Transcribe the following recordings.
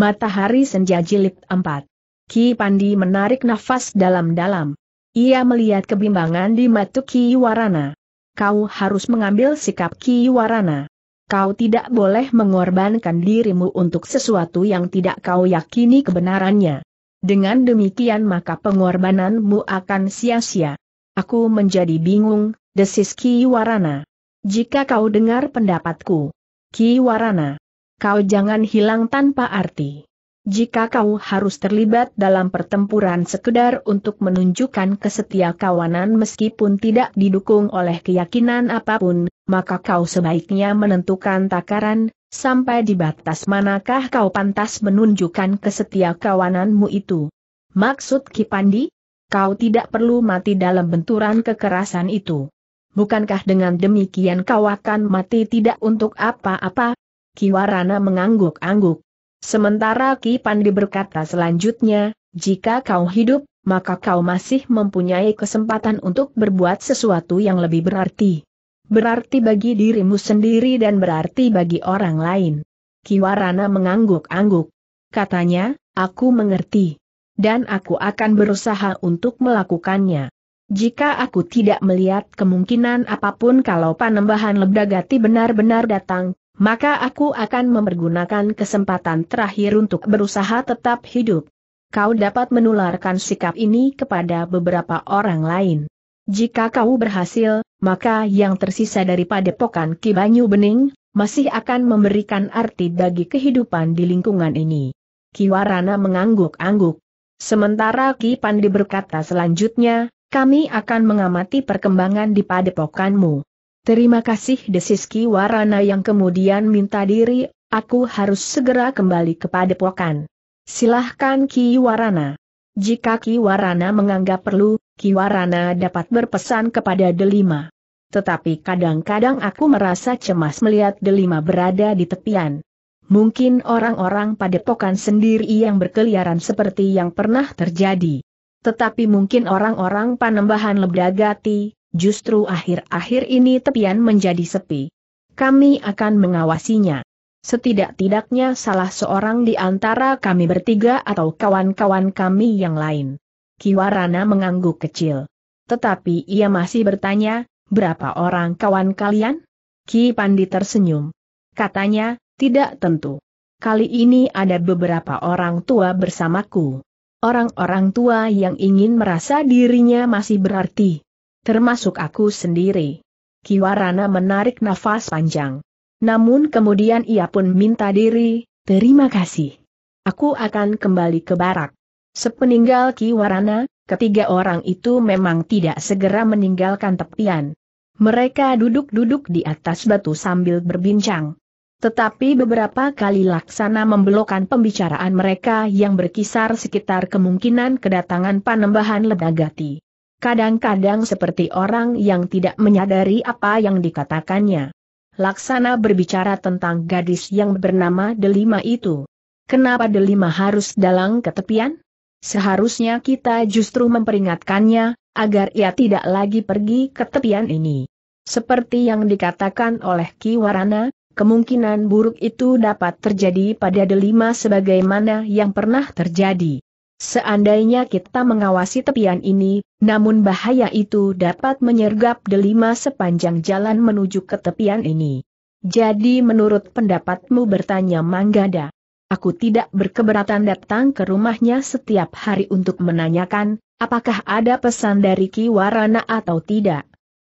Matahari Senja Jilid 4 Ki Pandi menarik nafas dalam-dalam. Ia melihat kebimbangan di mata Ki Warana. Kau harus mengambil sikap Ki Warana. Kau tidak boleh mengorbankan dirimu untuk sesuatu yang tidak kau yakini kebenarannya. Dengan demikian maka pengorbananmu akan sia-sia. Aku menjadi bingung, desis Ki Warana. Jika kau dengar pendapatku, Ki Warana, kau jangan hilang tanpa arti. Jika kau harus terlibat dalam pertempuran sekedar untuk menunjukkan kesetia kawanan meskipun tidak didukung oleh keyakinan apapun, maka kau sebaiknya menentukan takaran, sampai di batas manakah kau pantas menunjukkan kesetia kawananmu itu. Maksud Kipandi? Kau tidak perlu mati dalam benturan kekerasan itu. Bukankah dengan demikian kau akan mati tidak untuk apa-apa, Kiwarana mengangguk-angguk. Sementara Ki Pandi berkata selanjutnya, jika kau hidup, maka kau masih mempunyai kesempatan untuk berbuat sesuatu yang lebih berarti. Berarti bagi dirimu sendiri dan berarti bagi orang lain. Kiwarana mengangguk-angguk. Katanya, aku mengerti. Dan aku akan berusaha untuk melakukannya. Jika aku tidak melihat kemungkinan apapun kalau panembahan Lebdagati benar-benar datang, maka aku akan mempergunakan kesempatan terakhir untuk berusaha tetap hidup. Kau dapat menularkan sikap ini kepada beberapa orang lain. Jika kau berhasil, maka yang tersisa daripada padepokan Kibanyu Bening, masih akan memberikan arti bagi kehidupan di lingkungan ini. Kiwarana mengangguk-angguk. Sementara Ki Pandi berkata selanjutnya, kami akan mengamati perkembangan di padepokanmu. Terima kasih Desiski Warana yang kemudian minta diri, aku harus segera kembali kepada pokan. Silahkan Ki Warana. Jika Ki Warana menganggap perlu, Ki Warana dapat berpesan kepada Delima. Tetapi kadang-kadang aku merasa cemas melihat Delima berada di tepian. Mungkin orang-orang padepokan sendiri yang berkeliaran seperti yang pernah terjadi. Tetapi mungkin orang-orang panembahan Lebdagati, justru akhir-akhir ini tepian menjadi sepi. Kami akan mengawasinya. Setidak-tidaknya salah seorang di antara kami bertiga atau kawan-kawan kami yang lain. Kiwarana mengangguk kecil. Tetapi ia masih bertanya, berapa orang kawan kalian? Ki Pandi tersenyum. Katanya, tidak tentu. Kali ini ada beberapa orang tua bersamaku. Orang-orang tua yang ingin merasa dirinya masih berarti termasuk aku sendiri. Kiwarana menarik nafas panjang. Namun kemudian ia pun minta diri, terima kasih. Aku akan kembali ke barak. Sepeninggal Kiwarana, ketiga orang itu memang tidak segera meninggalkan tepian. Mereka duduk-duduk di atas batu sambil berbincang. Tetapi beberapa kali laksana membelokkan pembicaraan mereka yang berkisar sekitar kemungkinan kedatangan panembahan Ledagati. Kadang-kadang seperti orang yang tidak menyadari apa yang dikatakannya. Laksana berbicara tentang gadis yang bernama Delima itu. Kenapa Delima harus dalang ketepian? Seharusnya kita justru memperingatkannya, agar ia tidak lagi pergi ke tepian ini. Seperti yang dikatakan oleh Ki Warana, kemungkinan buruk itu dapat terjadi pada Delima sebagaimana yang pernah terjadi. Seandainya kita mengawasi tepian ini, namun bahaya itu dapat menyergap delima sepanjang jalan menuju ke tepian ini. Jadi menurut pendapatmu bertanya Manggada. Aku tidak berkeberatan datang ke rumahnya setiap hari untuk menanyakan, apakah ada pesan dari Ki Warana atau tidak.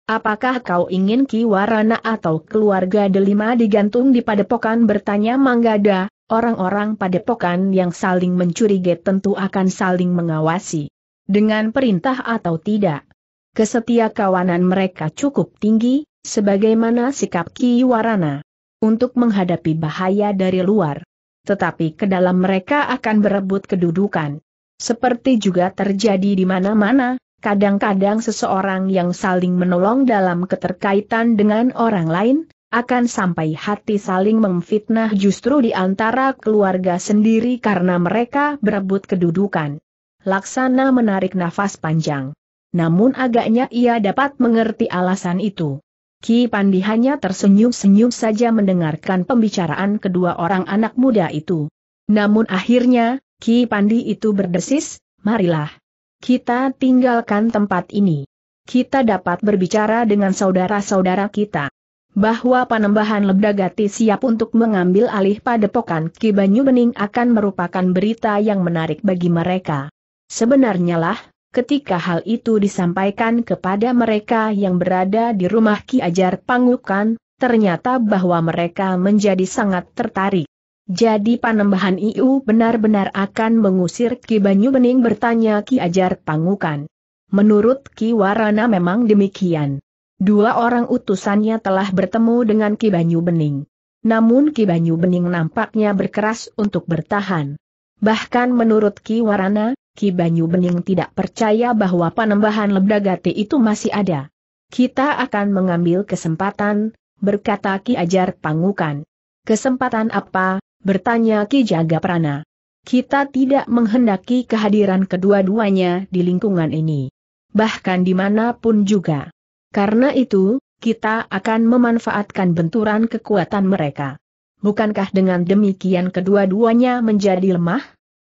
Apakah kau ingin Ki Warana atau keluarga delima digantung di padepokan bertanya Manggada, orang-orang padepokan yang saling mencurigai tentu akan saling mengawasi. Dengan perintah atau tidak, kesetia kawanan mereka cukup tinggi, sebagaimana sikap Ki Warana untuk menghadapi bahaya dari luar. Tetapi ke dalam mereka akan berebut kedudukan. Seperti juga terjadi di mana-mana, kadang-kadang seseorang yang saling menolong dalam keterkaitan dengan orang lain, akan sampai hati saling memfitnah justru di antara keluarga sendiri karena mereka berebut kedudukan. Laksana menarik nafas panjang. Namun agaknya ia dapat mengerti alasan itu. Ki Pandi hanya tersenyum-senyum saja mendengarkan pembicaraan kedua orang anak muda itu. Namun akhirnya, Ki Pandi itu berdesis, marilah. Kita tinggalkan tempat ini. Kita dapat berbicara dengan saudara-saudara kita bahwa panembahan Lebdagati siap untuk mengambil alih padepokan Ki Banyu Bening akan merupakan berita yang menarik bagi mereka. Sebenarnya lah, ketika hal itu disampaikan kepada mereka yang berada di rumah Ki Ajar Pangukan, ternyata bahwa mereka menjadi sangat tertarik. Jadi panembahan IU benar-benar akan mengusir Ki Banyu Bening bertanya Ki Ajar Pangukan. Menurut Ki Warana memang demikian. Dua orang utusannya telah bertemu dengan Ki Banyu Bening. Namun Ki Banyu Bening nampaknya berkeras untuk bertahan. Bahkan menurut Ki Warana, Ki Banyu Bening tidak percaya bahwa penambahan Lebdagati itu masih ada. Kita akan mengambil kesempatan, berkata Ki Ajar Pangukan. Kesempatan apa? bertanya Ki Jaga Prana. Kita tidak menghendaki kehadiran kedua-duanya di lingkungan ini. Bahkan dimanapun juga. Karena itu, kita akan memanfaatkan benturan kekuatan mereka. Bukankah dengan demikian kedua-duanya menjadi lemah?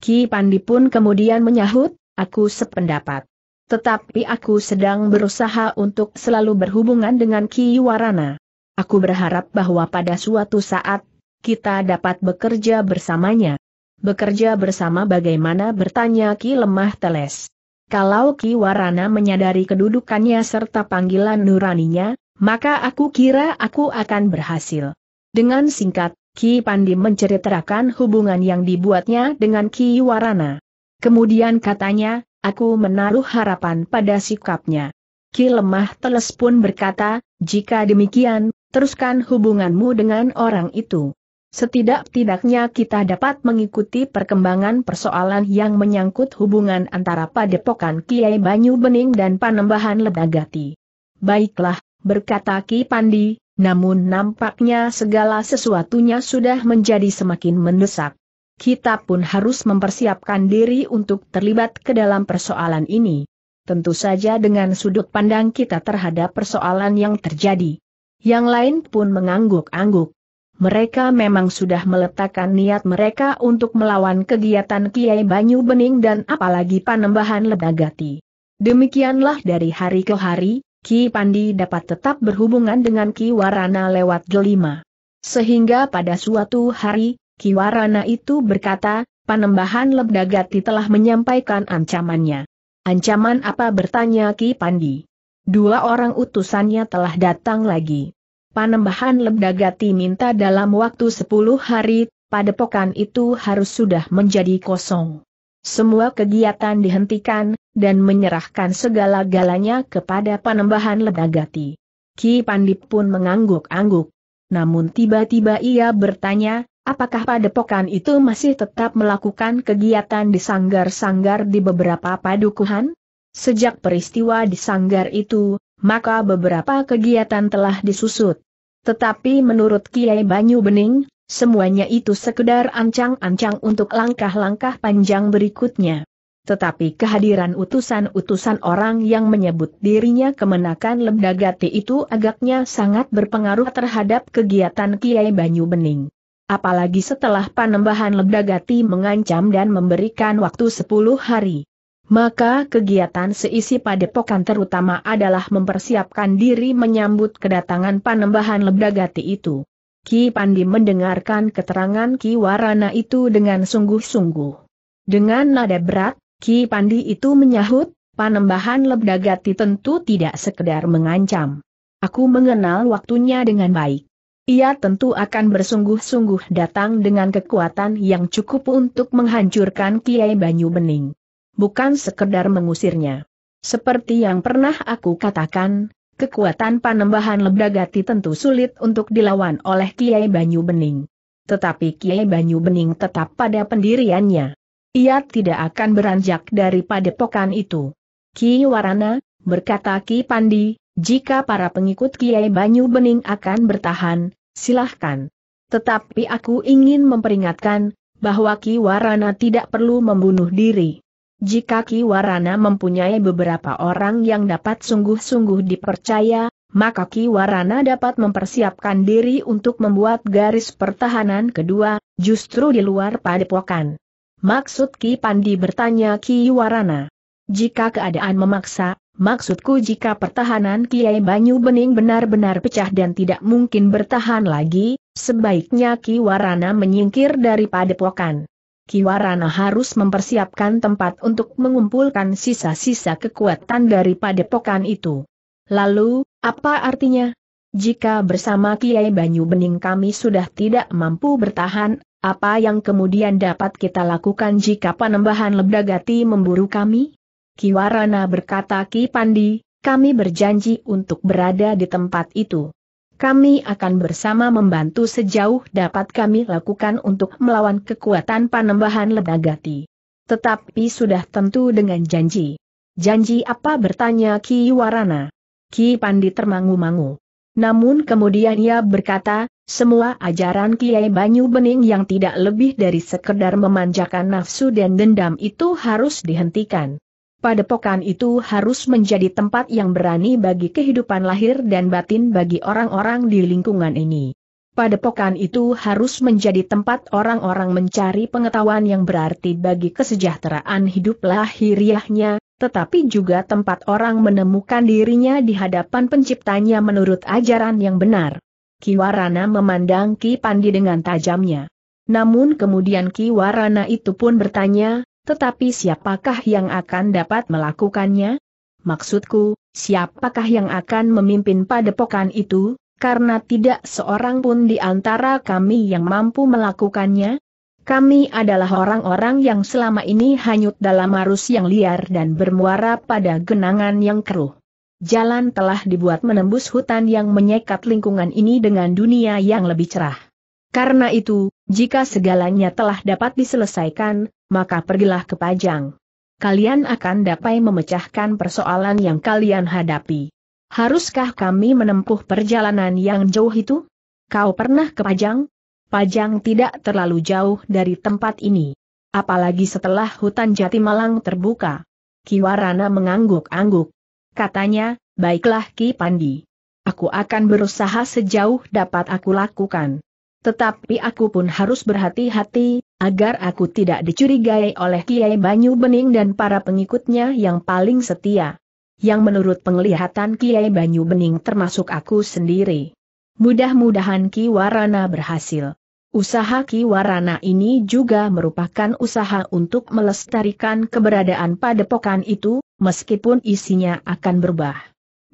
Ki Pandi pun kemudian menyahut, aku sependapat. Tetapi aku sedang berusaha untuk selalu berhubungan dengan Ki Warana. Aku berharap bahwa pada suatu saat, kita dapat bekerja bersamanya. Bekerja bersama bagaimana bertanya Ki Lemah Teles. Kalau Ki Warana menyadari kedudukannya serta panggilan nuraninya, maka aku kira aku akan berhasil. Dengan singkat, Ki Pandi menceritakan hubungan yang dibuatnya dengan Ki Warana. Kemudian katanya, aku menaruh harapan pada sikapnya. Ki lemah teles pun berkata, jika demikian, teruskan hubunganmu dengan orang itu setidak-tidaknya kita dapat mengikuti perkembangan persoalan yang menyangkut hubungan antara padepokan Kiai Banyu Bening dan Panembahan Ledagati. Baiklah, berkata Ki Pandi, namun nampaknya segala sesuatunya sudah menjadi semakin mendesak. Kita pun harus mempersiapkan diri untuk terlibat ke dalam persoalan ini. Tentu saja dengan sudut pandang kita terhadap persoalan yang terjadi. Yang lain pun mengangguk-angguk mereka memang sudah meletakkan niat mereka untuk melawan kegiatan Kiai Banyu Bening dan apalagi panembahan Lebagati. Demikianlah dari hari ke hari, Ki Pandi dapat tetap berhubungan dengan Ki Warana lewat gelima. Sehingga pada suatu hari, Ki Warana itu berkata, panembahan Lebagati telah menyampaikan ancamannya. Ancaman apa bertanya Ki Pandi. Dua orang utusannya telah datang lagi. Panembahan Lemdagati minta dalam waktu 10 hari, padepokan itu harus sudah menjadi kosong. Semua kegiatan dihentikan, dan menyerahkan segala-galanya kepada Panembahan Lemdagati. Ki Pandit pun mengangguk-angguk. Namun tiba-tiba ia bertanya, apakah padepokan itu masih tetap melakukan kegiatan di sanggar-sanggar di beberapa padukuhan? Sejak peristiwa di sanggar itu, maka beberapa kegiatan telah disusut. Tetapi menurut Kiai Banyu Bening, semuanya itu sekedar ancang-ancang untuk langkah-langkah panjang berikutnya. Tetapi kehadiran utusan-utusan orang yang menyebut dirinya kemenakan lembagati itu agaknya sangat berpengaruh terhadap kegiatan Kiai Banyu Bening. Apalagi setelah panembahan lembagati mengancam dan memberikan waktu 10 hari. Maka kegiatan seisi padepokan terutama adalah mempersiapkan diri menyambut kedatangan panembahan Lebdagati itu. Ki Pandi mendengarkan keterangan Ki Warana itu dengan sungguh-sungguh. Dengan nada berat, Ki Pandi itu menyahut, panembahan Lebdagati tentu tidak sekedar mengancam. Aku mengenal waktunya dengan baik. Ia tentu akan bersungguh-sungguh datang dengan kekuatan yang cukup untuk menghancurkan Kiai Banyu Bening bukan sekedar mengusirnya. Seperti yang pernah aku katakan, kekuatan panembahan Lebdagati tentu sulit untuk dilawan oleh Kiai Banyu Bening. Tetapi Kiai Banyu Bening tetap pada pendiriannya. Ia tidak akan beranjak dari padepokan itu. Ki Warana, berkata Ki Pandi, jika para pengikut Kiai Banyu Bening akan bertahan, silahkan. Tetapi aku ingin memperingatkan, bahwa Ki Warana tidak perlu membunuh diri. Jika Ki Warana mempunyai beberapa orang yang dapat sungguh-sungguh dipercaya, maka Ki Warana dapat mempersiapkan diri untuk membuat garis pertahanan kedua, justru di luar padepokan. Maksud Ki Pandi bertanya Ki Warana. Jika keadaan memaksa, maksudku jika pertahanan Kiai Banyu Bening benar-benar pecah dan tidak mungkin bertahan lagi, sebaiknya Ki Warana menyingkir dari padepokan. Kiwarana harus mempersiapkan tempat untuk mengumpulkan sisa-sisa kekuatan dari padepokan itu. Lalu, apa artinya? Jika bersama Kiai Banyu Bening kami sudah tidak mampu bertahan, apa yang kemudian dapat kita lakukan jika penembahan Lebdagati memburu kami? Kiwarana berkata Ki Pandi, kami berjanji untuk berada di tempat itu. Kami akan bersama membantu sejauh dapat kami lakukan untuk melawan kekuatan panembahan Ledagati. Tetapi sudah tentu dengan janji. Janji apa bertanya Ki Warana? Ki Pandi termangu-mangu. Namun kemudian ia berkata, semua ajaran Kiai Banyu Bening yang tidak lebih dari sekedar memanjakan nafsu dan dendam itu harus dihentikan padepokan itu harus menjadi tempat yang berani bagi kehidupan lahir dan batin bagi orang-orang di lingkungan ini. Padepokan itu harus menjadi tempat orang-orang mencari pengetahuan yang berarti bagi kesejahteraan hidup lahiriahnya, tetapi juga tempat orang menemukan dirinya di hadapan penciptanya menurut ajaran yang benar. Ki Warana memandang Ki Pandi dengan tajamnya. Namun kemudian Ki Warana itu pun bertanya, tetapi siapakah yang akan dapat melakukannya? Maksudku, siapakah yang akan memimpin padepokan itu, karena tidak seorang pun di antara kami yang mampu melakukannya? Kami adalah orang-orang yang selama ini hanyut dalam arus yang liar dan bermuara pada genangan yang keruh. Jalan telah dibuat menembus hutan yang menyekat lingkungan ini dengan dunia yang lebih cerah. Karena itu, jika segalanya telah dapat diselesaikan, maka pergilah ke Pajang. Kalian akan dapat memecahkan persoalan yang kalian hadapi. Haruskah kami menempuh perjalanan yang jauh itu? Kau pernah ke Pajang? Pajang tidak terlalu jauh dari tempat ini. Apalagi setelah hutan jati malang terbuka. Kiwarana mengangguk-angguk. Katanya, baiklah Ki Pandi. Aku akan berusaha sejauh dapat aku lakukan. Tetapi aku pun harus berhati-hati, agar aku tidak dicurigai oleh Kiai Banyu Bening dan para pengikutnya yang paling setia. Yang menurut penglihatan Kiai Banyu Bening termasuk aku sendiri. Mudah-mudahan Ki Warana berhasil. Usaha Ki Warana ini juga merupakan usaha untuk melestarikan keberadaan padepokan itu, meskipun isinya akan berubah.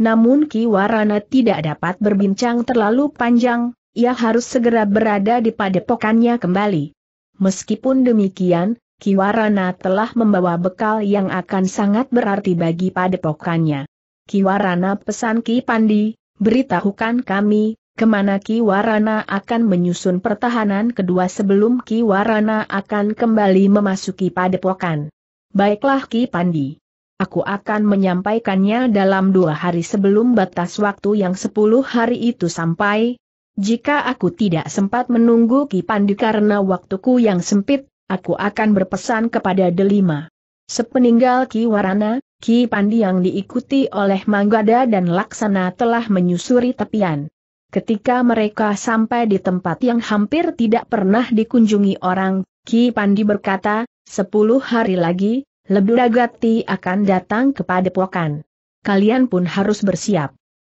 Namun Ki Warana tidak dapat berbincang terlalu panjang, ia harus segera berada di padepokannya kembali. Meskipun demikian, Kiwarana telah membawa bekal yang akan sangat berarti bagi padepokannya. Kiwarana pesan Ki Pandi, beritahukan kami, kemana Kiwarana akan menyusun pertahanan kedua sebelum Kiwarana akan kembali memasuki padepokan. Baiklah Ki Pandi. Aku akan menyampaikannya dalam dua hari sebelum batas waktu yang sepuluh hari itu sampai, jika aku tidak sempat menunggu Ki Pandu karena waktuku yang sempit, aku akan berpesan kepada Delima. Sepeninggal Ki Warana, Ki Pandi yang diikuti oleh Manggada dan Laksana telah menyusuri tepian. Ketika mereka sampai di tempat yang hampir tidak pernah dikunjungi orang, Ki Pandi berkata, sepuluh hari lagi, Leduragati akan datang kepada Pokan. Kalian pun harus bersiap.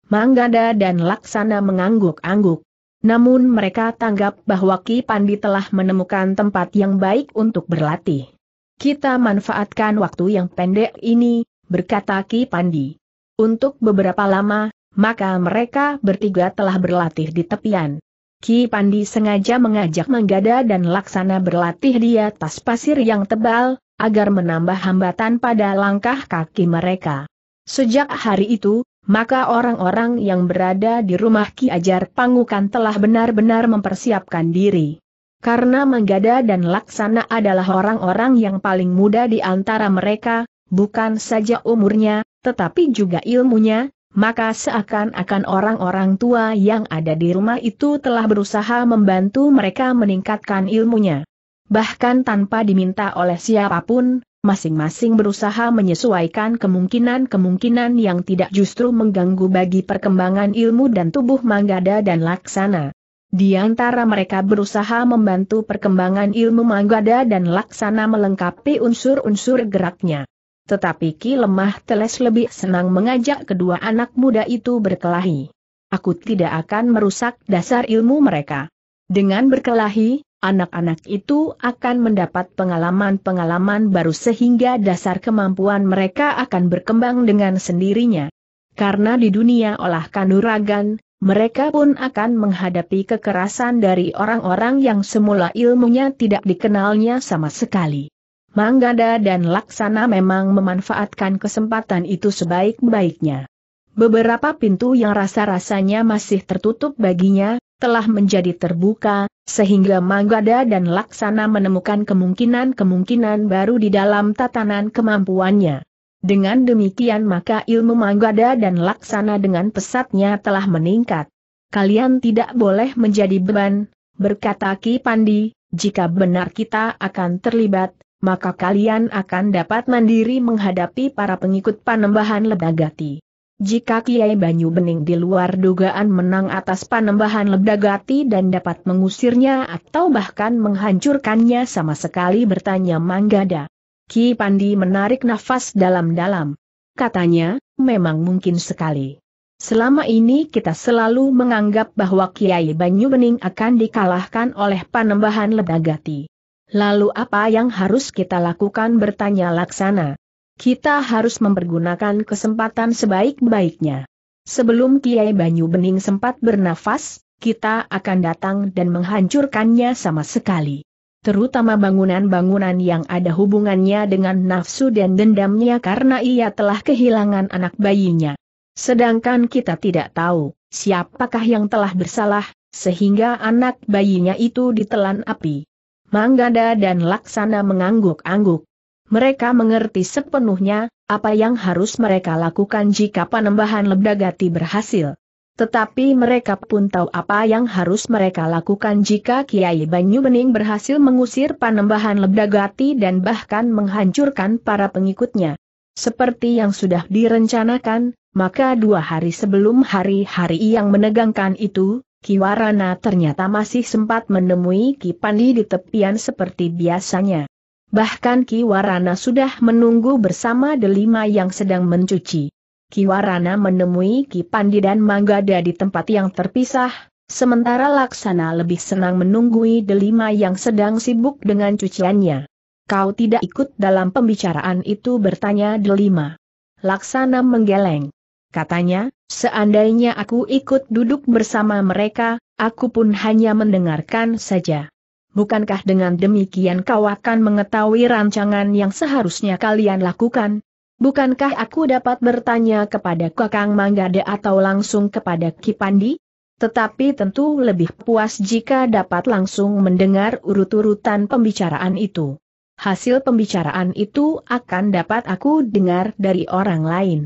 Manggada dan Laksana mengangguk-angguk. Namun mereka tanggap bahwa Ki Pandi telah menemukan tempat yang baik untuk berlatih. Kita manfaatkan waktu yang pendek ini, berkata Ki Pandi. Untuk beberapa lama, maka mereka bertiga telah berlatih di tepian. Ki Pandi sengaja mengajak Manggada dan Laksana berlatih di atas pasir yang tebal, agar menambah hambatan pada langkah kaki mereka. Sejak hari itu, maka orang-orang yang berada di rumah Ki Ajar Pangukan telah benar-benar mempersiapkan diri. Karena Manggada dan Laksana adalah orang-orang yang paling muda di antara mereka, bukan saja umurnya, tetapi juga ilmunya, maka seakan-akan orang-orang tua yang ada di rumah itu telah berusaha membantu mereka meningkatkan ilmunya. Bahkan tanpa diminta oleh siapapun, masing-masing berusaha menyesuaikan kemungkinan-kemungkinan yang tidak justru mengganggu bagi perkembangan ilmu dan tubuh Manggada dan Laksana. Di antara mereka berusaha membantu perkembangan ilmu Manggada dan Laksana melengkapi unsur-unsur geraknya. Tetapi Ki Lemah Teles lebih senang mengajak kedua anak muda itu berkelahi. Aku tidak akan merusak dasar ilmu mereka. Dengan berkelahi, Anak-anak itu akan mendapat pengalaman-pengalaman baru sehingga dasar kemampuan mereka akan berkembang dengan sendirinya. Karena di dunia olah kanuragan, mereka pun akan menghadapi kekerasan dari orang-orang yang semula ilmunya tidak dikenalnya sama sekali. Manggada dan Laksana memang memanfaatkan kesempatan itu sebaik-baiknya. Beberapa pintu yang rasa-rasanya masih tertutup baginya, telah menjadi terbuka, sehingga Manggada dan Laksana menemukan kemungkinan-kemungkinan baru di dalam tatanan kemampuannya. Dengan demikian maka ilmu Manggada dan Laksana dengan pesatnya telah meningkat. Kalian tidak boleh menjadi beban, berkata Ki Pandi, jika benar kita akan terlibat, maka kalian akan dapat mandiri menghadapi para pengikut panembahan Lebagati. Jika Kiai Banyu Bening di luar dugaan menang atas panembahan Lebdagati dan dapat mengusirnya atau bahkan menghancurkannya sama sekali bertanya Manggada. Ki Pandi menarik nafas dalam-dalam. Katanya, memang mungkin sekali. Selama ini kita selalu menganggap bahwa Kiai Banyu Bening akan dikalahkan oleh panembahan Lebdagati. Lalu apa yang harus kita lakukan bertanya Laksana kita harus mempergunakan kesempatan sebaik-baiknya. Sebelum Kiai Banyu Bening sempat bernafas, kita akan datang dan menghancurkannya sama sekali. Terutama bangunan-bangunan yang ada hubungannya dengan nafsu dan dendamnya karena ia telah kehilangan anak bayinya. Sedangkan kita tidak tahu, siapakah yang telah bersalah, sehingga anak bayinya itu ditelan api. Manggada dan Laksana mengangguk-angguk. Mereka mengerti sepenuhnya, apa yang harus mereka lakukan jika penambahan Lebdagati berhasil. Tetapi mereka pun tahu apa yang harus mereka lakukan jika Kiai Banyu Bening berhasil mengusir penambahan Lebdagati dan bahkan menghancurkan para pengikutnya. Seperti yang sudah direncanakan, maka dua hari sebelum hari-hari yang menegangkan itu, Kiwarana ternyata masih sempat menemui Ki Kipandi di tepian seperti biasanya. Bahkan Ki Warana sudah menunggu bersama delima yang sedang mencuci. Ki Warana menemui Ki Pandi dan Manggada di tempat yang terpisah, sementara Laksana lebih senang menunggui delima yang sedang sibuk dengan cuciannya. Kau tidak ikut dalam pembicaraan itu bertanya delima. Laksana menggeleng. Katanya, seandainya aku ikut duduk bersama mereka, aku pun hanya mendengarkan saja bukankah dengan demikian kau akan mengetahui rancangan yang seharusnya kalian lakukan? Bukankah aku dapat bertanya kepada Kakang Manggade atau langsung kepada Kipandi? Tetapi tentu lebih puas jika dapat langsung mendengar urut-urutan pembicaraan itu. Hasil pembicaraan itu akan dapat aku dengar dari orang lain.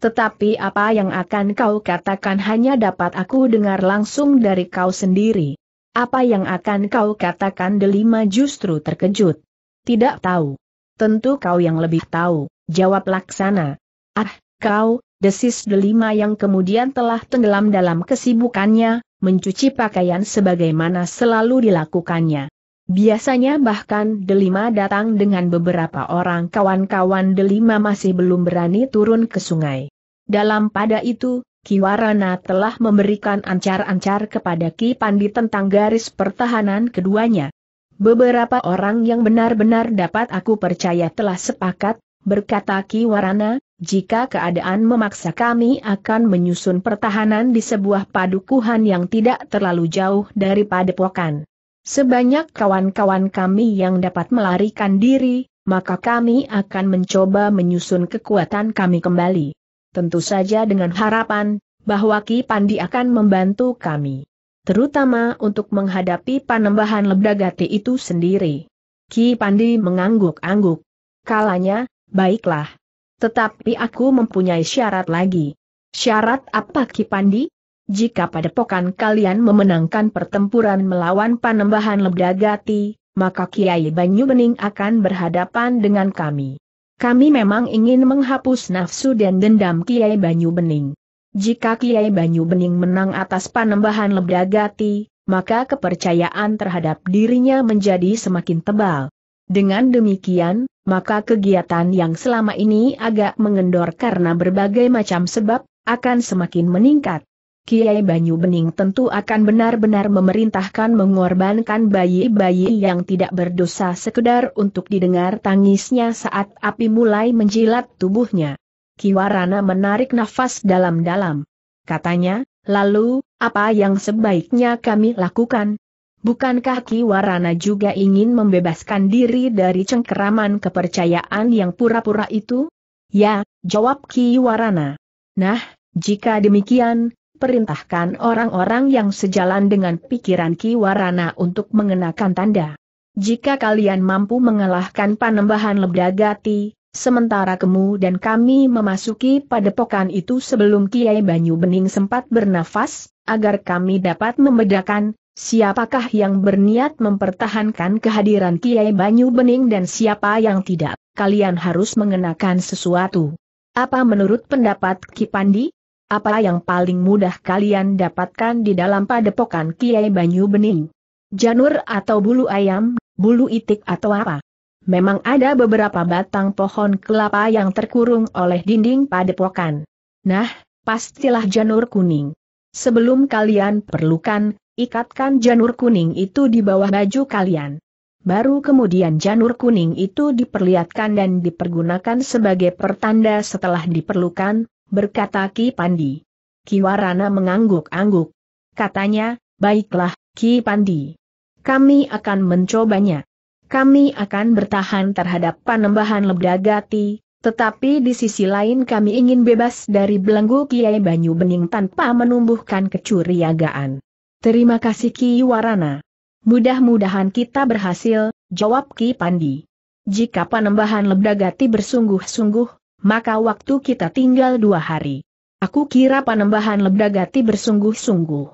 Tetapi apa yang akan kau katakan hanya dapat aku dengar langsung dari kau sendiri. Apa yang akan kau katakan delima justru terkejut. Tidak tahu. Tentu kau yang lebih tahu, jawab laksana. Ah, kau, desis delima yang kemudian telah tenggelam dalam kesibukannya, mencuci pakaian sebagaimana selalu dilakukannya. Biasanya bahkan Delima datang dengan beberapa orang kawan-kawan Delima masih belum berani turun ke sungai. Dalam pada itu, Kiwarana telah memberikan ancar-ancar kepada Ki Pandi tentang garis pertahanan keduanya. Beberapa orang yang benar-benar dapat aku percaya telah sepakat, berkata Ki Warana. jika keadaan memaksa kami akan menyusun pertahanan di sebuah padukuhan yang tidak terlalu jauh dari padepokan. Sebanyak kawan-kawan kami yang dapat melarikan diri, maka kami akan mencoba menyusun kekuatan kami kembali tentu saja dengan harapan bahwa Ki Pandi akan membantu kami. Terutama untuk menghadapi panembahan Lebdagati itu sendiri. Ki Pandi mengangguk-angguk. Kalanya, baiklah. Tetapi aku mempunyai syarat lagi. Syarat apa Ki Pandi? Jika pada padepokan kalian memenangkan pertempuran melawan panembahan Lebdagati, maka Kiai Banyu Bening akan berhadapan dengan kami. Kami memang ingin menghapus nafsu dan dendam Kiai Banyu Bening. Jika Kiai Banyu Bening menang atas panembahan Lebragati, maka kepercayaan terhadap dirinya menjadi semakin tebal. Dengan demikian, maka kegiatan yang selama ini agak mengendor karena berbagai macam sebab, akan semakin meningkat. Kiai Banyu Bening tentu akan benar-benar memerintahkan mengorbankan bayi-bayi yang tidak berdosa sekedar untuk didengar tangisnya saat api mulai menjilat tubuhnya. Kiwarana menarik nafas dalam-dalam. Katanya, lalu, apa yang sebaiknya kami lakukan? Bukankah Kiwarana juga ingin membebaskan diri dari cengkeraman kepercayaan yang pura-pura itu? Ya, jawab Kiwarana. Nah, jika demikian, perintahkan orang-orang yang sejalan dengan pikiran Ki Warana untuk mengenakan tanda. Jika kalian mampu mengalahkan panembahan Lebdagati, sementara kamu dan kami memasuki padepokan itu sebelum Kiai Banyu Bening sempat bernafas, agar kami dapat membedakan, siapakah yang berniat mempertahankan kehadiran Kiai Banyu Bening dan siapa yang tidak, kalian harus mengenakan sesuatu. Apa menurut pendapat Ki Pandi? Apa yang paling mudah kalian dapatkan di dalam padepokan Kiai Banyu Bening? Janur atau bulu ayam, bulu itik atau apa? Memang ada beberapa batang pohon kelapa yang terkurung oleh dinding padepokan. Nah, pastilah janur kuning. Sebelum kalian perlukan, ikatkan janur kuning itu di bawah baju kalian. Baru kemudian janur kuning itu diperlihatkan dan dipergunakan sebagai pertanda setelah diperlukan, berkata Ki Pandi. Ki Warana mengangguk-angguk. Katanya, baiklah, Ki Pandi. Kami akan mencobanya. Kami akan bertahan terhadap panembahan Lebdagati, tetapi di sisi lain kami ingin bebas dari belenggu Kiai Banyu Bening tanpa menumbuhkan kecurigaan. Terima kasih Ki Warana. Mudah-mudahan kita berhasil, jawab Ki Pandi. Jika panembahan Lebdagati bersungguh-sungguh, maka waktu kita tinggal dua hari. Aku kira panembahan Lebdagati bersungguh-sungguh.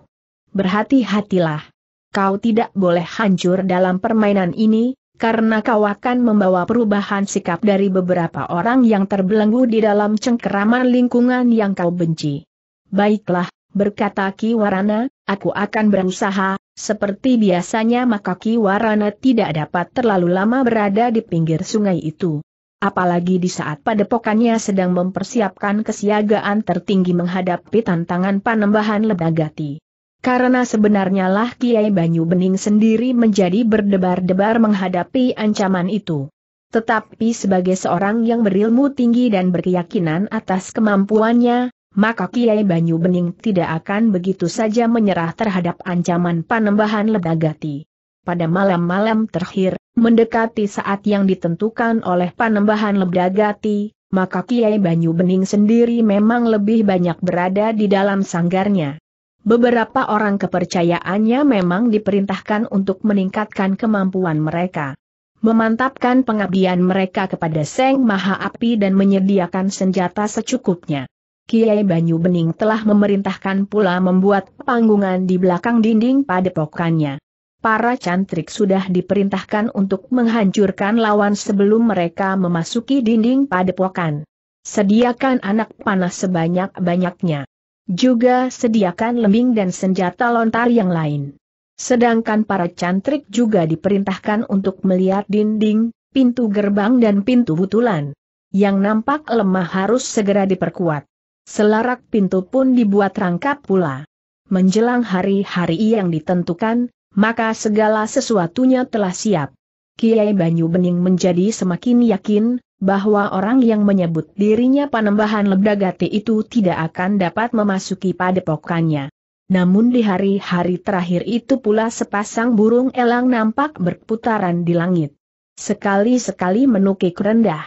Berhati-hatilah. Kau tidak boleh hancur dalam permainan ini, karena kau akan membawa perubahan sikap dari beberapa orang yang terbelenggu di dalam cengkeraman lingkungan yang kau benci. Baiklah, berkata Ki Warana, aku akan berusaha, seperti biasanya maka Ki Warana tidak dapat terlalu lama berada di pinggir sungai itu apalagi di saat padepokannya sedang mempersiapkan kesiagaan tertinggi menghadapi tantangan panembahan ledagati. Karena sebenarnya lah Kiai Banyu Bening sendiri menjadi berdebar-debar menghadapi ancaman itu. Tetapi sebagai seorang yang berilmu tinggi dan berkeyakinan atas kemampuannya, maka Kiai Banyu Bening tidak akan begitu saja menyerah terhadap ancaman panembahan ledagati. Pada malam-malam terakhir, Mendekati saat yang ditentukan oleh panembahan Lebdagati, maka Kiai Banyu Bening sendiri memang lebih banyak berada di dalam sanggarnya. Beberapa orang kepercayaannya memang diperintahkan untuk meningkatkan kemampuan mereka. Memantapkan pengabdian mereka kepada Seng Maha Api dan menyediakan senjata secukupnya. Kiai Banyu Bening telah memerintahkan pula membuat panggungan di belakang dinding pada padepokannya para cantrik sudah diperintahkan untuk menghancurkan lawan sebelum mereka memasuki dinding padepokan. Sediakan anak panah sebanyak-banyaknya. Juga sediakan lembing dan senjata lontar yang lain. Sedangkan para cantrik juga diperintahkan untuk melihat dinding, pintu gerbang dan pintu butulan. Yang nampak lemah harus segera diperkuat. Selarak pintu pun dibuat rangkap pula. Menjelang hari-hari yang ditentukan, maka segala sesuatunya telah siap. Kiai Banyu Bening menjadi semakin yakin, bahwa orang yang menyebut dirinya panembahan Lebdagati itu tidak akan dapat memasuki padepokannya. Namun di hari-hari terakhir itu pula sepasang burung elang nampak berputaran di langit. Sekali-sekali menukik rendah.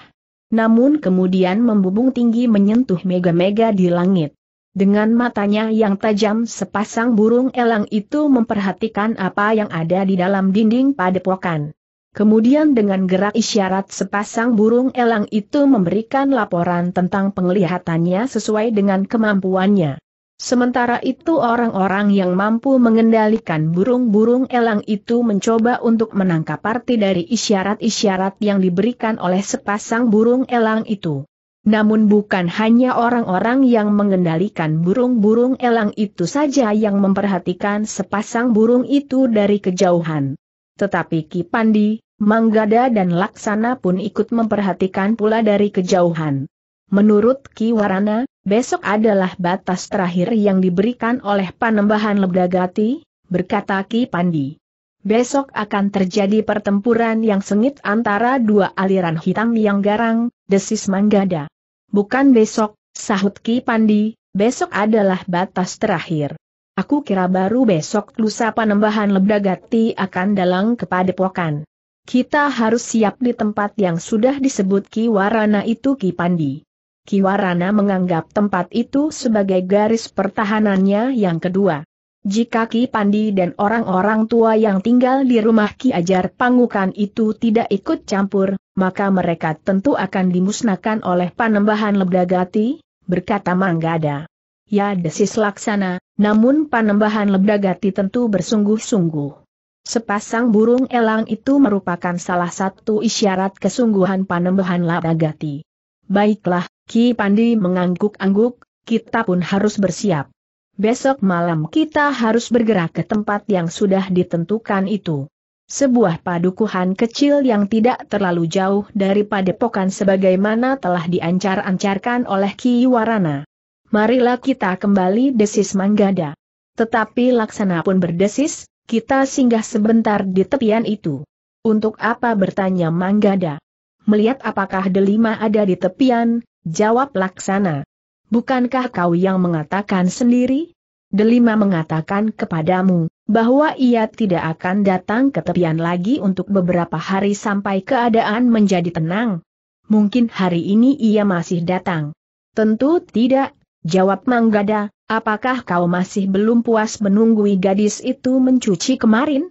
Namun kemudian membubung tinggi menyentuh mega-mega di langit. Dengan matanya yang tajam sepasang burung elang itu memperhatikan apa yang ada di dalam dinding padepokan. Kemudian dengan gerak isyarat sepasang burung elang itu memberikan laporan tentang penglihatannya sesuai dengan kemampuannya. Sementara itu orang-orang yang mampu mengendalikan burung-burung elang itu mencoba untuk menangkap arti dari isyarat-isyarat yang diberikan oleh sepasang burung elang itu. Namun bukan hanya orang-orang yang mengendalikan burung-burung elang itu saja yang memperhatikan sepasang burung itu dari kejauhan. Tetapi Ki Pandi, Manggada dan Laksana pun ikut memperhatikan pula dari kejauhan. Menurut Ki Warana, besok adalah batas terakhir yang diberikan oleh Panembahan Lebdagati, berkata Ki Pandi. Besok akan terjadi pertempuran yang sengit antara dua aliran hitam yang garang, desis Manggada. Bukan besok, sahut Ki Pandi, besok adalah batas terakhir. Aku kira baru besok lusa panembahan Lebdagati akan dalang kepada pokan. Kita harus siap di tempat yang sudah disebut Ki Warana itu Ki Pandi. Ki Warana menganggap tempat itu sebagai garis pertahanannya yang kedua. Jika Ki Pandi dan orang-orang tua yang tinggal di rumah Ki Ajar Pangukan itu tidak ikut campur, maka mereka tentu akan dimusnahkan oleh panembahan Lebdagati, berkata Manggada. Ya desis laksana, namun panembahan Lebdagati tentu bersungguh-sungguh. Sepasang burung elang itu merupakan salah satu isyarat kesungguhan panembahan Lebdagati. Baiklah, Ki Pandi mengangguk-angguk, kita pun harus bersiap. Besok malam kita harus bergerak ke tempat yang sudah ditentukan itu. Sebuah padukuhan kecil yang tidak terlalu jauh dari padepokan sebagaimana telah diancar-ancarkan oleh Ki Warana. Marilah kita kembali desis Manggada. Tetapi laksana pun berdesis, kita singgah sebentar di tepian itu. Untuk apa bertanya Manggada? Melihat apakah delima ada di tepian, jawab laksana bukankah kau yang mengatakan sendiri? Delima mengatakan kepadamu, bahwa ia tidak akan datang ke tepian lagi untuk beberapa hari sampai keadaan menjadi tenang. Mungkin hari ini ia masih datang. Tentu tidak, jawab Manggada, apakah kau masih belum puas menunggui gadis itu mencuci kemarin?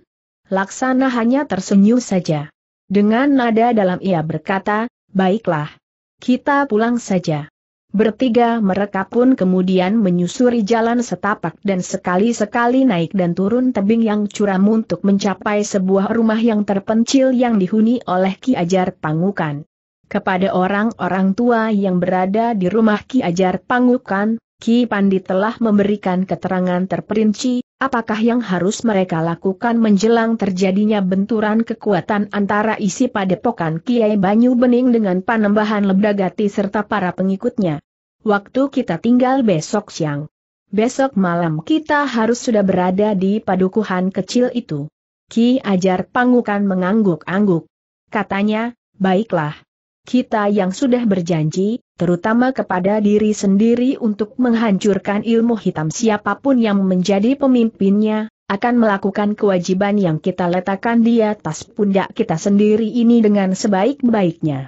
Laksana hanya tersenyum saja. Dengan nada dalam ia berkata, baiklah. Kita pulang saja. Bertiga mereka pun kemudian menyusuri jalan setapak dan sekali-sekali naik dan turun tebing yang curam untuk mencapai sebuah rumah yang terpencil yang dihuni oleh Ki Ajar Pangukan. Kepada orang-orang tua yang berada di rumah Ki Ajar Pangukan, Ki Pandi telah memberikan keterangan terperinci, apakah yang harus mereka lakukan menjelang terjadinya benturan kekuatan antara isi padepokan Kiai Banyu Bening dengan panembahan Lebdagati serta para pengikutnya. Waktu kita tinggal besok siang. Besok malam kita harus sudah berada di padukuhan kecil itu. Ki Ajar Pangukan mengangguk-angguk. Katanya, baiklah. Kita yang sudah berjanji, terutama kepada diri sendiri untuk menghancurkan ilmu hitam siapapun yang menjadi pemimpinnya, akan melakukan kewajiban yang kita letakkan di atas pundak kita sendiri ini dengan sebaik-baiknya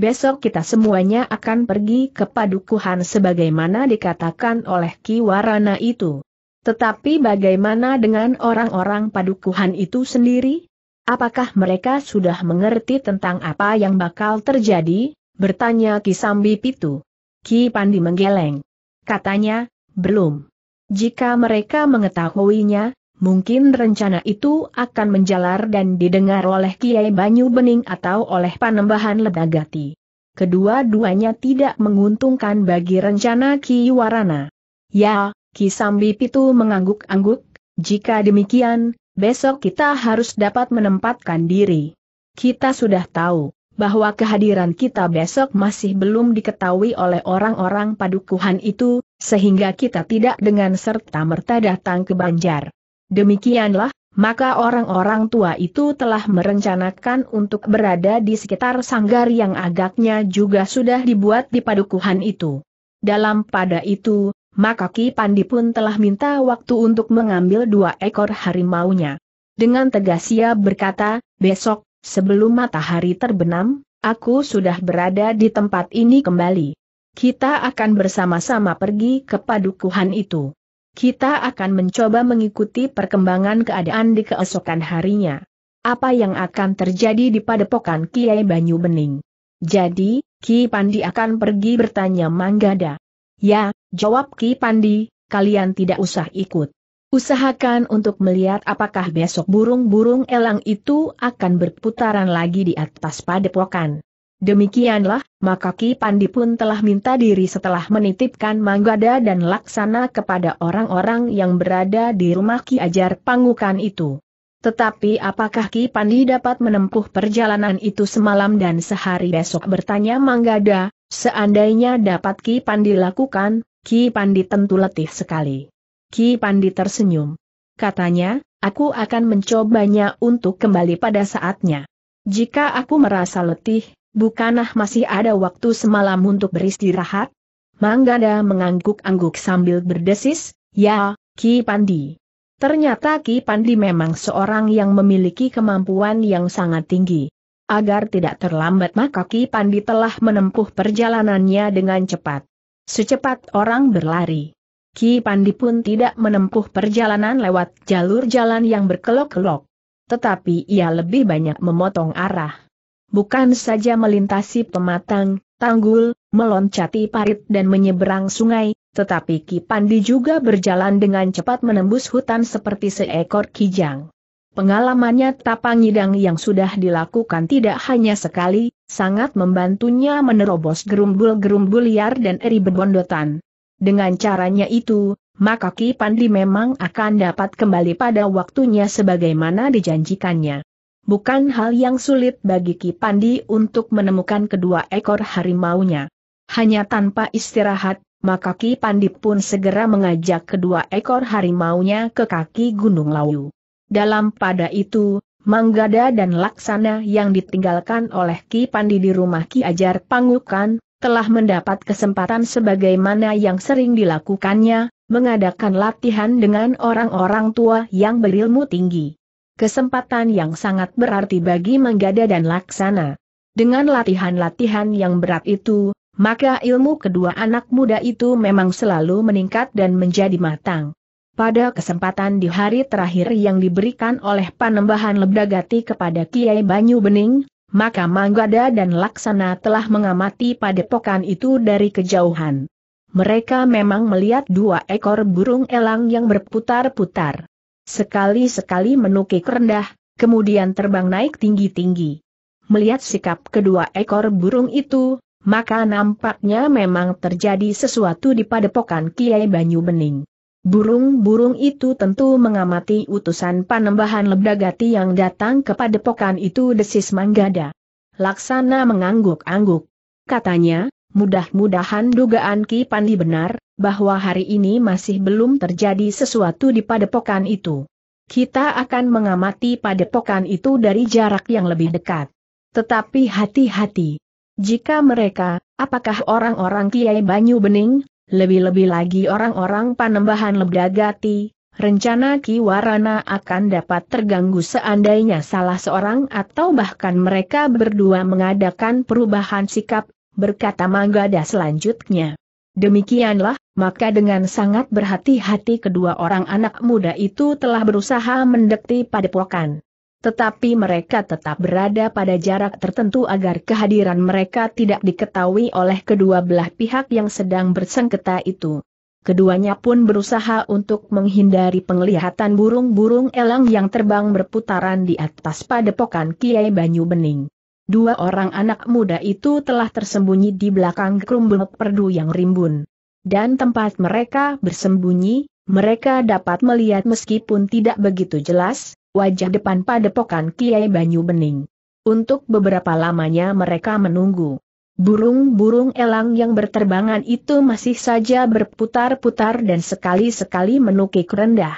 besok kita semuanya akan pergi ke padukuhan sebagaimana dikatakan oleh Ki Warana itu. Tetapi bagaimana dengan orang-orang padukuhan itu sendiri? Apakah mereka sudah mengerti tentang apa yang bakal terjadi? Bertanya Kisambi Pitu. Ki Pandi menggeleng. Katanya, belum. Jika mereka mengetahuinya, Mungkin rencana itu akan menjalar dan didengar oleh Kiai Banyu Bening atau oleh panembahan Ledagati. Kedua-duanya tidak menguntungkan bagi rencana Ki Warana. Ya, Ki Sambi Pitu mengangguk-angguk, jika demikian, besok kita harus dapat menempatkan diri. Kita sudah tahu bahwa kehadiran kita besok masih belum diketahui oleh orang-orang padukuhan itu, sehingga kita tidak dengan serta-merta datang ke Banjar. Demikianlah, maka orang-orang tua itu telah merencanakan untuk berada di sekitar sanggar yang agaknya juga sudah dibuat di padukuhan itu. Dalam pada itu, maka Ki Pandi pun telah minta waktu untuk mengambil dua ekor harimaunya. Dengan tegas ia berkata, besok, sebelum matahari terbenam, aku sudah berada di tempat ini kembali. Kita akan bersama-sama pergi ke padukuhan itu. Kita akan mencoba mengikuti perkembangan keadaan di keesokan harinya. Apa yang akan terjadi di padepokan Kiai Banyu Bening? Jadi, Ki Pandi akan pergi bertanya Manggada. Ya, jawab Ki Pandi, kalian tidak usah ikut. Usahakan untuk melihat apakah besok burung-burung elang itu akan berputaran lagi di atas padepokan. Demikianlah, maka Ki Pandi pun telah minta diri setelah menitipkan Manggada dan Laksana kepada orang-orang yang berada di rumah Ki Ajar Pangukan itu. Tetapi apakah Ki Pandi dapat menempuh perjalanan itu semalam dan sehari besok bertanya Manggada, seandainya dapat Ki Pandi lakukan, Ki Pandi tentu letih sekali. Ki Pandi tersenyum. Katanya, aku akan mencobanya untuk kembali pada saatnya. Jika aku merasa letih, Bukanah masih ada waktu semalam untuk beristirahat? Manggada mengangguk-angguk sambil berdesis, ya, Ki Pandi. Ternyata Ki Pandi memang seorang yang memiliki kemampuan yang sangat tinggi. Agar tidak terlambat maka Ki Pandi telah menempuh perjalanannya dengan cepat. Secepat orang berlari. Ki Pandi pun tidak menempuh perjalanan lewat jalur jalan yang berkelok-kelok. Tetapi ia lebih banyak memotong arah bukan saja melintasi pematang, tanggul, meloncati parit dan menyeberang sungai, tetapi Ki Pandi juga berjalan dengan cepat menembus hutan seperti seekor kijang. Pengalamannya tapang yidang yang sudah dilakukan tidak hanya sekali, sangat membantunya menerobos gerumbul-gerumbul liar dan eri berbondotan. Dengan caranya itu, maka Ki Pandi memang akan dapat kembali pada waktunya sebagaimana dijanjikannya bukan hal yang sulit bagi Ki Pandi untuk menemukan kedua ekor harimaunya. Hanya tanpa istirahat, maka Ki Pandi pun segera mengajak kedua ekor harimaunya ke kaki Gunung Lawu. Dalam pada itu, Manggada dan Laksana yang ditinggalkan oleh Ki Pandi di rumah Ki Ajar Pangukan, telah mendapat kesempatan sebagaimana yang sering dilakukannya, mengadakan latihan dengan orang-orang tua yang berilmu tinggi kesempatan yang sangat berarti bagi Menggada dan Laksana. Dengan latihan-latihan yang berat itu, maka ilmu kedua anak muda itu memang selalu meningkat dan menjadi matang. Pada kesempatan di hari terakhir yang diberikan oleh Panembahan Lebdagati kepada Kiai Banyu Bening, maka Manggada dan Laksana telah mengamati padepokan itu dari kejauhan. Mereka memang melihat dua ekor burung elang yang berputar-putar sekali-sekali menukik rendah, kemudian terbang naik tinggi-tinggi. Melihat sikap kedua ekor burung itu, maka nampaknya memang terjadi sesuatu di padepokan Kiai Banyu Bening. Burung-burung itu tentu mengamati utusan panembahan Lebdagati yang datang ke padepokan itu desis Manggada. Laksana mengangguk-angguk. Katanya, mudah-mudahan dugaan Ki Pandi benar, bahwa hari ini masih belum terjadi sesuatu di padepokan itu. Kita akan mengamati padepokan itu dari jarak yang lebih dekat. Tetapi hati-hati. Jika mereka, apakah orang-orang Kiai Banyu Bening, lebih-lebih lagi orang-orang panembahan Lebdagati, rencana Ki Warana akan dapat terganggu seandainya salah seorang atau bahkan mereka berdua mengadakan perubahan sikap, berkata Manggada selanjutnya. Demikianlah, maka dengan sangat berhati-hati kedua orang anak muda itu telah berusaha mendekati padepokan. Tetapi mereka tetap berada pada jarak tertentu agar kehadiran mereka tidak diketahui oleh kedua belah pihak yang sedang bersengketa itu. Keduanya pun berusaha untuk menghindari penglihatan burung-burung elang yang terbang berputaran di atas padepokan Kiai Banyu Bening. Dua orang anak muda itu telah tersembunyi di belakang kerumbel perdu yang rimbun. Dan tempat mereka bersembunyi, mereka dapat melihat meskipun tidak begitu jelas, wajah depan padepokan Kiai Banyu Bening. Untuk beberapa lamanya mereka menunggu. Burung-burung elang yang berterbangan itu masih saja berputar-putar dan sekali-sekali menukik rendah.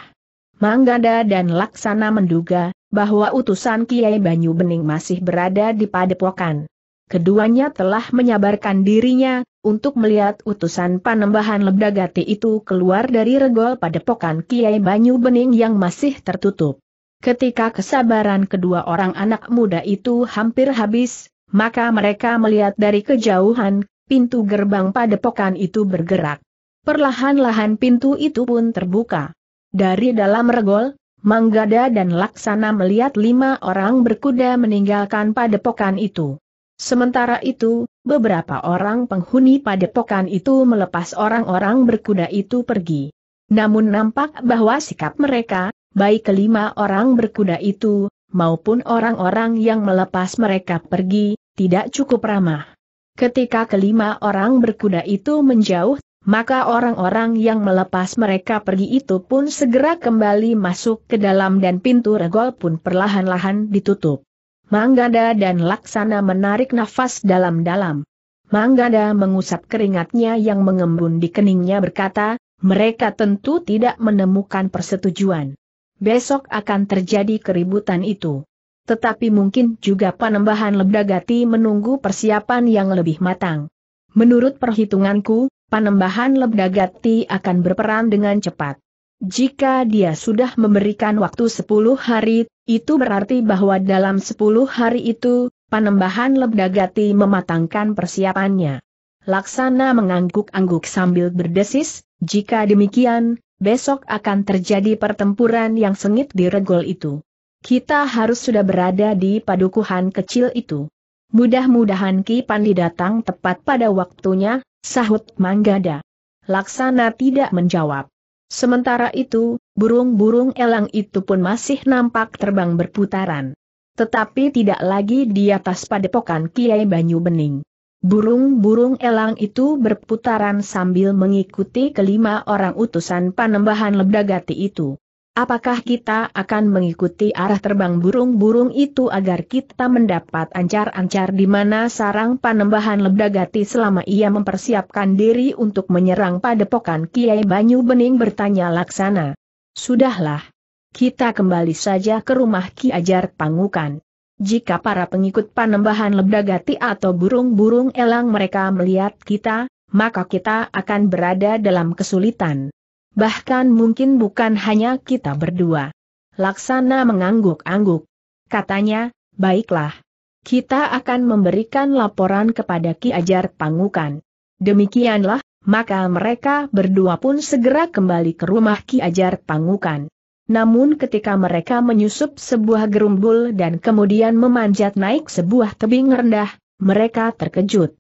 Manggada dan Laksana menduga bahwa utusan Kiai Banyu Bening masih berada di padepokan. Keduanya telah menyabarkan dirinya, untuk melihat utusan panembahan Lebdagati itu keluar dari regol padepokan Kiai Banyu Bening yang masih tertutup. Ketika kesabaran kedua orang anak muda itu hampir habis, maka mereka melihat dari kejauhan, pintu gerbang padepokan itu bergerak. Perlahan-lahan pintu itu pun terbuka. Dari dalam regol, Manggada dan Laksana melihat lima orang berkuda meninggalkan padepokan itu. Sementara itu, beberapa orang penghuni padepokan itu melepas orang-orang berkuda itu pergi. Namun nampak bahwa sikap mereka, baik kelima orang berkuda itu, maupun orang-orang yang melepas mereka pergi, tidak cukup ramah. Ketika kelima orang berkuda itu menjauh, maka orang-orang yang melepas mereka pergi itu pun segera kembali masuk ke dalam dan pintu regol pun perlahan-lahan ditutup. Manggada dan Laksana menarik nafas dalam-dalam. Manggada mengusap keringatnya yang mengembun di keningnya berkata, mereka tentu tidak menemukan persetujuan. Besok akan terjadi keributan itu. Tetapi mungkin juga panembahan Lebdagati menunggu persiapan yang lebih matang. Menurut perhitunganku, panembahan Lebdagati akan berperan dengan cepat. Jika dia sudah memberikan waktu 10 hari, itu berarti bahwa dalam 10 hari itu, Panembahan Lebdagati mematangkan persiapannya. Laksana mengangguk-angguk sambil berdesis, jika demikian, besok akan terjadi pertempuran yang sengit di regol itu. Kita harus sudah berada di padukuhan kecil itu. Mudah-mudahan Ki Pandi datang tepat pada waktunya, sahut Manggada. Laksana tidak menjawab. Sementara itu, burung-burung elang itu pun masih nampak terbang berputaran. Tetapi tidak lagi di atas padepokan Kiai Banyu Bening. Burung-burung elang itu berputaran sambil mengikuti kelima orang utusan panembahan Lebdagati itu. Apakah kita akan mengikuti arah terbang burung-burung itu agar kita mendapat ancar-ancar di mana sarang panembahan Lebdagati selama ia mempersiapkan diri untuk menyerang padepokan Kiai Banyu Bening bertanya Laksana. Sudahlah. Kita kembali saja ke rumah Ki Ajar Pangukan. Jika para pengikut panembahan Lebdagati atau burung-burung elang mereka melihat kita, maka kita akan berada dalam kesulitan. Bahkan mungkin bukan hanya kita berdua. Laksana mengangguk-angguk. Katanya, baiklah. Kita akan memberikan laporan kepada Ki Ajar Pangukan. Demikianlah, maka mereka berdua pun segera kembali ke rumah Ki Ajar Pangukan. Namun ketika mereka menyusup sebuah gerumbul dan kemudian memanjat naik sebuah tebing rendah, mereka terkejut.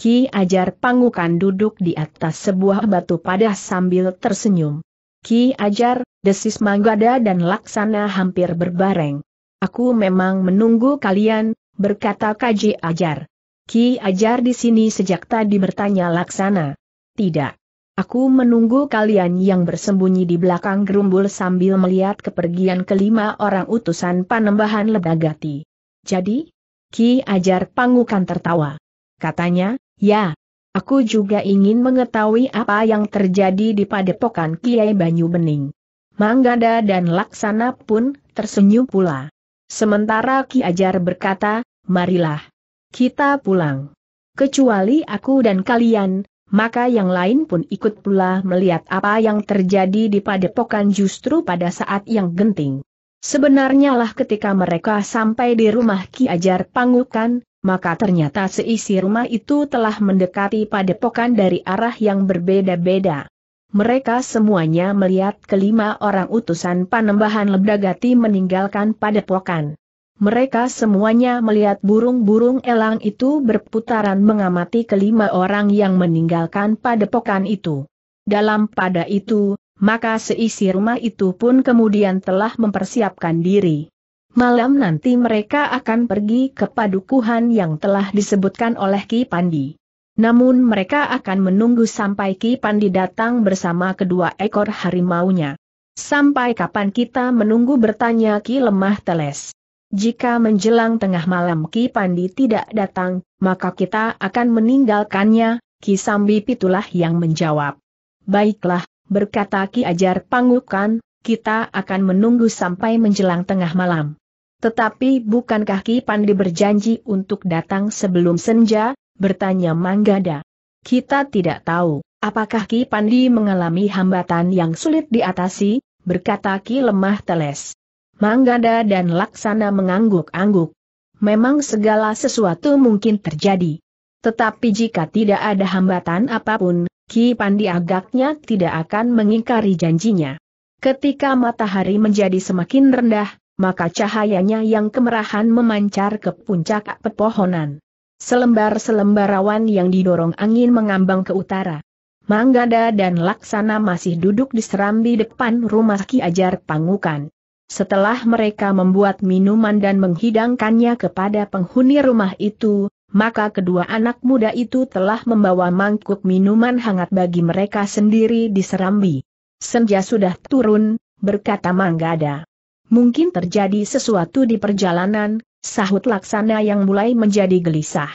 Ki Ajar Pangukan duduk di atas sebuah batu padah sambil tersenyum. Ki Ajar, desis Manggada dan Laksana hampir berbareng. Aku memang menunggu kalian, berkata Kaji Ajar. Ki Ajar di sini sejak tadi bertanya Laksana. Tidak. Aku menunggu kalian yang bersembunyi di belakang gerumbul sambil melihat kepergian kelima orang utusan panembahan Lebagati. Jadi? Ki Ajar Pangukan tertawa. Katanya, Ya, aku juga ingin mengetahui apa yang terjadi di padepokan Kiai Banyu Bening. Manggada dan Laksana pun tersenyum pula. Sementara Ki Ajar berkata, marilah. Kita pulang. Kecuali aku dan kalian, maka yang lain pun ikut pula melihat apa yang terjadi di padepokan justru pada saat yang genting. Sebenarnya lah ketika mereka sampai di rumah Ki Ajar Pangukan, maka ternyata seisi rumah itu telah mendekati padepokan dari arah yang berbeda-beda. Mereka semuanya melihat kelima orang utusan panembahan Lebdagati meninggalkan padepokan. Mereka semuanya melihat burung-burung elang itu berputaran mengamati kelima orang yang meninggalkan padepokan itu. Dalam pada itu, maka seisi rumah itu pun kemudian telah mempersiapkan diri. Malam nanti mereka akan pergi ke padukuhan yang telah disebutkan oleh Ki Pandi. Namun mereka akan menunggu sampai Ki Pandi datang bersama kedua ekor harimaunya. Sampai kapan kita menunggu bertanya Ki Lemah Teles. Jika menjelang tengah malam Ki Pandi tidak datang, maka kita akan meninggalkannya, Ki Sambi Pitulah yang menjawab. Baiklah, berkata Ki Ajar Pangukan, kita akan menunggu sampai menjelang tengah malam. Tetapi bukankah Ki Pandi berjanji untuk datang sebelum senja, bertanya Manggada. Kita tidak tahu, apakah Ki Pandi mengalami hambatan yang sulit diatasi, berkata Ki Lemah Teles. Manggada dan Laksana mengangguk-angguk. Memang segala sesuatu mungkin terjadi. Tetapi jika tidak ada hambatan apapun, Ki Pandi agaknya tidak akan mengingkari janjinya. Ketika matahari menjadi semakin rendah, maka cahayanya yang kemerahan memancar ke puncak pepohonan. Selembar-selembar awan yang didorong angin mengambang ke utara. Manggada dan Laksana masih duduk di serambi depan rumah Ki Ajar Pangukan. Setelah mereka membuat minuman dan menghidangkannya kepada penghuni rumah itu, maka kedua anak muda itu telah membawa mangkuk minuman hangat bagi mereka sendiri di serambi. Senja sudah turun, berkata Manggada. Mungkin terjadi sesuatu di perjalanan, sahut laksana yang mulai menjadi gelisah.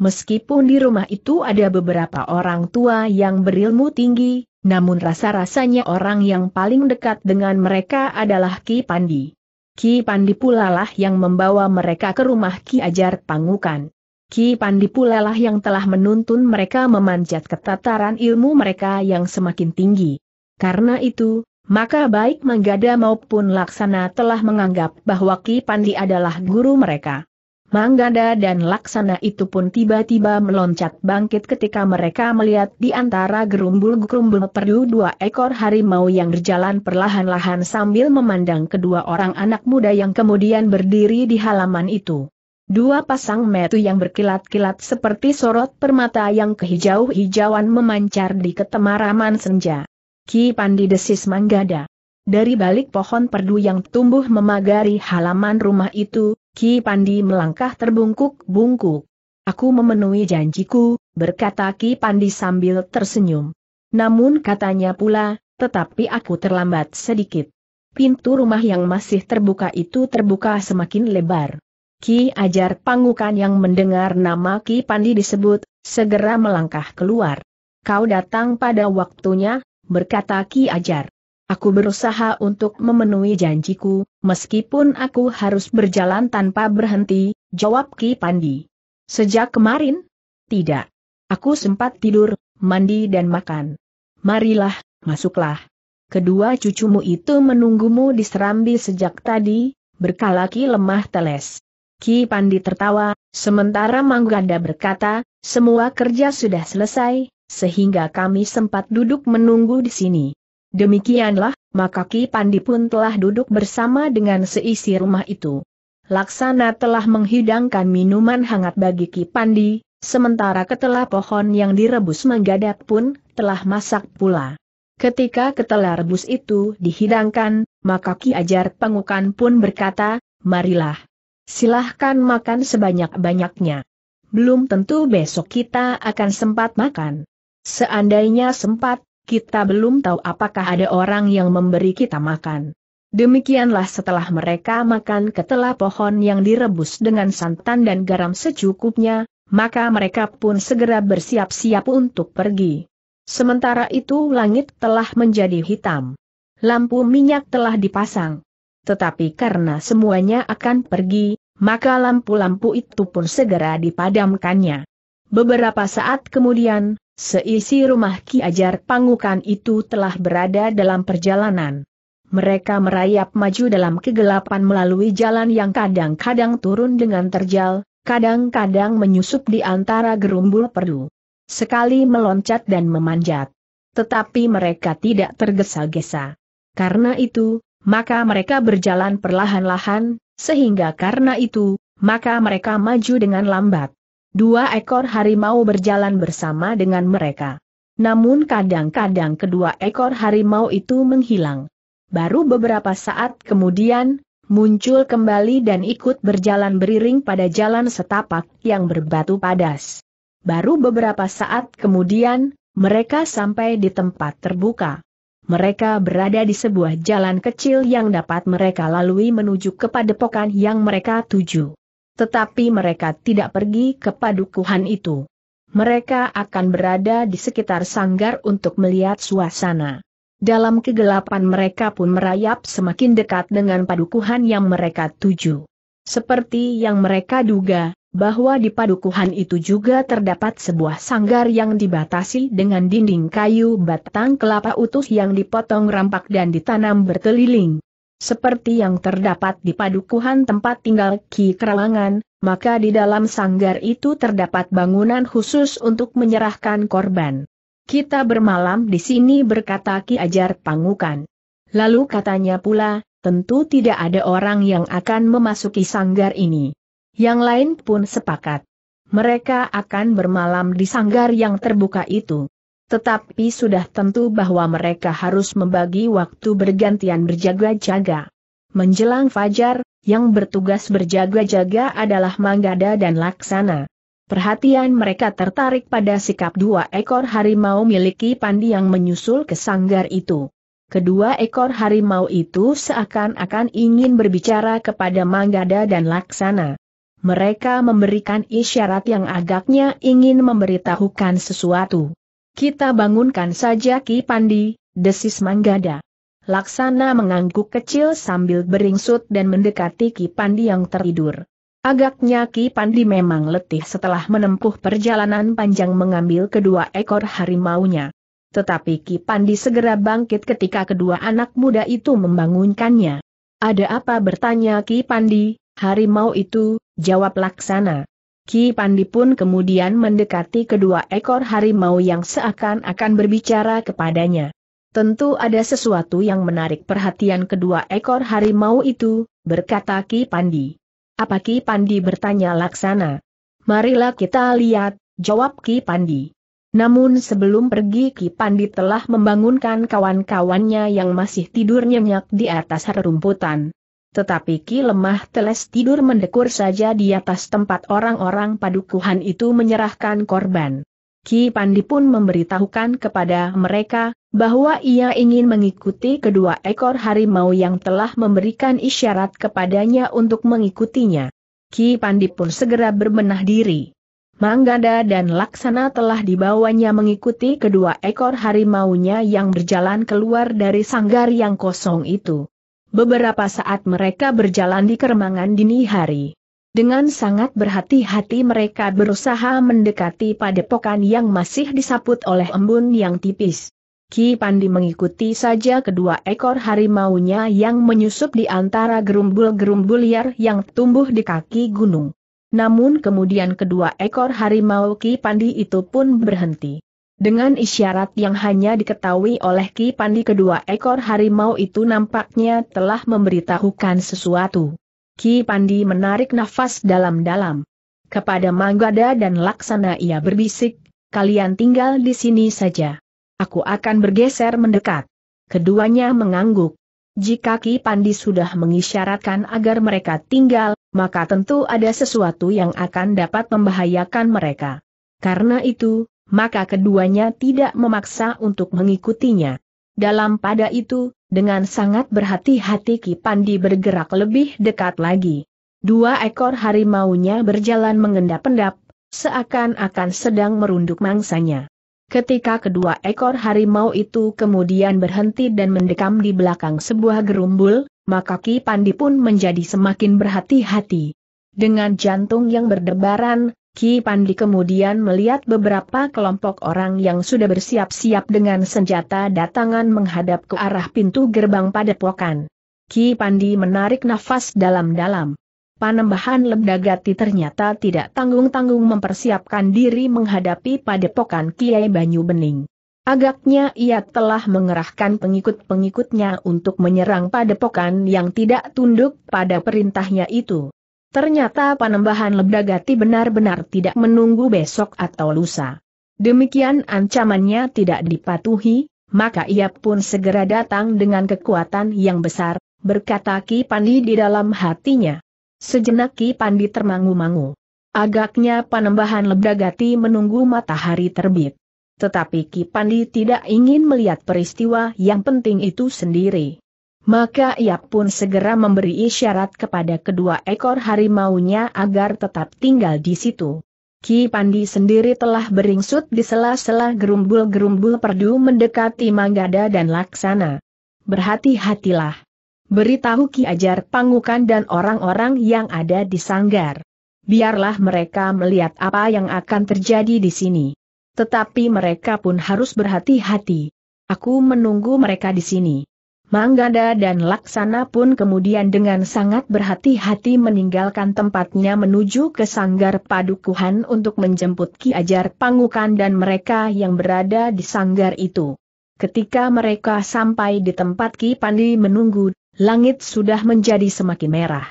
Meskipun di rumah itu ada beberapa orang tua yang berilmu tinggi, namun rasa-rasanya orang yang paling dekat dengan mereka adalah Ki Pandi. Ki Pandi pula lah yang membawa mereka ke rumah Ki Ajar Pangukan. Ki Pandi pula lah yang telah menuntun mereka memanjat ketataran ilmu mereka yang semakin tinggi. Karena itu, maka baik Manggada maupun Laksana telah menganggap bahwa Ki Pandi adalah guru mereka. Manggada dan Laksana itu pun tiba-tiba meloncat bangkit ketika mereka melihat di antara gerumbul-gerumbul perdu dua ekor harimau yang berjalan perlahan-lahan sambil memandang kedua orang anak muda yang kemudian berdiri di halaman itu. Dua pasang metu yang berkilat-kilat seperti sorot permata yang kehijau-hijauan memancar di ketemaraman senja. Ki Pandi desis Manggada. Dari balik pohon perdu yang tumbuh memagari halaman rumah itu, Ki Pandi melangkah terbungkuk-bungkuk. Aku memenuhi janjiku, berkata Ki Pandi sambil tersenyum. Namun katanya pula, tetapi aku terlambat sedikit. Pintu rumah yang masih terbuka itu terbuka semakin lebar. Ki Ajar Pangukan yang mendengar nama Ki Pandi disebut, segera melangkah keluar. Kau datang pada waktunya, berkata Ki Ajar. Aku berusaha untuk memenuhi janjiku, meskipun aku harus berjalan tanpa berhenti, jawab Ki Pandi. Sejak kemarin? Tidak. Aku sempat tidur, mandi dan makan. Marilah, masuklah. Kedua cucumu itu menunggumu di serambi sejak tadi, berkala Ki lemah teles. Ki Pandi tertawa, sementara Mangganda berkata, semua kerja sudah selesai, sehingga kami sempat duduk menunggu di sini. Demikianlah, maka Ki Pandi pun telah duduk bersama dengan seisi rumah itu. Laksana telah menghidangkan minuman hangat bagi Ki Pandi, sementara ketela pohon yang direbus menggadap pun telah masak pula. Ketika ketela rebus itu dihidangkan, maka Ki Ajar Pengukan pun berkata, marilah. Silahkan makan sebanyak-banyaknya. Belum tentu besok kita akan sempat makan. Seandainya sempat, kita belum tahu apakah ada orang yang memberi kita makan. Demikianlah setelah mereka makan ketela pohon yang direbus dengan santan dan garam secukupnya, maka mereka pun segera bersiap-siap untuk pergi. Sementara itu langit telah menjadi hitam. Lampu minyak telah dipasang. Tetapi karena semuanya akan pergi, maka lampu-lampu itu pun segera dipadamkannya. Beberapa saat kemudian, Seisi rumah Ki Ajar Pangukan itu telah berada dalam perjalanan. Mereka merayap maju dalam kegelapan melalui jalan yang kadang-kadang turun dengan terjal, kadang-kadang menyusup di antara gerumbul perdu. Sekali meloncat dan memanjat. Tetapi mereka tidak tergesa-gesa. Karena itu, maka mereka berjalan perlahan-lahan, sehingga karena itu, maka mereka maju dengan lambat. Dua ekor harimau berjalan bersama dengan mereka. Namun kadang-kadang kedua ekor harimau itu menghilang. Baru beberapa saat kemudian, muncul kembali dan ikut berjalan beriring pada jalan setapak yang berbatu padas. Baru beberapa saat kemudian, mereka sampai di tempat terbuka. Mereka berada di sebuah jalan kecil yang dapat mereka lalui menuju ke padepokan yang mereka tuju. Tetapi mereka tidak pergi ke padukuhan itu. Mereka akan berada di sekitar sanggar untuk melihat suasana. Dalam kegelapan mereka pun merayap semakin dekat dengan padukuhan yang mereka tuju. Seperti yang mereka duga, bahwa di padukuhan itu juga terdapat sebuah sanggar yang dibatasi dengan dinding kayu batang kelapa utuh yang dipotong rampak dan ditanam berkeliling. Seperti yang terdapat di padukuhan tempat tinggal Ki Kerawangan, maka di dalam sanggar itu terdapat bangunan khusus untuk menyerahkan korban. Kita bermalam di sini berkata Ki Ajar Pangukan. Lalu katanya pula, tentu tidak ada orang yang akan memasuki sanggar ini. Yang lain pun sepakat. Mereka akan bermalam di sanggar yang terbuka itu. Tetapi sudah tentu bahwa mereka harus membagi waktu bergantian berjaga-jaga. Menjelang fajar, yang bertugas berjaga-jaga adalah Manggada dan Laksana. Perhatian mereka tertarik pada sikap dua ekor harimau miliki pandi yang menyusul ke sanggar itu. Kedua ekor harimau itu seakan-akan ingin berbicara kepada Manggada dan Laksana. Mereka memberikan isyarat yang agaknya ingin memberitahukan sesuatu. Kita bangunkan saja Ki Pandi, desis Manggada. Laksana mengangguk kecil sambil beringsut dan mendekati Ki Pandi yang tertidur. Agaknya Ki Pandi memang letih setelah menempuh perjalanan panjang mengambil kedua ekor harimaunya. Tetapi Ki Pandi segera bangkit ketika kedua anak muda itu membangunkannya. Ada apa bertanya Ki Pandi, harimau itu, jawab Laksana. Ki Pandi pun kemudian mendekati kedua ekor harimau yang seakan-akan berbicara kepadanya. Tentu ada sesuatu yang menarik perhatian kedua ekor harimau itu, berkata Ki Pandi. Apa Ki Pandi bertanya Laksana? Marilah kita lihat, jawab Ki Pandi. Namun sebelum pergi Ki Pandi telah membangunkan kawan-kawannya yang masih tidur nyenyak di atas rerumputan. Tetapi Ki lemah teles tidur mendekur saja di atas tempat orang-orang padukuhan itu menyerahkan korban. Ki Pandi pun memberitahukan kepada mereka, bahwa ia ingin mengikuti kedua ekor harimau yang telah memberikan isyarat kepadanya untuk mengikutinya. Ki Pandi pun segera berbenah diri. Manggada dan Laksana telah dibawanya mengikuti kedua ekor harimaunya yang berjalan keluar dari sanggar yang kosong itu. Beberapa saat mereka berjalan di keremangan dini hari. Dengan sangat berhati-hati mereka berusaha mendekati padepokan yang masih disaput oleh embun yang tipis. Ki Pandi mengikuti saja kedua ekor harimaunya yang menyusup di antara gerumbul-gerumbul liar yang tumbuh di kaki gunung. Namun kemudian kedua ekor harimau Ki Pandi itu pun berhenti. Dengan isyarat yang hanya diketahui oleh Ki Pandi kedua ekor harimau itu nampaknya telah memberitahukan sesuatu. Ki Pandi menarik nafas dalam-dalam. Kepada Manggada dan Laksana ia berbisik, kalian tinggal di sini saja. Aku akan bergeser mendekat. Keduanya mengangguk. Jika Ki Pandi sudah mengisyaratkan agar mereka tinggal, maka tentu ada sesuatu yang akan dapat membahayakan mereka. Karena itu, maka keduanya tidak memaksa untuk mengikutinya. Dalam pada itu, dengan sangat berhati-hati Ki Pandi bergerak lebih dekat lagi. Dua ekor harimaunya berjalan mengendap-endap, seakan-akan sedang merunduk mangsanya. Ketika kedua ekor harimau itu kemudian berhenti dan mendekam di belakang sebuah gerumbul, maka Ki Pandi pun menjadi semakin berhati-hati. Dengan jantung yang berdebaran, Ki Pandi kemudian melihat beberapa kelompok orang yang sudah bersiap-siap dengan senjata datangan menghadap ke arah pintu gerbang padepokan. Ki Pandi menarik nafas dalam-dalam. Panembahan Lebdagati ternyata tidak tanggung-tanggung mempersiapkan diri menghadapi padepokan Kiai Banyu Bening. Agaknya ia telah mengerahkan pengikut-pengikutnya untuk menyerang padepokan yang tidak tunduk pada perintahnya itu. Ternyata panembahan Lebdagati benar-benar tidak menunggu besok atau lusa. Demikian ancamannya tidak dipatuhi, maka ia pun segera datang dengan kekuatan yang besar, berkata Ki Pandi di dalam hatinya. Sejenak Ki Pandi termangu-mangu. Agaknya panembahan Lebdagati menunggu matahari terbit. Tetapi Ki Pandi tidak ingin melihat peristiwa yang penting itu sendiri. Maka ia pun segera memberi isyarat kepada kedua ekor harimaunya agar tetap tinggal di situ. Ki Pandi sendiri telah beringsut di sela-sela gerumbul-gerumbul perdu mendekati Manggada dan Laksana. Berhati-hatilah. Beritahu Ki Ajar Pangukan dan orang-orang yang ada di sanggar. Biarlah mereka melihat apa yang akan terjadi di sini. Tetapi mereka pun harus berhati-hati. Aku menunggu mereka di sini. Manggada dan Laksana pun kemudian dengan sangat berhati-hati meninggalkan tempatnya menuju ke sanggar padukuhan untuk menjemput Ki Ajar Pangukan dan mereka yang berada di sanggar itu. Ketika mereka sampai di tempat Ki Pandi menunggu, langit sudah menjadi semakin merah.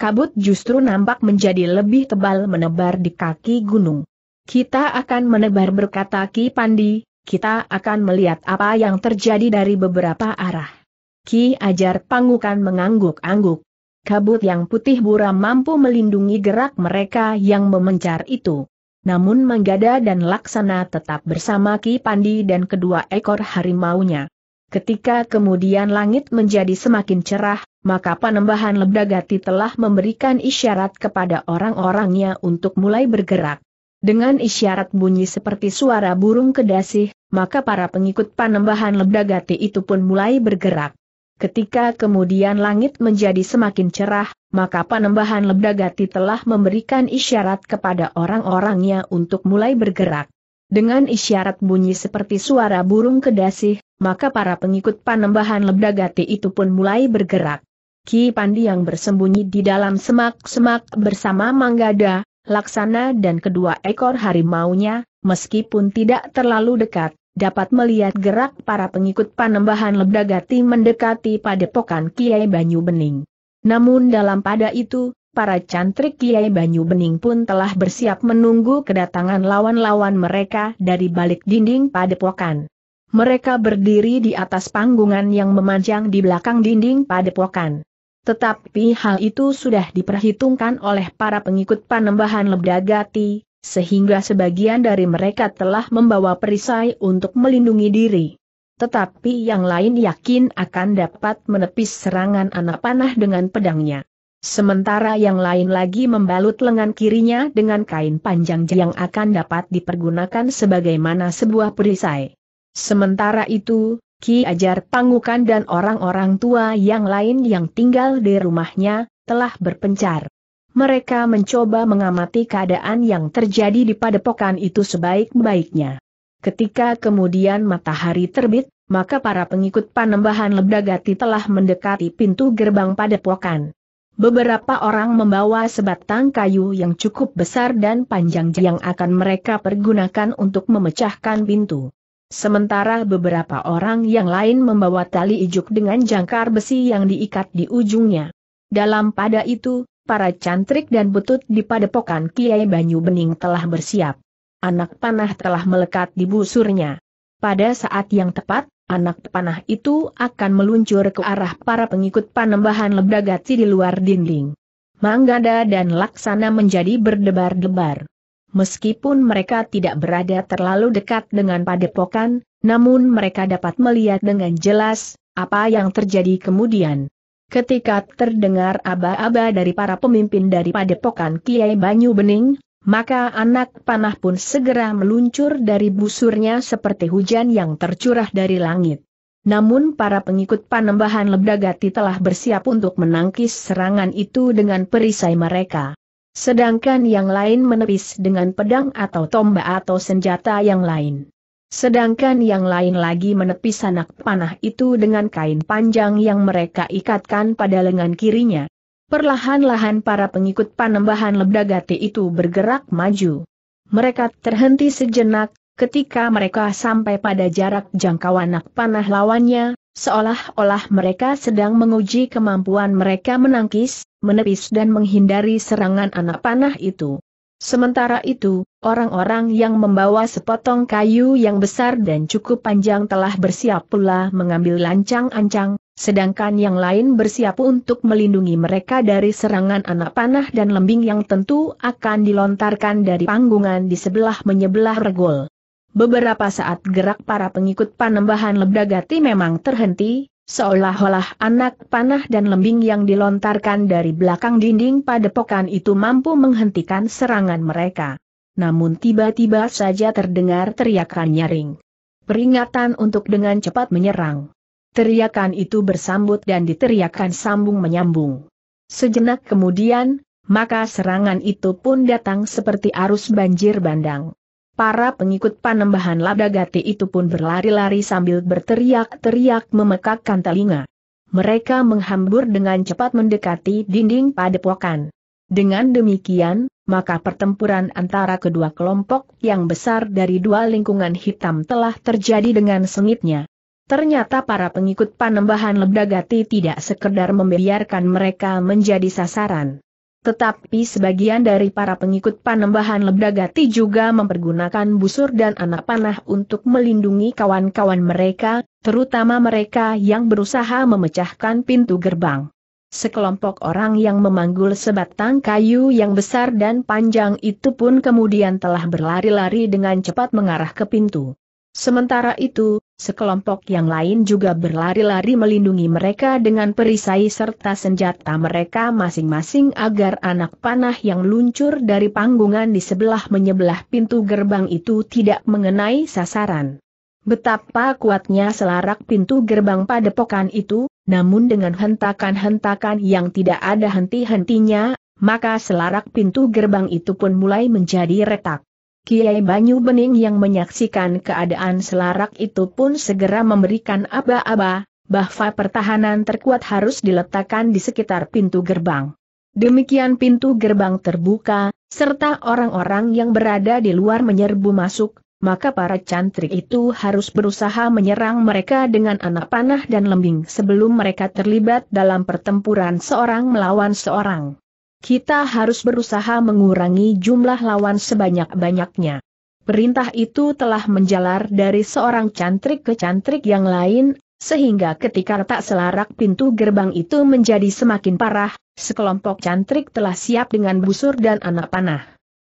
Kabut justru nampak menjadi lebih tebal menebar di kaki gunung. Kita akan menebar berkata Ki Pandi, kita akan melihat apa yang terjadi dari beberapa arah. Ki Ajar Pangukan mengangguk-angguk. Kabut yang putih buram mampu melindungi gerak mereka yang memencar itu. Namun Manggada dan Laksana tetap bersama Ki Pandi dan kedua ekor harimaunya. Ketika kemudian langit menjadi semakin cerah, maka panembahan Lebdagati telah memberikan isyarat kepada orang-orangnya untuk mulai bergerak. Dengan isyarat bunyi seperti suara burung kedasih, maka para pengikut panembahan Lebdagati itu pun mulai bergerak. Ketika kemudian langit menjadi semakin cerah, maka panembahan Lebdagati telah memberikan isyarat kepada orang-orangnya untuk mulai bergerak. Dengan isyarat bunyi seperti suara burung kedasih, maka para pengikut panembahan Lebdagati itu pun mulai bergerak. Ki Pandi yang bersembunyi di dalam semak-semak bersama Manggada, Laksana dan kedua ekor harimaunya, meskipun tidak terlalu dekat, dapat melihat gerak para pengikut panembahan Lebdagati mendekati padepokan Kiai Banyu Bening. Namun dalam pada itu, para cantrik Kiai Banyu Bening pun telah bersiap menunggu kedatangan lawan-lawan mereka dari balik dinding padepokan. Mereka berdiri di atas panggungan yang memanjang di belakang dinding padepokan. Tetapi hal itu sudah diperhitungkan oleh para pengikut panembahan Lebdagati, sehingga sebagian dari mereka telah membawa perisai untuk melindungi diri. Tetapi yang lain yakin akan dapat menepis serangan anak panah dengan pedangnya. Sementara yang lain lagi membalut lengan kirinya dengan kain panjang yang akan dapat dipergunakan sebagaimana sebuah perisai. Sementara itu, Ki Ajar Pangukan dan orang-orang tua yang lain yang tinggal di rumahnya, telah berpencar mereka mencoba mengamati keadaan yang terjadi di padepokan itu sebaik-baiknya. Ketika kemudian matahari terbit, maka para pengikut panembahan Lebdagati telah mendekati pintu gerbang padepokan. Beberapa orang membawa sebatang kayu yang cukup besar dan panjang yang akan mereka pergunakan untuk memecahkan pintu. Sementara beberapa orang yang lain membawa tali ijuk dengan jangkar besi yang diikat di ujungnya. Dalam pada itu, para cantrik dan butut di padepokan Kiai Banyu Bening telah bersiap. Anak panah telah melekat di busurnya. Pada saat yang tepat, anak panah itu akan meluncur ke arah para pengikut panembahan lebdagati di luar dinding. Manggada dan Laksana menjadi berdebar-debar. Meskipun mereka tidak berada terlalu dekat dengan padepokan, namun mereka dapat melihat dengan jelas apa yang terjadi kemudian. Ketika terdengar aba-aba dari para pemimpin dari padepokan Kiai Banyu Bening, maka anak panah pun segera meluncur dari busurnya seperti hujan yang tercurah dari langit. Namun para pengikut panembahan Lebdagati telah bersiap untuk menangkis serangan itu dengan perisai mereka. Sedangkan yang lain menepis dengan pedang atau tombak atau senjata yang lain. Sedangkan yang lain lagi menepis anak panah itu dengan kain panjang yang mereka ikatkan pada lengan kirinya. Perlahan-lahan para pengikut panembahan Lebdagati itu bergerak maju. Mereka terhenti sejenak, ketika mereka sampai pada jarak jangkau anak panah lawannya, seolah-olah mereka sedang menguji kemampuan mereka menangkis, menepis dan menghindari serangan anak panah itu. Sementara itu, orang-orang yang membawa sepotong kayu yang besar dan cukup panjang telah bersiap pula mengambil lancang-ancang, sedangkan yang lain bersiap untuk melindungi mereka dari serangan anak panah dan lembing yang tentu akan dilontarkan dari panggungan di sebelah menyebelah regol. Beberapa saat gerak para pengikut panembahan Lebdagati memang terhenti, Seolah-olah anak panah dan lembing yang dilontarkan dari belakang dinding pada padepokan itu mampu menghentikan serangan mereka. Namun tiba-tiba saja terdengar teriakan nyaring. Peringatan untuk dengan cepat menyerang. Teriakan itu bersambut dan diteriakan sambung menyambung. Sejenak kemudian, maka serangan itu pun datang seperti arus banjir bandang. Para pengikut panembahan gati itu pun berlari-lari sambil berteriak-teriak memekakkan telinga. Mereka menghambur dengan cepat mendekati dinding padepokan. Dengan demikian, maka pertempuran antara kedua kelompok yang besar dari dua lingkungan hitam telah terjadi dengan sengitnya. Ternyata para pengikut panembahan Lebdagati tidak sekedar membiarkan mereka menjadi sasaran. Tetapi sebagian dari para pengikut panembahan Lebdagati juga mempergunakan busur dan anak panah untuk melindungi kawan-kawan mereka, terutama mereka yang berusaha memecahkan pintu gerbang. Sekelompok orang yang memanggul sebatang kayu yang besar dan panjang itu pun kemudian telah berlari-lari dengan cepat mengarah ke pintu. Sementara itu, Sekelompok yang lain juga berlari-lari melindungi mereka dengan perisai serta senjata mereka masing-masing agar anak panah yang luncur dari panggungan di sebelah menyebelah pintu gerbang itu tidak mengenai sasaran. Betapa kuatnya selarak pintu gerbang padepokan itu, namun dengan hentakan-hentakan yang tidak ada henti-hentinya, maka selarak pintu gerbang itu pun mulai menjadi retak. Kiai Banyu Bening yang menyaksikan keadaan selarak itu pun segera memberikan aba-aba, bahwa pertahanan terkuat harus diletakkan di sekitar pintu gerbang. Demikian pintu gerbang terbuka, serta orang-orang yang berada di luar menyerbu masuk, maka para cantrik itu harus berusaha menyerang mereka dengan anak panah dan lembing sebelum mereka terlibat dalam pertempuran seorang melawan seorang. Kita harus berusaha mengurangi jumlah lawan sebanyak-banyaknya. Perintah itu telah menjalar dari seorang cantrik ke cantrik yang lain, sehingga ketika tak selarak pintu gerbang itu menjadi semakin parah, sekelompok cantrik telah siap dengan busur dan anak panah.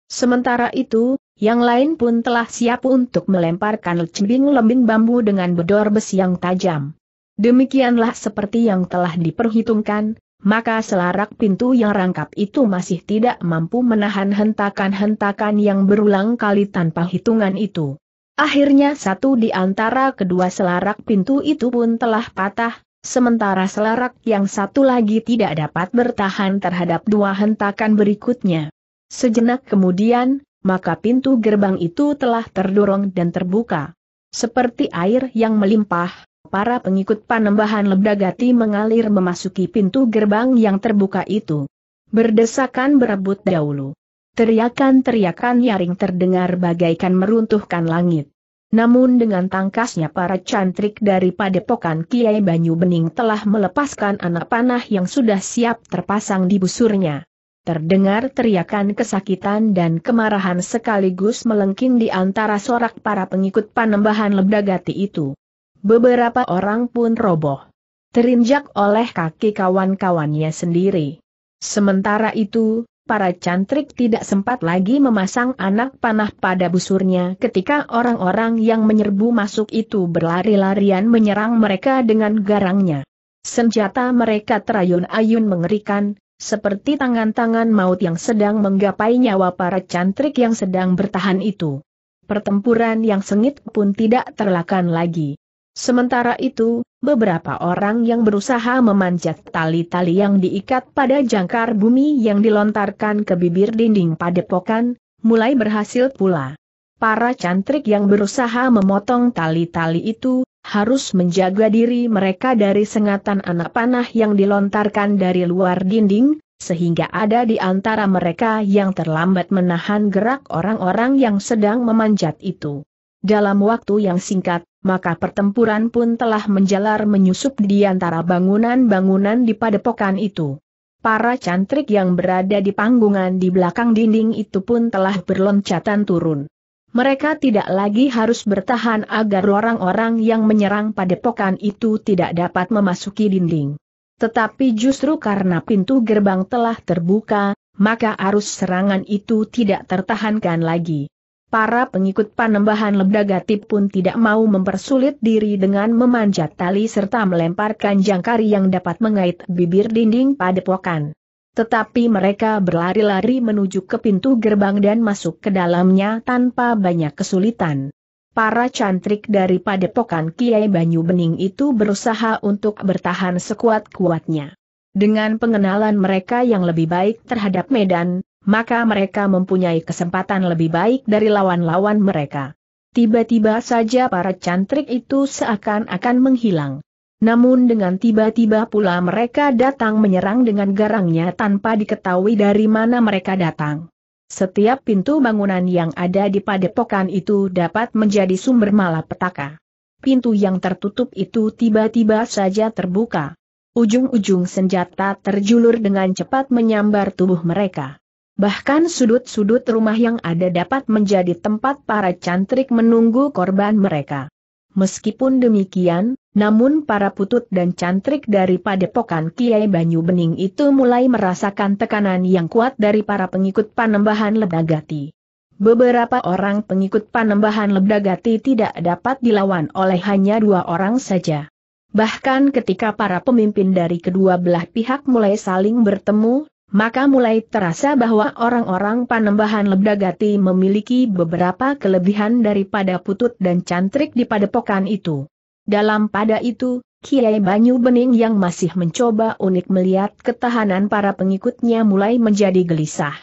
Sementara itu, yang lain pun telah siap untuk melemparkan lembing-lembing bambu dengan bedor besi yang tajam. Demikianlah seperti yang telah diperhitungkan, maka selarak pintu yang rangkap itu masih tidak mampu menahan hentakan-hentakan yang berulang kali tanpa hitungan itu. Akhirnya satu di antara kedua selarak pintu itu pun telah patah, sementara selarak yang satu lagi tidak dapat bertahan terhadap dua hentakan berikutnya. Sejenak kemudian, maka pintu gerbang itu telah terdorong dan terbuka. Seperti air yang melimpah, Para pengikut panembahan Lebdagati mengalir memasuki pintu gerbang yang terbuka itu. Berdesakan berebut dahulu. Teriakan-teriakan nyaring terdengar bagaikan meruntuhkan langit. Namun dengan tangkasnya para cantrik dari padepokan Kiai Banyu Bening telah melepaskan anak panah yang sudah siap terpasang di busurnya. Terdengar teriakan kesakitan dan kemarahan sekaligus melengking di antara sorak para pengikut panembahan Lebdagati itu. Beberapa orang pun roboh. Terinjak oleh kaki kawan-kawannya sendiri. Sementara itu, para cantrik tidak sempat lagi memasang anak panah pada busurnya ketika orang-orang yang menyerbu masuk itu berlari-larian menyerang mereka dengan garangnya. Senjata mereka terayun-ayun mengerikan, seperti tangan-tangan maut yang sedang menggapai nyawa para cantrik yang sedang bertahan itu. Pertempuran yang sengit pun tidak terlakan lagi. Sementara itu, beberapa orang yang berusaha memanjat tali-tali yang diikat pada jangkar bumi yang dilontarkan ke bibir dinding padepokan, mulai berhasil pula. Para cantrik yang berusaha memotong tali-tali itu, harus menjaga diri mereka dari sengatan anak panah yang dilontarkan dari luar dinding, sehingga ada di antara mereka yang terlambat menahan gerak orang-orang yang sedang memanjat itu. Dalam waktu yang singkat, maka pertempuran pun telah menjalar menyusup di antara bangunan-bangunan di padepokan itu. Para cantrik yang berada di panggungan di belakang dinding itu pun telah berloncatan turun. Mereka tidak lagi harus bertahan agar orang-orang yang menyerang padepokan itu tidak dapat memasuki dinding. Tetapi justru karena pintu gerbang telah terbuka, maka arus serangan itu tidak tertahankan lagi para pengikut panembahan Lebdagatip pun tidak mau mempersulit diri dengan memanjat tali serta melemparkan jangkari yang dapat mengait bibir dinding padepokan. Tetapi mereka berlari-lari menuju ke pintu gerbang dan masuk ke dalamnya tanpa banyak kesulitan. Para cantrik dari padepokan Kiai Banyu Bening itu berusaha untuk bertahan sekuat-kuatnya. Dengan pengenalan mereka yang lebih baik terhadap medan, maka mereka mempunyai kesempatan lebih baik dari lawan-lawan mereka. Tiba-tiba saja para cantrik itu seakan-akan menghilang. Namun dengan tiba-tiba pula mereka datang menyerang dengan garangnya tanpa diketahui dari mana mereka datang. Setiap pintu bangunan yang ada di padepokan itu dapat menjadi sumber malapetaka. Pintu yang tertutup itu tiba-tiba saja terbuka. Ujung-ujung senjata terjulur dengan cepat menyambar tubuh mereka. Bahkan sudut-sudut rumah yang ada dapat menjadi tempat para cantrik menunggu korban mereka. Meskipun demikian, namun para putut dan cantrik dari padepokan Kiai Banyu Bening itu mulai merasakan tekanan yang kuat dari para pengikut panembahan Lebagati. Beberapa orang pengikut panembahan Lebagati tidak dapat dilawan oleh hanya dua orang saja. Bahkan ketika para pemimpin dari kedua belah pihak mulai saling bertemu, maka mulai terasa bahwa orang-orang panembahan Lebdagati memiliki beberapa kelebihan daripada putut dan cantrik di padepokan itu. Dalam pada itu, Kiai Banyu Bening yang masih mencoba unik melihat ketahanan para pengikutnya mulai menjadi gelisah.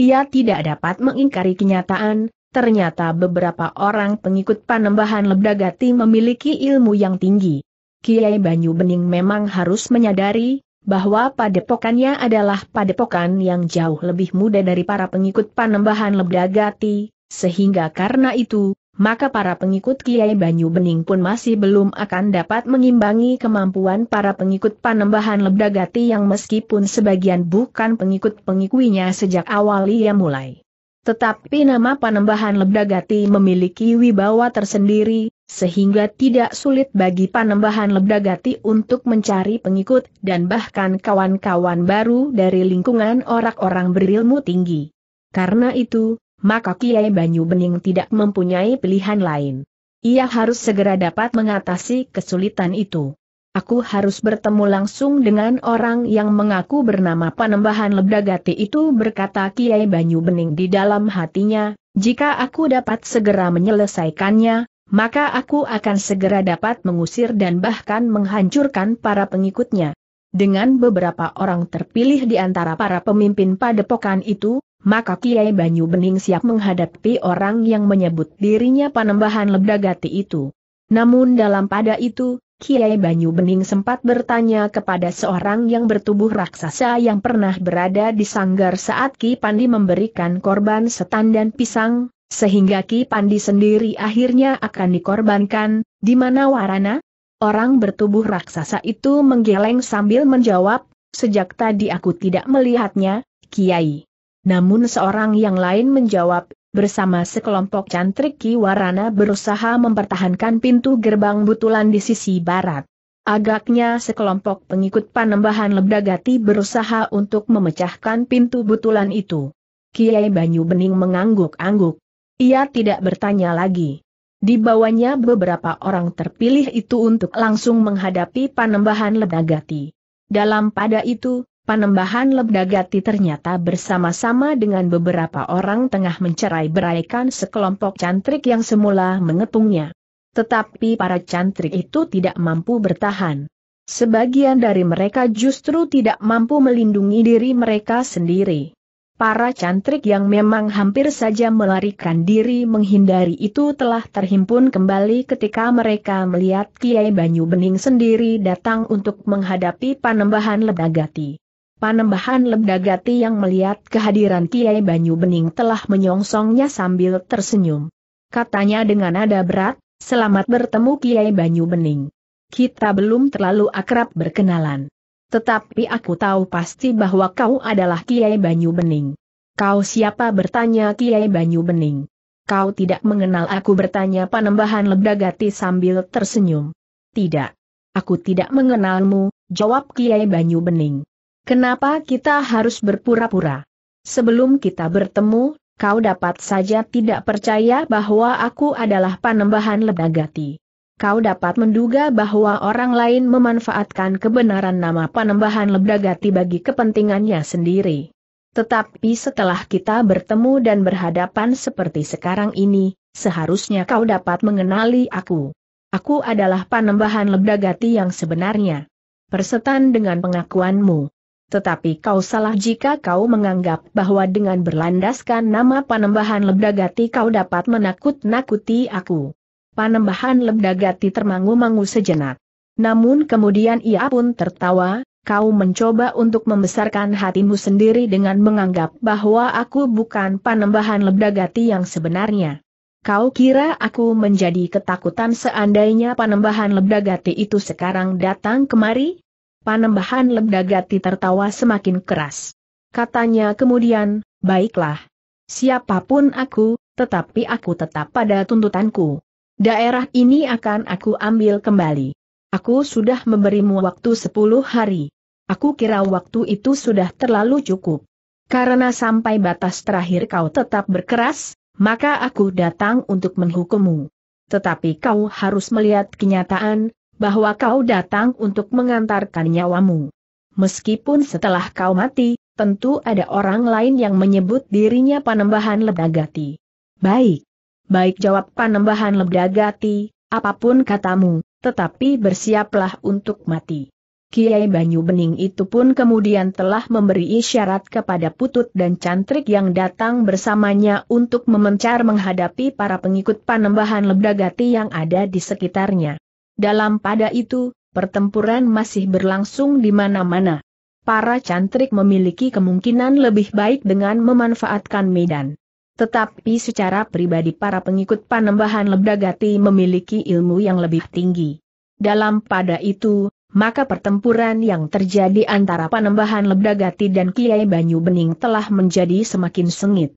Ia tidak dapat mengingkari kenyataan, ternyata beberapa orang pengikut panembahan Lebdagati memiliki ilmu yang tinggi. Kiai Banyu Bening memang harus menyadari bahwa padepokannya adalah padepokan yang jauh lebih muda dari para pengikut panembahan Lebdagati, sehingga karena itu, maka para pengikut Kiai Banyu Bening pun masih belum akan dapat mengimbangi kemampuan para pengikut panembahan Lebdagati yang meskipun sebagian bukan pengikut pengikuinya sejak awal ia mulai. Tetapi nama Panembahan Lebdagati memiliki wibawa tersendiri, sehingga tidak sulit bagi Panembahan Lebdagati untuk mencari pengikut dan bahkan kawan-kawan baru dari lingkungan orang-orang berilmu tinggi. Karena itu, maka Kiai Banyu Bening tidak mempunyai pilihan lain. Ia harus segera dapat mengatasi kesulitan itu. Aku harus bertemu langsung dengan orang yang mengaku bernama Panembahan Lebdagati itu berkata Kiai Banyu Bening di dalam hatinya, jika aku dapat segera menyelesaikannya, maka aku akan segera dapat mengusir dan bahkan menghancurkan para pengikutnya. Dengan beberapa orang terpilih di antara para pemimpin padepokan itu, maka Kiai Banyu Bening siap menghadapi orang yang menyebut dirinya Panembahan Lebdagati itu. Namun dalam pada itu, Kiai Banyu Bening sempat bertanya kepada seorang yang bertubuh raksasa yang pernah berada di sanggar saat Ki Pandi memberikan korban setan dan pisang, sehingga Ki Pandi sendiri akhirnya akan dikorbankan, di mana Warana? Orang bertubuh raksasa itu menggeleng sambil menjawab, sejak tadi aku tidak melihatnya, Kiai. Namun seorang yang lain menjawab, bersama sekelompok cantrik warana berusaha mempertahankan pintu gerbang butulan di sisi barat. Agaknya sekelompok pengikut panembahan Lebdagati berusaha untuk memecahkan pintu butulan itu. Kiai Banyu Bening mengangguk-angguk. Ia tidak bertanya lagi. Di bawahnya beberapa orang terpilih itu untuk langsung menghadapi panembahan Lebdagati. Dalam pada itu, Panembahan Lebdagati ternyata bersama-sama dengan beberapa orang tengah mencerai beraikan sekelompok cantrik yang semula mengepungnya. Tetapi para cantrik itu tidak mampu bertahan. Sebagian dari mereka justru tidak mampu melindungi diri mereka sendiri. Para cantrik yang memang hampir saja melarikan diri menghindari itu telah terhimpun kembali ketika mereka melihat Kiai Banyu Bening sendiri datang untuk menghadapi panembahan Lebdagati. Panembahan Lemdagati yang melihat kehadiran Kiai Banyu Bening telah menyongsongnya sambil tersenyum. Katanya dengan nada berat, selamat bertemu Kiai Banyu Bening. Kita belum terlalu akrab berkenalan. Tetapi aku tahu pasti bahwa kau adalah Kiai Banyu Bening. Kau siapa bertanya Kiai Banyu Bening. Kau tidak mengenal aku bertanya Panembahan Lemdagati sambil tersenyum. Tidak. Aku tidak mengenalmu, jawab Kiai Banyu Bening. Kenapa kita harus berpura-pura? Sebelum kita bertemu, kau dapat saja tidak percaya bahwa aku adalah panembahan Lebagati. Kau dapat menduga bahwa orang lain memanfaatkan kebenaran nama panembahan Lebagati bagi kepentingannya sendiri. Tetapi setelah kita bertemu dan berhadapan seperti sekarang ini, seharusnya kau dapat mengenali aku. Aku adalah panembahan Lebagati yang sebenarnya. Persetan dengan pengakuanmu. Tetapi kau salah jika kau menganggap bahwa dengan berlandaskan nama Panembahan Lebdagati kau dapat menakut-nakuti aku. Panembahan Lebdagati termangu-mangu sejenak. Namun kemudian ia pun tertawa, kau mencoba untuk membesarkan hatimu sendiri dengan menganggap bahwa aku bukan Panembahan Lebdagati yang sebenarnya. Kau kira aku menjadi ketakutan seandainya Panembahan Lebdagati itu sekarang datang kemari? Panembahan Lebdagati tertawa semakin keras. Katanya kemudian, baiklah. Siapapun aku, tetapi aku tetap pada tuntutanku. Daerah ini akan aku ambil kembali. Aku sudah memberimu waktu 10 hari. Aku kira waktu itu sudah terlalu cukup. Karena sampai batas terakhir kau tetap berkeras, maka aku datang untuk menghukummu. Tetapi kau harus melihat kenyataan, bahwa kau datang untuk mengantarkan nyawamu. Meskipun setelah kau mati, tentu ada orang lain yang menyebut dirinya Panembahan Ledagati. Baik. Baik jawab Panembahan Ledagati, apapun katamu, tetapi bersiaplah untuk mati. Kiai Banyu Bening itu pun kemudian telah memberi isyarat kepada Putut dan Cantrik yang datang bersamanya untuk memencar menghadapi para pengikut panembahan Lebdagati yang ada di sekitarnya. Dalam pada itu, pertempuran masih berlangsung di mana-mana. Para cantrik memiliki kemungkinan lebih baik dengan memanfaatkan medan. Tetapi secara pribadi para pengikut panembahan Lebdagati memiliki ilmu yang lebih tinggi. Dalam pada itu, maka pertempuran yang terjadi antara Panembahan Lebdagati dan Kiai Banyu Bening telah menjadi semakin sengit.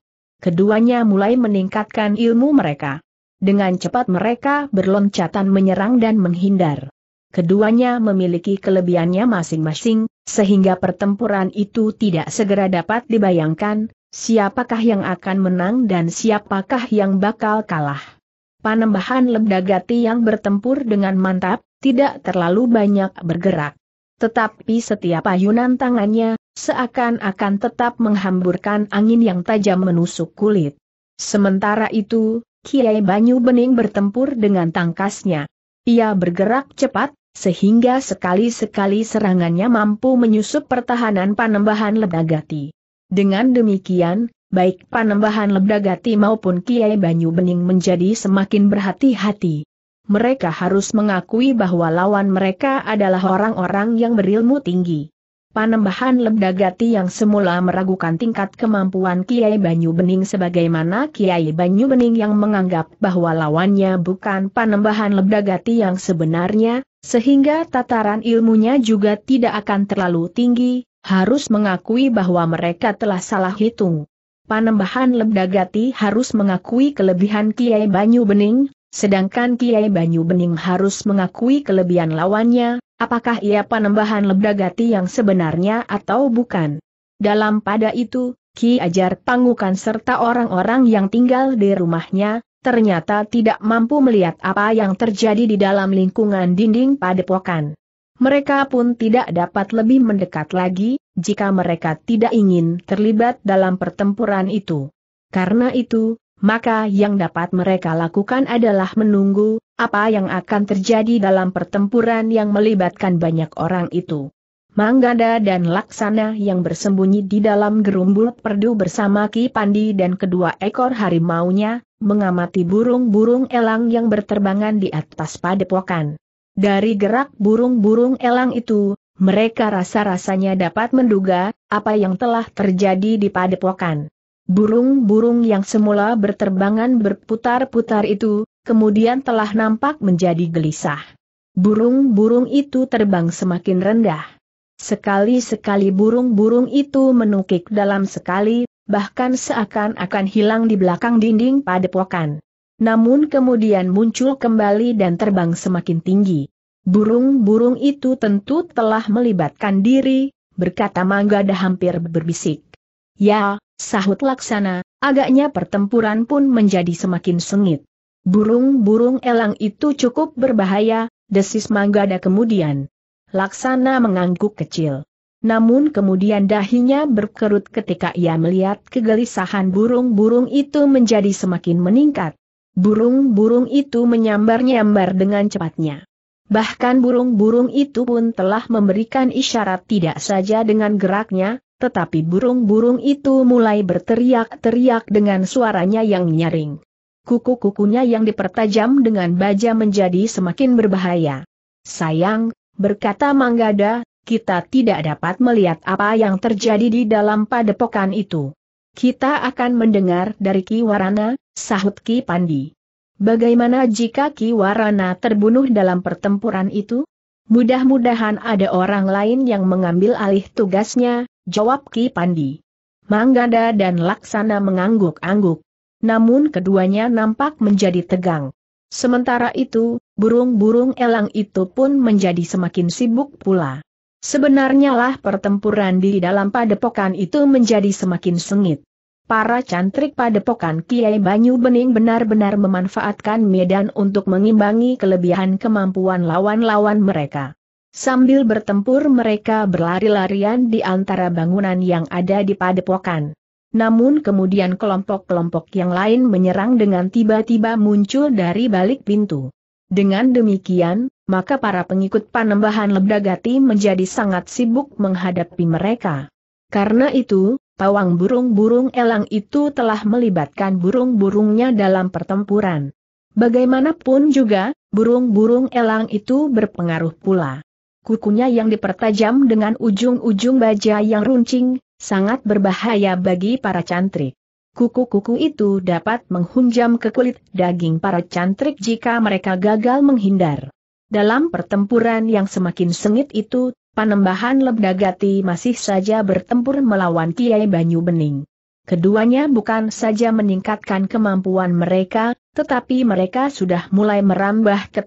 Keduanya mulai meningkatkan ilmu mereka. Dengan cepat mereka berloncatan menyerang dan menghindar. Keduanya memiliki kelebihannya masing-masing, sehingga pertempuran itu tidak segera dapat dibayangkan, siapakah yang akan menang dan siapakah yang bakal kalah. Panembahan Lemdagati yang bertempur dengan mantap, tidak terlalu banyak bergerak. Tetapi setiap ayunan tangannya, seakan-akan tetap menghamburkan angin yang tajam menusuk kulit. Sementara itu, Kiai Banyu Bening bertempur dengan tangkasnya. Ia bergerak cepat, sehingga sekali-sekali serangannya mampu menyusup pertahanan panembahan Ledagati. Dengan demikian, baik panembahan Ledagati maupun Kiai Banyu Bening menjadi semakin berhati-hati. Mereka harus mengakui bahwa lawan mereka adalah orang-orang yang berilmu tinggi. Panembahan Lembagati yang semula meragukan tingkat kemampuan Kiai Banyu Bening sebagaimana Kiai Banyu Bening yang menganggap bahwa lawannya bukan Panembahan Lembagati yang sebenarnya, sehingga tataran ilmunya juga tidak akan terlalu tinggi, harus mengakui bahwa mereka telah salah hitung. Panembahan Lembagati harus mengakui kelebihan Kiai Banyu Bening, sedangkan Kiai Banyu Bening harus mengakui kelebihan lawannya, Apakah ia panembahan lebdagati yang sebenarnya atau bukan? Dalam pada itu, Ki Ajar Pangukan serta orang-orang yang tinggal di rumahnya, ternyata tidak mampu melihat apa yang terjadi di dalam lingkungan dinding padepokan. Mereka pun tidak dapat lebih mendekat lagi, jika mereka tidak ingin terlibat dalam pertempuran itu. Karena itu, maka yang dapat mereka lakukan adalah menunggu, apa yang akan terjadi dalam pertempuran yang melibatkan banyak orang itu. Manggada dan Laksana yang bersembunyi di dalam gerumbul perdu bersama Ki Pandi dan kedua ekor harimaunya, mengamati burung-burung elang yang berterbangan di atas padepokan. Dari gerak burung-burung elang itu, mereka rasa-rasanya dapat menduga apa yang telah terjadi di padepokan. Burung-burung yang semula berterbangan berputar-putar itu, kemudian telah nampak menjadi gelisah. Burung-burung itu terbang semakin rendah. Sekali-sekali burung-burung itu menukik dalam sekali, bahkan seakan-akan hilang di belakang dinding padepokan. Namun kemudian muncul kembali dan terbang semakin tinggi. Burung-burung itu tentu telah melibatkan diri, berkata Manggada hampir berbisik. Ya, sahut laksana, agaknya pertempuran pun menjadi semakin sengit. Burung-burung elang itu cukup berbahaya, desis Manggada kemudian. Laksana mengangguk kecil. Namun kemudian dahinya berkerut ketika ia melihat kegelisahan burung-burung itu menjadi semakin meningkat. Burung-burung itu menyambar-nyambar dengan cepatnya. Bahkan burung-burung itu pun telah memberikan isyarat tidak saja dengan geraknya, tetapi burung-burung itu mulai berteriak-teriak dengan suaranya yang nyaring kuku-kukunya yang dipertajam dengan baja menjadi semakin berbahaya. Sayang, berkata Manggada, kita tidak dapat melihat apa yang terjadi di dalam padepokan itu. Kita akan mendengar dari Ki Warana, sahut Ki Pandi. Bagaimana jika Ki Warana terbunuh dalam pertempuran itu? Mudah-mudahan ada orang lain yang mengambil alih tugasnya, jawab Ki Pandi. Manggada dan Laksana mengangguk-angguk namun keduanya nampak menjadi tegang. Sementara itu, burung-burung elang itu pun menjadi semakin sibuk pula. Sebenarnya lah pertempuran di dalam padepokan itu menjadi semakin sengit. Para cantrik padepokan Kiai Banyu Bening benar-benar memanfaatkan medan untuk mengimbangi kelebihan kemampuan lawan-lawan mereka. Sambil bertempur mereka berlari-larian di antara bangunan yang ada di padepokan. Namun kemudian kelompok-kelompok yang lain menyerang dengan tiba-tiba muncul dari balik pintu. Dengan demikian, maka para pengikut panembahan Lebdagati menjadi sangat sibuk menghadapi mereka. Karena itu, pawang burung-burung elang itu telah melibatkan burung-burungnya dalam pertempuran. Bagaimanapun juga, burung-burung elang itu berpengaruh pula. Kukunya yang dipertajam dengan ujung-ujung baja yang runcing, sangat berbahaya bagi para cantrik. Kuku-kuku itu dapat menghunjam ke kulit daging para cantrik jika mereka gagal menghindar. Dalam pertempuran yang semakin sengit itu, Panembahan Lebdagati masih saja bertempur melawan Kiai Banyu Bening. Keduanya bukan saja meningkatkan kemampuan mereka, tetapi mereka sudah mulai merambah ke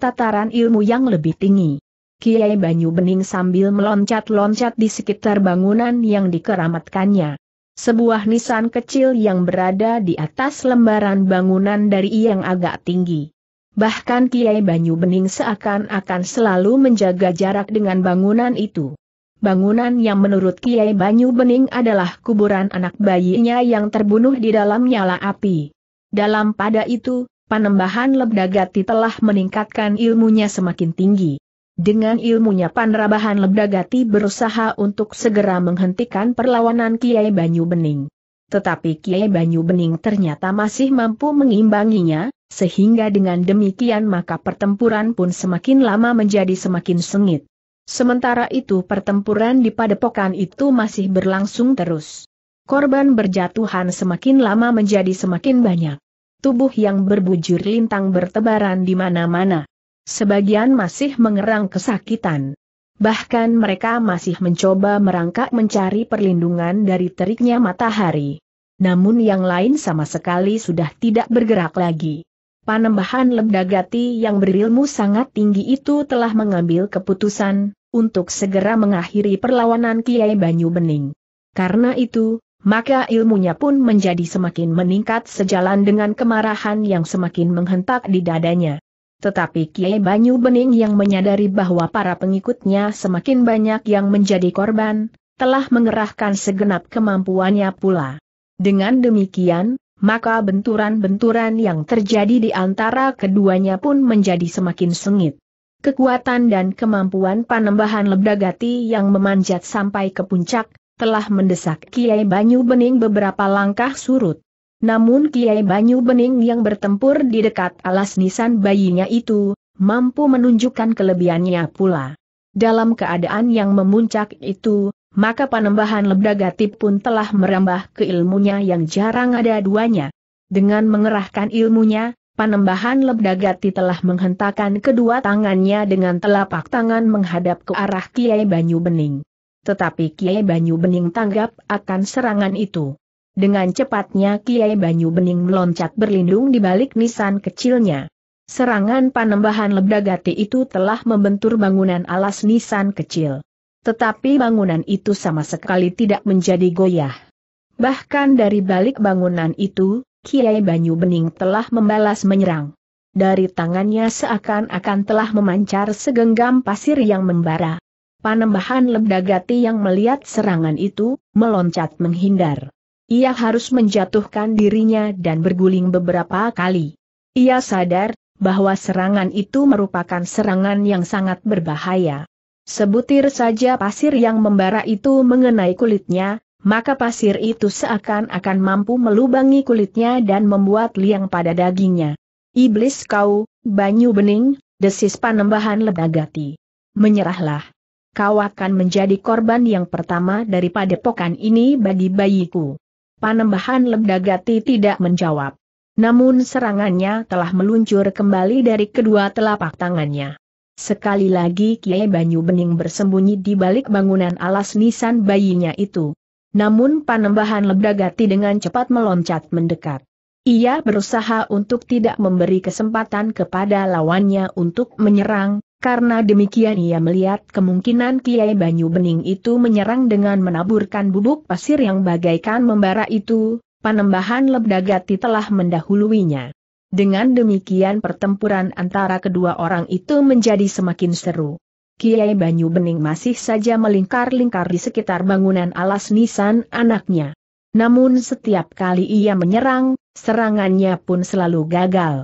ilmu yang lebih tinggi. Kiai Banyu Bening sambil meloncat-loncat di sekitar bangunan yang dikeramatkannya. Sebuah nisan kecil yang berada di atas lembaran bangunan dari yang agak tinggi. Bahkan Kiai Banyu Bening seakan-akan selalu menjaga jarak dengan bangunan itu. Bangunan yang menurut Kiai Banyu Bening adalah kuburan anak bayinya yang terbunuh di dalam nyala api. Dalam pada itu, Panembahan Lebdagati telah meningkatkan ilmunya semakin tinggi. Dengan ilmunya Panrabahan Lebdagati berusaha untuk segera menghentikan perlawanan Kiai Banyu Bening. Tetapi Kiai Banyu Bening ternyata masih mampu mengimbanginya, sehingga dengan demikian maka pertempuran pun semakin lama menjadi semakin sengit. Sementara itu pertempuran di padepokan itu masih berlangsung terus. Korban berjatuhan semakin lama menjadi semakin banyak. Tubuh yang berbujur lintang bertebaran di mana-mana. Sebagian masih mengerang kesakitan. Bahkan mereka masih mencoba merangkak mencari perlindungan dari teriknya matahari. Namun yang lain sama sekali sudah tidak bergerak lagi. Panembahan Lebdagati yang berilmu sangat tinggi itu telah mengambil keputusan, untuk segera mengakhiri perlawanan Kiai Banyu Bening. Karena itu, maka ilmunya pun menjadi semakin meningkat sejalan dengan kemarahan yang semakin menghentak di dadanya. Tetapi Kiai Banyu Bening yang menyadari bahwa para pengikutnya semakin banyak yang menjadi korban, telah mengerahkan segenap kemampuannya pula. Dengan demikian, maka benturan-benturan yang terjadi di antara keduanya pun menjadi semakin sengit. Kekuatan dan kemampuan panembahan Lebdagati yang memanjat sampai ke puncak, telah mendesak Kiai Banyu Bening beberapa langkah surut. Namun Kiai Banyu Bening yang bertempur di dekat alas nisan bayinya itu, mampu menunjukkan kelebihannya pula. Dalam keadaan yang memuncak itu, maka panembahan Lebdagatip pun telah merambah ke ilmunya yang jarang ada duanya. Dengan mengerahkan ilmunya, panembahan Lebdagati telah menghentakkan kedua tangannya dengan telapak tangan menghadap ke arah Kiai Banyu Bening. Tetapi Kiai Banyu Bening tanggap akan serangan itu. Dengan cepatnya Kiai Banyu Bening meloncat berlindung di balik nisan kecilnya. Serangan panembahan Lebdagati itu telah membentur bangunan alas nisan kecil. Tetapi bangunan itu sama sekali tidak menjadi goyah. Bahkan dari balik bangunan itu, Kiai Banyu Bening telah membalas menyerang. Dari tangannya seakan-akan telah memancar segenggam pasir yang membara. Panembahan Lebdagati yang melihat serangan itu, meloncat menghindar ia harus menjatuhkan dirinya dan berguling beberapa kali. Ia sadar bahwa serangan itu merupakan serangan yang sangat berbahaya. Sebutir saja pasir yang membara itu mengenai kulitnya, maka pasir itu seakan-akan mampu melubangi kulitnya dan membuat liang pada dagingnya. Iblis kau, Banyu Bening, desis panembahan lebagati. Menyerahlah. Kau akan menjadi korban yang pertama daripada padepokan ini bagi bayiku. Panembahan Lebdagati tidak menjawab. Namun serangannya telah meluncur kembali dari kedua telapak tangannya. Sekali lagi Kiai Banyu Bening bersembunyi di balik bangunan alas nisan bayinya itu. Namun panembahan Lebdagati dengan cepat meloncat mendekat. Ia berusaha untuk tidak memberi kesempatan kepada lawannya untuk menyerang, karena demikian ia melihat kemungkinan Kiai Banyu Bening itu menyerang dengan menaburkan bubuk pasir yang bagaikan membara itu, panembahan Lebdagati telah mendahuluinya. Dengan demikian pertempuran antara kedua orang itu menjadi semakin seru. Kiai Banyu Bening masih saja melingkar-lingkar di sekitar bangunan alas nisan anaknya. Namun setiap kali ia menyerang, serangannya pun selalu gagal.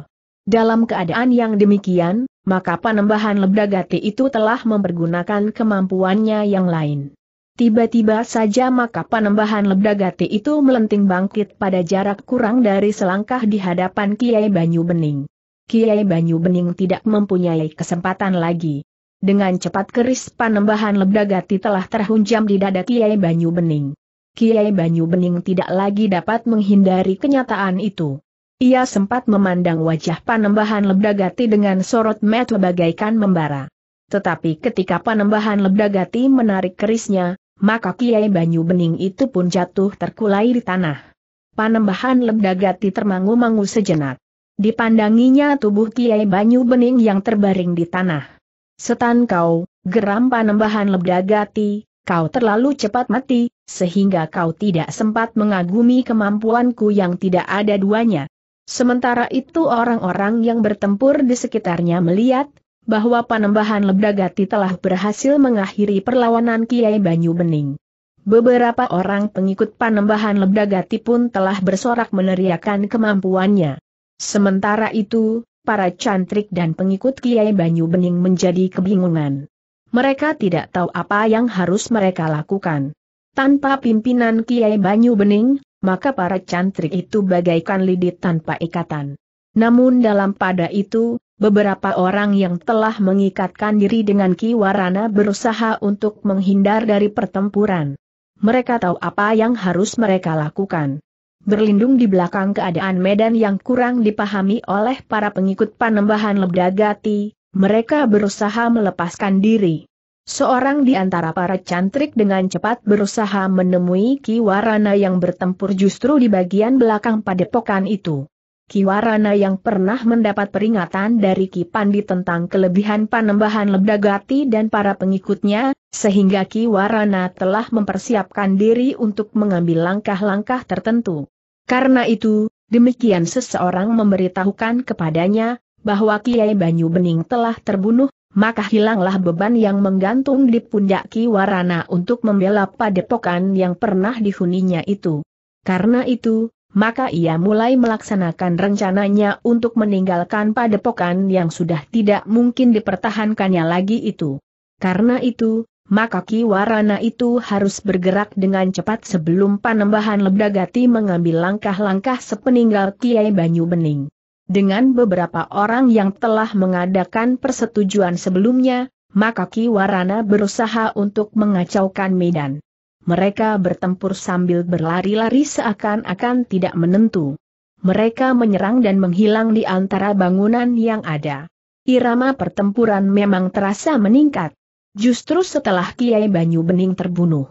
Dalam keadaan yang demikian, maka panembahan Lebdagati itu telah mempergunakan kemampuannya yang lain. Tiba-tiba saja maka panembahan Lebdagati itu melenting bangkit pada jarak kurang dari selangkah di hadapan Kiai Banyu Bening. Kiai Banyu Bening tidak mempunyai kesempatan lagi. Dengan cepat keris panembahan Lebdagati telah terhunjam di dada Kiai Banyu Bening. Kiai Banyu Bening tidak lagi dapat menghindari kenyataan itu. Ia sempat memandang wajah panembahan Lebdagati dengan sorot mata bagaikan membara. Tetapi ketika panembahan Lebdagati menarik kerisnya, maka Kiai Banyu Bening itu pun jatuh terkulai di tanah. Panembahan Lebdagati termangu-mangu sejenak. Dipandanginya tubuh Kiai Banyu Bening yang terbaring di tanah. Setan kau, geram panembahan Lebdagati, kau terlalu cepat mati, sehingga kau tidak sempat mengagumi kemampuanku yang tidak ada duanya. Sementara itu orang-orang yang bertempur di sekitarnya melihat, bahwa panembahan Lebdagati telah berhasil mengakhiri perlawanan Kiai Banyu Bening. Beberapa orang pengikut panembahan Lebdagati pun telah bersorak meneriakan kemampuannya. Sementara itu, para cantrik dan pengikut Kiai Banyu Bening menjadi kebingungan. Mereka tidak tahu apa yang harus mereka lakukan. Tanpa pimpinan Kiai Banyu Bening, maka para cantrik itu bagaikan lidi tanpa ikatan. Namun dalam pada itu, beberapa orang yang telah mengikatkan diri dengan Kiwarana berusaha untuk menghindar dari pertempuran. Mereka tahu apa yang harus mereka lakukan. Berlindung di belakang keadaan medan yang kurang dipahami oleh para pengikut panembahan Lebdagati, mereka berusaha melepaskan diri. Seorang di antara para cantrik dengan cepat berusaha menemui Ki Warana yang bertempur justru di bagian belakang padepokan itu. Ki Warana yang pernah mendapat peringatan dari Ki Pandi tentang kelebihan panembahan Lebdagati dan para pengikutnya, sehingga Ki Warana telah mempersiapkan diri untuk mengambil langkah-langkah tertentu. Karena itu, demikian seseorang memberitahukan kepadanya, bahwa Kiai Banyu Bening telah terbunuh, maka hilanglah beban yang menggantung di pundak Warana untuk membela padepokan yang pernah dihuninya itu. Karena itu, maka ia mulai melaksanakan rencananya untuk meninggalkan padepokan yang sudah tidak mungkin dipertahankannya lagi itu. Karena itu, maka Ki Warana itu harus bergerak dengan cepat sebelum Panembahan Lebdagati mengambil langkah-langkah sepeninggal Kiai Banyu Bening dengan beberapa orang yang telah mengadakan persetujuan sebelumnya, maka Ki Warana berusaha untuk mengacaukan medan. Mereka bertempur sambil berlari-lari seakan-akan tidak menentu. Mereka menyerang dan menghilang di antara bangunan yang ada. Irama pertempuran memang terasa meningkat. Justru setelah Kiai Banyu Bening terbunuh,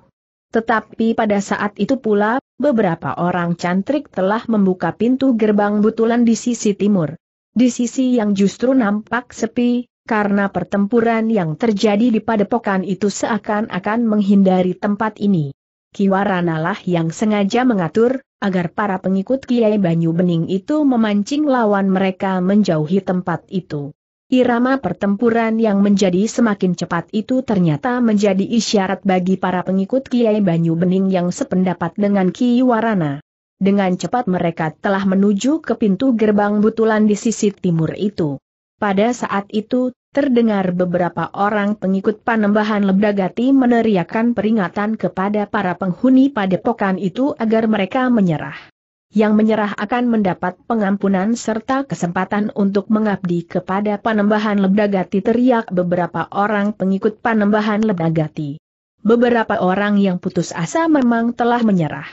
tetapi pada saat itu pula, beberapa orang cantrik telah membuka pintu gerbang butulan di sisi timur. Di sisi yang justru nampak sepi, karena pertempuran yang terjadi di padepokan itu seakan-akan menghindari tempat ini. Kiwaranalah yang sengaja mengatur, agar para pengikut Kiai Banyu Bening itu memancing lawan mereka menjauhi tempat itu. Irama pertempuran yang menjadi semakin cepat itu ternyata menjadi isyarat bagi para pengikut Kiai Banyu Bening yang sependapat dengan Ki Warana. Dengan cepat mereka telah menuju ke pintu gerbang butulan di sisi timur itu. Pada saat itu, terdengar beberapa orang pengikut panembahan Lebdagati meneriakan peringatan kepada para penghuni padepokan itu agar mereka menyerah yang menyerah akan mendapat pengampunan serta kesempatan untuk mengabdi kepada Panembahan Lebdagati teriak beberapa orang pengikut Panembahan Lebdagati. Beberapa orang yang putus asa memang telah menyerah.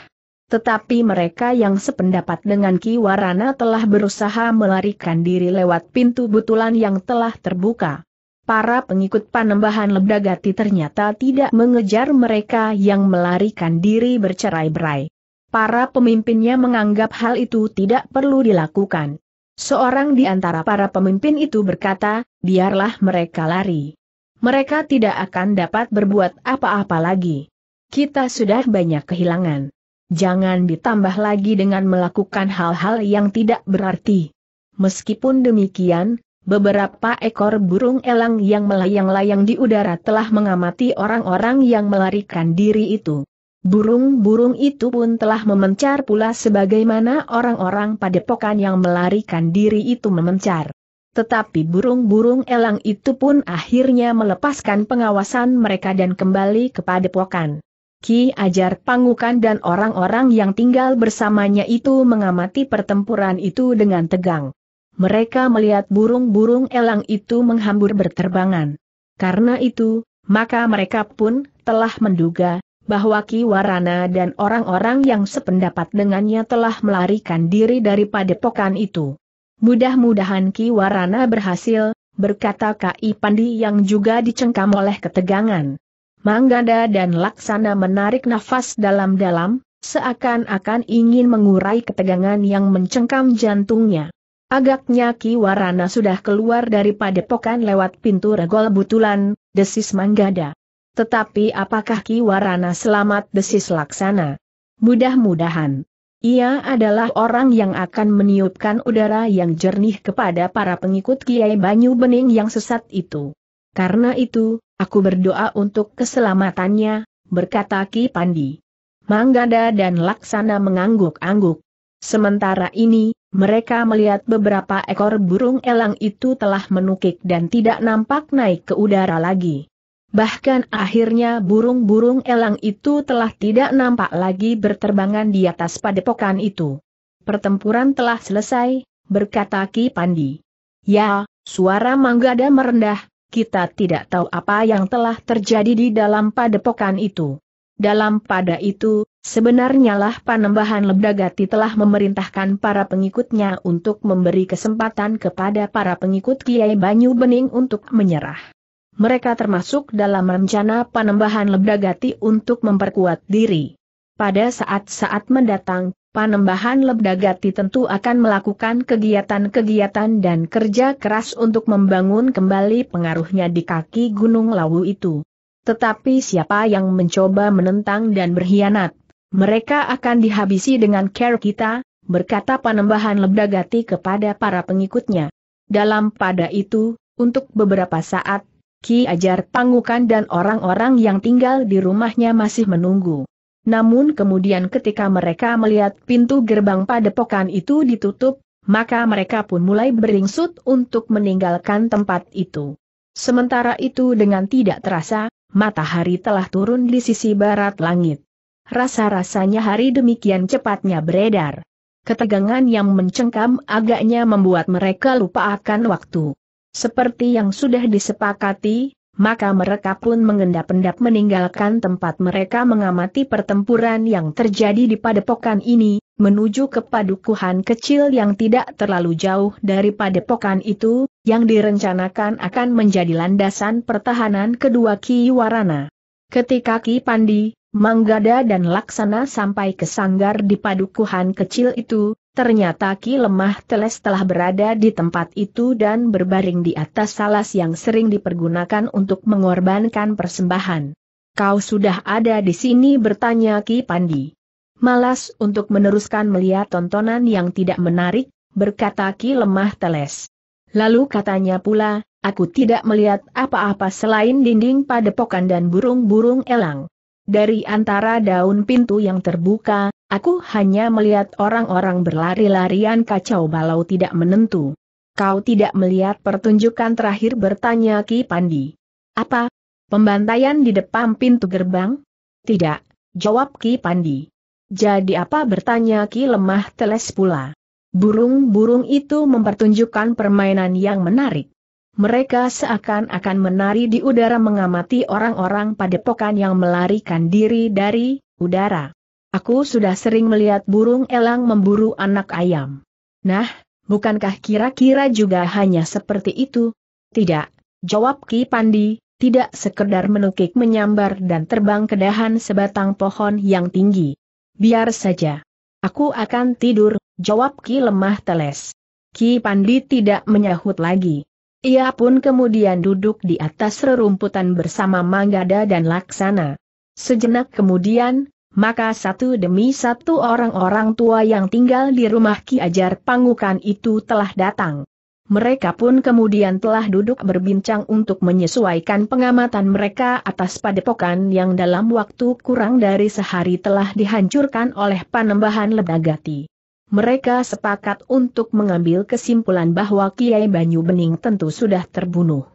Tetapi mereka yang sependapat dengan Ki Warana telah berusaha melarikan diri lewat pintu butulan yang telah terbuka. Para pengikut panembahan Lebdagati ternyata tidak mengejar mereka yang melarikan diri bercerai-berai para pemimpinnya menganggap hal itu tidak perlu dilakukan. Seorang di antara para pemimpin itu berkata, biarlah mereka lari. Mereka tidak akan dapat berbuat apa-apa lagi. Kita sudah banyak kehilangan. Jangan ditambah lagi dengan melakukan hal-hal yang tidak berarti. Meskipun demikian, Beberapa ekor burung elang yang melayang-layang di udara telah mengamati orang-orang yang melarikan diri itu. Burung-burung itu pun telah memencar pula sebagaimana orang-orang padepokan yang melarikan diri itu memencar. Tetapi burung-burung elang itu pun akhirnya melepaskan pengawasan mereka dan kembali ke pokan. Ki Ajar Pangukan dan orang-orang yang tinggal bersamanya itu mengamati pertempuran itu dengan tegang. Mereka melihat burung-burung elang itu menghambur berterbangan. Karena itu, maka mereka pun telah menduga bahwa Ki Warana dan orang-orang yang sependapat dengannya telah melarikan diri dari padepokan itu. Mudah-mudahan Ki Warana berhasil, berkata Kai Pandi yang juga dicengkam oleh ketegangan. Manggada dan Laksana menarik nafas dalam-dalam, seakan-akan ingin mengurai ketegangan yang mencengkam jantungnya. Agaknya Ki Warana sudah keluar dari padepokan lewat pintu regol butulan, desis Manggada. Tetapi apakah Kiwarana selamat desis laksana? Mudah-mudahan. Ia adalah orang yang akan meniupkan udara yang jernih kepada para pengikut Kiai Banyu Bening yang sesat itu. Karena itu, aku berdoa untuk keselamatannya, berkata Ki Pandi. Manggada dan Laksana mengangguk-angguk. Sementara ini, mereka melihat beberapa ekor burung elang itu telah menukik dan tidak nampak naik ke udara lagi. Bahkan akhirnya burung-burung elang itu telah tidak nampak lagi berterbangan di atas padepokan itu. Pertempuran telah selesai, berkata Ki Pandi. Ya, suara Manggada merendah, kita tidak tahu apa yang telah terjadi di dalam padepokan itu. Dalam pada itu, sebenarnya lah Panembahan Lebdagati telah memerintahkan para pengikutnya untuk memberi kesempatan kepada para pengikut Kiai Banyu Bening untuk menyerah mereka termasuk dalam rencana panembahan Lebdagati untuk memperkuat diri. Pada saat-saat mendatang, panembahan Lebdagati tentu akan melakukan kegiatan-kegiatan dan kerja keras untuk membangun kembali pengaruhnya di kaki Gunung Lawu itu. Tetapi siapa yang mencoba menentang dan berkhianat, mereka akan dihabisi dengan care kita, berkata panembahan Lebdagati kepada para pengikutnya. Dalam pada itu, untuk beberapa saat Ki Ajar Pangukan dan orang-orang yang tinggal di rumahnya masih menunggu. Namun kemudian ketika mereka melihat pintu gerbang padepokan itu ditutup, maka mereka pun mulai beringsut untuk meninggalkan tempat itu. Sementara itu dengan tidak terasa, matahari telah turun di sisi barat langit. Rasa-rasanya hari demikian cepatnya beredar. Ketegangan yang mencengkam agaknya membuat mereka lupa akan waktu. Seperti yang sudah disepakati, maka mereka pun mengendap-endap meninggalkan tempat mereka mengamati pertempuran yang terjadi di padepokan ini, menuju ke padukuhan kecil yang tidak terlalu jauh dari padepokan itu, yang direncanakan akan menjadi landasan pertahanan kedua Ki Warana. Ketika Ki Pandi, Manggada dan Laksana sampai ke sanggar di padukuhan kecil itu, Ternyata Ki Lemah Teles telah berada di tempat itu dan berbaring di atas salas yang sering dipergunakan untuk mengorbankan persembahan. Kau sudah ada di sini bertanya Ki Pandi. Malas untuk meneruskan melihat tontonan yang tidak menarik, berkata Ki Lemah Teles. Lalu katanya pula, aku tidak melihat apa-apa selain dinding padepokan dan burung-burung elang. Dari antara daun pintu yang terbuka, Aku hanya melihat orang-orang berlari-larian kacau balau tidak menentu. Kau tidak melihat pertunjukan terakhir bertanya Ki Pandi. Apa? Pembantaian di depan pintu gerbang? Tidak, jawab Ki Pandi. Jadi apa bertanya Ki lemah teles pula. Burung-burung itu mempertunjukkan permainan yang menarik. Mereka seakan-akan menari di udara mengamati orang-orang padepokan yang melarikan diri dari udara. Aku sudah sering melihat burung elang memburu anak ayam. Nah, bukankah kira-kira juga hanya seperti itu? Tidak, jawab Ki Pandi, tidak sekedar menukik menyambar dan terbang ke dahan sebatang pohon yang tinggi. Biar saja. Aku akan tidur, jawab Ki lemah teles. Ki Pandi tidak menyahut lagi. Ia pun kemudian duduk di atas rerumputan bersama Manggada dan Laksana. Sejenak kemudian, maka satu demi satu orang-orang tua yang tinggal di rumah Ki Ajar Pangukan itu telah datang. Mereka pun kemudian telah duduk berbincang untuk menyesuaikan pengamatan mereka atas padepokan yang dalam waktu kurang dari sehari telah dihancurkan oleh panembahan Lebagati. Mereka sepakat untuk mengambil kesimpulan bahwa Kiai Banyu Bening tentu sudah terbunuh.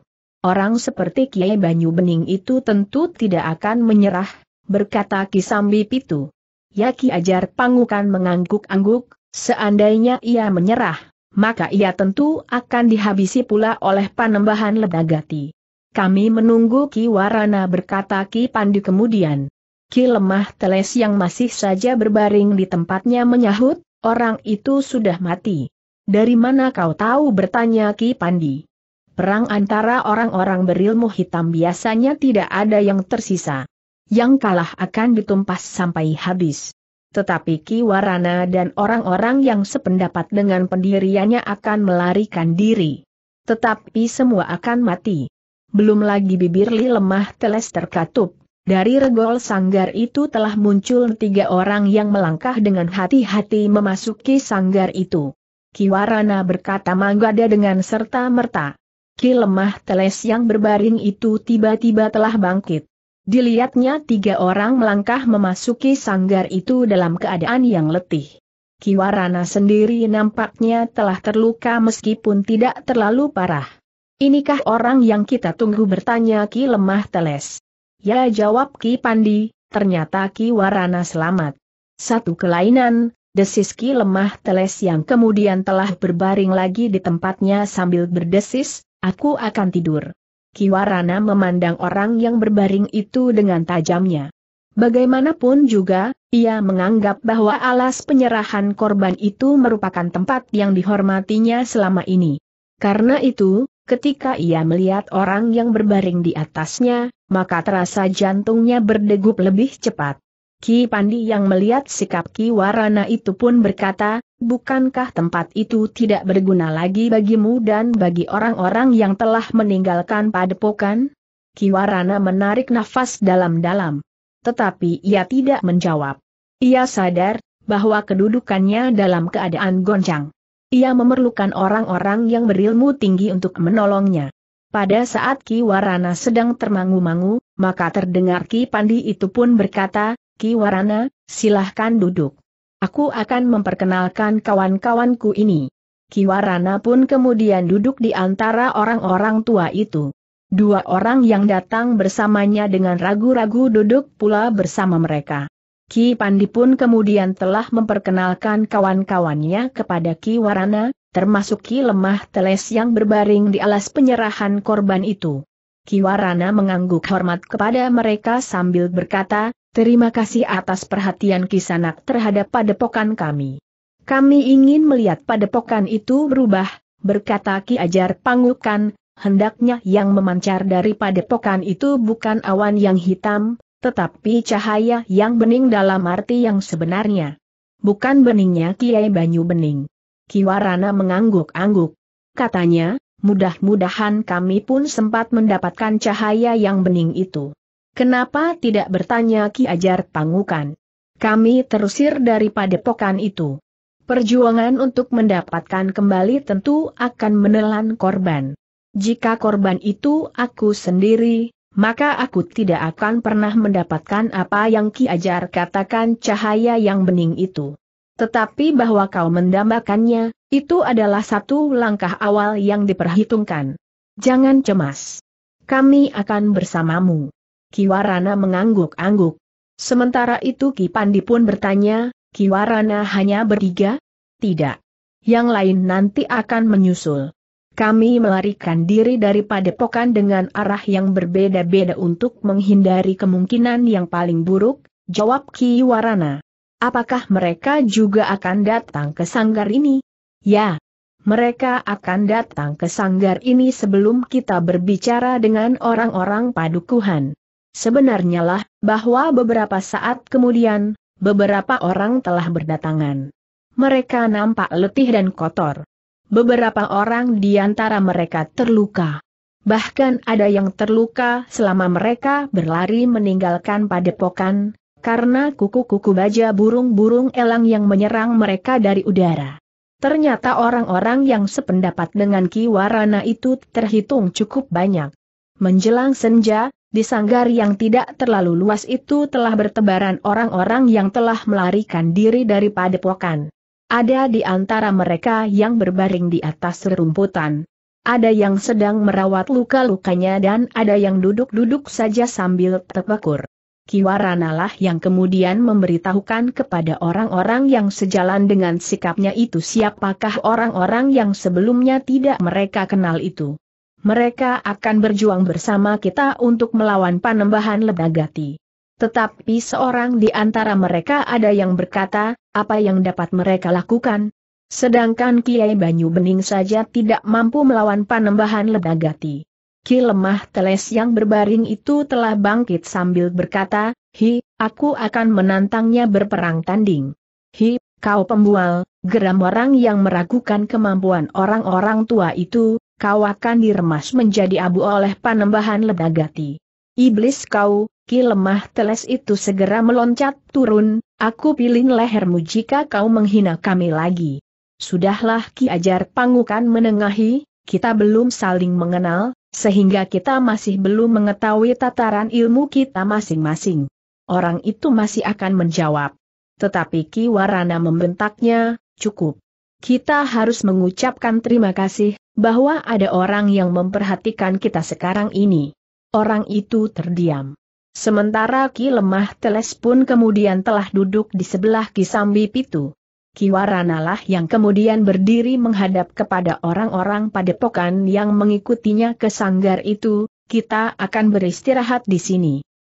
Orang seperti Kiai Banyu Bening itu tentu tidak akan menyerah, berkata Kisambi Pitu. Yaki Ajar Pangukan mengangguk-angguk, seandainya ia menyerah, maka ia tentu akan dihabisi pula oleh panembahan ledagati. Kami menunggu Ki Warana berkata Ki Pandu kemudian. Ki lemah teles yang masih saja berbaring di tempatnya menyahut, orang itu sudah mati. Dari mana kau tahu bertanya Ki Pandi. Perang antara orang-orang berilmu hitam biasanya tidak ada yang tersisa yang kalah akan ditumpas sampai habis. Tetapi Ki Warana dan orang-orang yang sependapat dengan pendiriannya akan melarikan diri. Tetapi semua akan mati. Belum lagi bibir Li lemah teles terkatup. Dari regol sanggar itu telah muncul tiga orang yang melangkah dengan hati-hati memasuki sanggar itu. Ki Warana berkata manggada dengan serta merta. Ki lemah teles yang berbaring itu tiba-tiba telah bangkit. Dilihatnya tiga orang melangkah memasuki sanggar itu dalam keadaan yang letih. Kiwarana sendiri nampaknya telah terluka meskipun tidak terlalu parah. Inikah orang yang kita tunggu bertanya Ki Lemah Teles? Ya jawab Ki Pandi, ternyata Ki Warana selamat. Satu kelainan, desis Ki Lemah Teles yang kemudian telah berbaring lagi di tempatnya sambil berdesis, aku akan tidur. Kiwarana memandang orang yang berbaring itu dengan tajamnya. Bagaimanapun juga, ia menganggap bahwa alas penyerahan korban itu merupakan tempat yang dihormatinya selama ini. Karena itu, ketika ia melihat orang yang berbaring di atasnya, maka terasa jantungnya berdegup lebih cepat. Ki Pandi yang melihat sikap Ki Warana itu pun berkata, bukankah tempat itu tidak berguna lagi bagimu dan bagi orang-orang yang telah meninggalkan padepokan? Ki Warana menarik nafas dalam-dalam. Tetapi ia tidak menjawab. Ia sadar, bahwa kedudukannya dalam keadaan goncang. Ia memerlukan orang-orang yang berilmu tinggi untuk menolongnya. Pada saat Ki Warana sedang termangu-mangu, maka terdengar Ki Pandi itu pun berkata, Kiwarana, silahkan duduk. Aku akan memperkenalkan kawan-kawanku ini. Kiwarana pun kemudian duduk di antara orang-orang tua itu. Dua orang yang datang bersamanya dengan ragu-ragu duduk pula bersama mereka. Ki Pandi pun kemudian telah memperkenalkan kawan-kawannya kepada Ki Warana, termasuk Ki Lemah Teles yang berbaring di alas penyerahan korban itu. Ki Warana mengangguk hormat kepada mereka sambil berkata, Terima kasih atas perhatian Kisanak terhadap padepokan kami. Kami ingin melihat padepokan itu berubah, berkata Ki Ajar Pangukan, hendaknya yang memancar dari padepokan itu bukan awan yang hitam, tetapi cahaya yang bening dalam arti yang sebenarnya. Bukan beningnya Kiai Banyu Bening. Kiwarana mengangguk-angguk. Katanya, mudah-mudahan kami pun sempat mendapatkan cahaya yang bening itu. Kenapa tidak bertanya Ki Ajar Pangukan? Kami terusir dari padepokan itu. Perjuangan untuk mendapatkan kembali tentu akan menelan korban. Jika korban itu aku sendiri, maka aku tidak akan pernah mendapatkan apa yang Ki Ajar katakan cahaya yang bening itu. Tetapi bahwa kau mendambakannya, itu adalah satu langkah awal yang diperhitungkan. Jangan cemas. Kami akan bersamamu. Kiwarana mengangguk-angguk. Sementara itu Ki Pandi pun bertanya, Kiwarana hanya bertiga? Tidak. Yang lain nanti akan menyusul. Kami melarikan diri dari padepokan dengan arah yang berbeda-beda untuk menghindari kemungkinan yang paling buruk, jawab Ki Warana. Apakah mereka juga akan datang ke sanggar ini? Ya, mereka akan datang ke sanggar ini sebelum kita berbicara dengan orang-orang padukuhan. Sebenarnya lah, bahwa beberapa saat kemudian, beberapa orang telah berdatangan. Mereka nampak letih dan kotor. Beberapa orang di antara mereka terluka. Bahkan ada yang terluka selama mereka berlari meninggalkan padepokan, karena kuku-kuku baja burung-burung elang yang menyerang mereka dari udara. Ternyata orang-orang yang sependapat dengan Ki Warana itu terhitung cukup banyak. Menjelang senja, di sanggar yang tidak terlalu luas itu telah bertebaran orang-orang yang telah melarikan diri dari padepokan. Ada di antara mereka yang berbaring di atas rerumputan. Ada yang sedang merawat luka-lukanya dan ada yang duduk-duduk saja sambil terpekur. Kiwaranalah yang kemudian memberitahukan kepada orang-orang yang sejalan dengan sikapnya itu siapakah orang-orang yang sebelumnya tidak mereka kenal itu. Mereka akan berjuang bersama kita untuk melawan panembahan Lebagati. Tetapi seorang di antara mereka ada yang berkata, apa yang dapat mereka lakukan? Sedangkan Kiai Banyu Bening saja tidak mampu melawan panembahan Lebagati. Ki lemah teles yang berbaring itu telah bangkit sambil berkata, Hi, aku akan menantangnya berperang tanding. Hi, kau pembual, geram orang yang meragukan kemampuan orang-orang tua itu, kau akan diremas menjadi abu oleh panembahan ledagati. Iblis kau, ki lemah teles itu segera meloncat turun, aku pilih lehermu jika kau menghina kami lagi. Sudahlah ki ajar pangukan menengahi, kita belum saling mengenal, sehingga kita masih belum mengetahui tataran ilmu kita masing-masing. Orang itu masih akan menjawab. Tetapi Ki Warana membentaknya, cukup. Kita harus mengucapkan terima kasih, bahwa ada orang yang memperhatikan kita sekarang ini. Orang itu terdiam. Sementara Ki Lemah Teles pun kemudian telah duduk di sebelah Ki Sambi Pitu. Ki Waranalah yang kemudian berdiri menghadap kepada orang-orang padepokan yang mengikutinya ke sanggar itu, kita akan beristirahat di sini.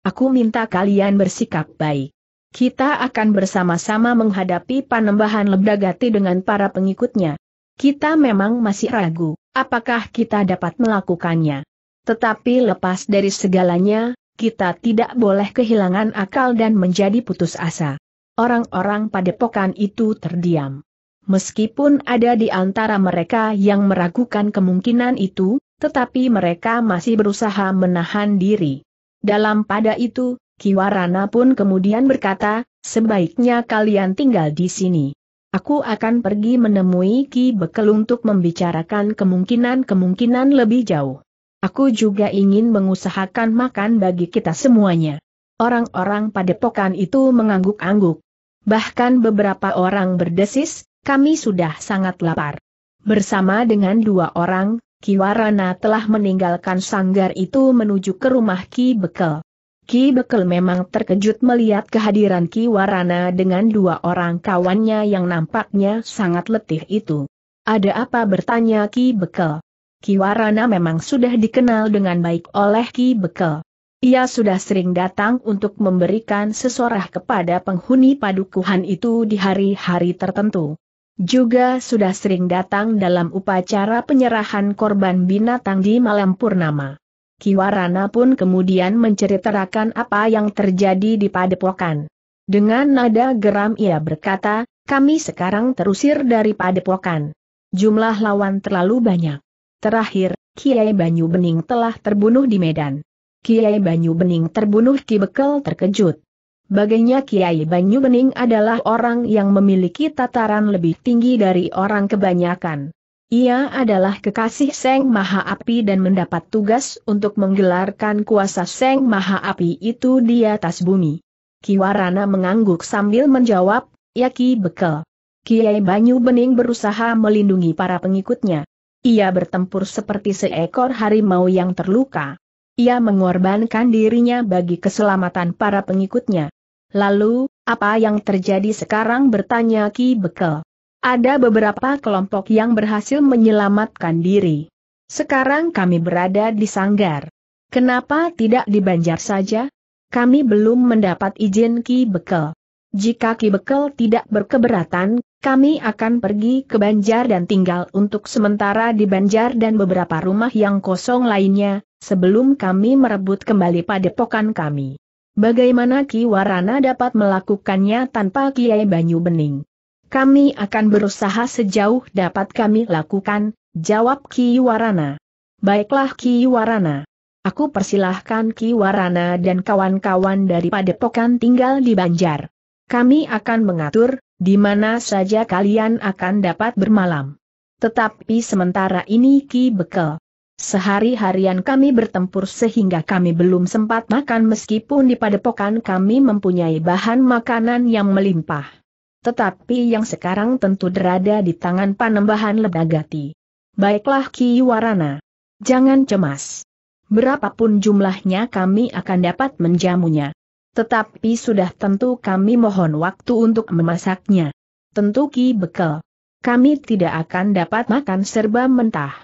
Aku minta kalian bersikap baik. Kita akan bersama-sama menghadapi panembahan Lebdagati dengan para pengikutnya. Kita memang masih ragu, apakah kita dapat melakukannya. Tetapi lepas dari segalanya, kita tidak boleh kehilangan akal dan menjadi putus asa. Orang-orang padepokan itu terdiam. Meskipun ada di antara mereka yang meragukan kemungkinan itu, tetapi mereka masih berusaha menahan diri. Dalam pada itu, Kiwarana pun kemudian berkata, sebaiknya kalian tinggal di sini. Aku akan pergi menemui Ki Bekel untuk membicarakan kemungkinan-kemungkinan lebih jauh. Aku juga ingin mengusahakan makan bagi kita semuanya. Orang-orang padepokan itu mengangguk-angguk. Bahkan beberapa orang berdesis, kami sudah sangat lapar. Bersama dengan dua orang, Ki Warana telah meninggalkan sanggar itu menuju ke rumah Ki Bekel. Ki Bekel memang terkejut melihat kehadiran Ki Warana dengan dua orang kawannya yang nampaknya sangat letih itu. Ada apa bertanya Ki Bekel? Ki Warana memang sudah dikenal dengan baik oleh Ki Bekel. Ia sudah sering datang untuk memberikan sesorah kepada penghuni padukuhan itu di hari-hari tertentu. Juga sudah sering datang dalam upacara penyerahan korban binatang di malam purnama. Kiwarana pun kemudian menceritakan apa yang terjadi di padepokan. Dengan nada geram ia berkata, kami sekarang terusir dari padepokan. Jumlah lawan terlalu banyak. Terakhir, Kiai Banyu Bening telah terbunuh di Medan. Kiai Banyu Bening terbunuh Ki Bekel terkejut. Baginya Kiai Banyu Bening adalah orang yang memiliki tataran lebih tinggi dari orang kebanyakan. Ia adalah kekasih Seng Maha Api dan mendapat tugas untuk menggelarkan kuasa Seng Maha Api itu di atas bumi. Kiwarana mengangguk sambil menjawab, Yaki Bekel. Kiai Banyu Bening berusaha melindungi para pengikutnya. Ia bertempur seperti seekor harimau yang terluka. Ia mengorbankan dirinya bagi keselamatan para pengikutnya. Lalu, apa yang terjadi sekarang bertanya Ki Bekel. Ada beberapa kelompok yang berhasil menyelamatkan diri. Sekarang kami berada di Sanggar. Kenapa tidak di Banjar saja? Kami belum mendapat izin Ki Bekel. Jika Ki Bekel tidak berkeberatan, kami akan pergi ke Banjar dan tinggal untuk sementara di Banjar dan beberapa rumah yang kosong lainnya, sebelum kami merebut kembali padepokan kami. Bagaimana Ki Warana dapat melakukannya tanpa Kiai Banyu Bening? Kami akan berusaha sejauh dapat kami lakukan, jawab Ki Warana. Baiklah Ki Warana. Aku persilahkan Ki Warana dan kawan-kawan dari padepokan tinggal di Banjar. Kami akan mengatur, di mana saja kalian akan dapat bermalam. Tetapi sementara ini Ki Bekel. Sehari-harian kami bertempur sehingga kami belum sempat makan meskipun di padepokan kami mempunyai bahan makanan yang melimpah tetapi yang sekarang tentu berada di tangan panembahan Lebagati. Baiklah Ki Warana. Jangan cemas. Berapapun jumlahnya kami akan dapat menjamunya. Tetapi sudah tentu kami mohon waktu untuk memasaknya. Tentu Ki Bekel. Kami tidak akan dapat makan serba mentah.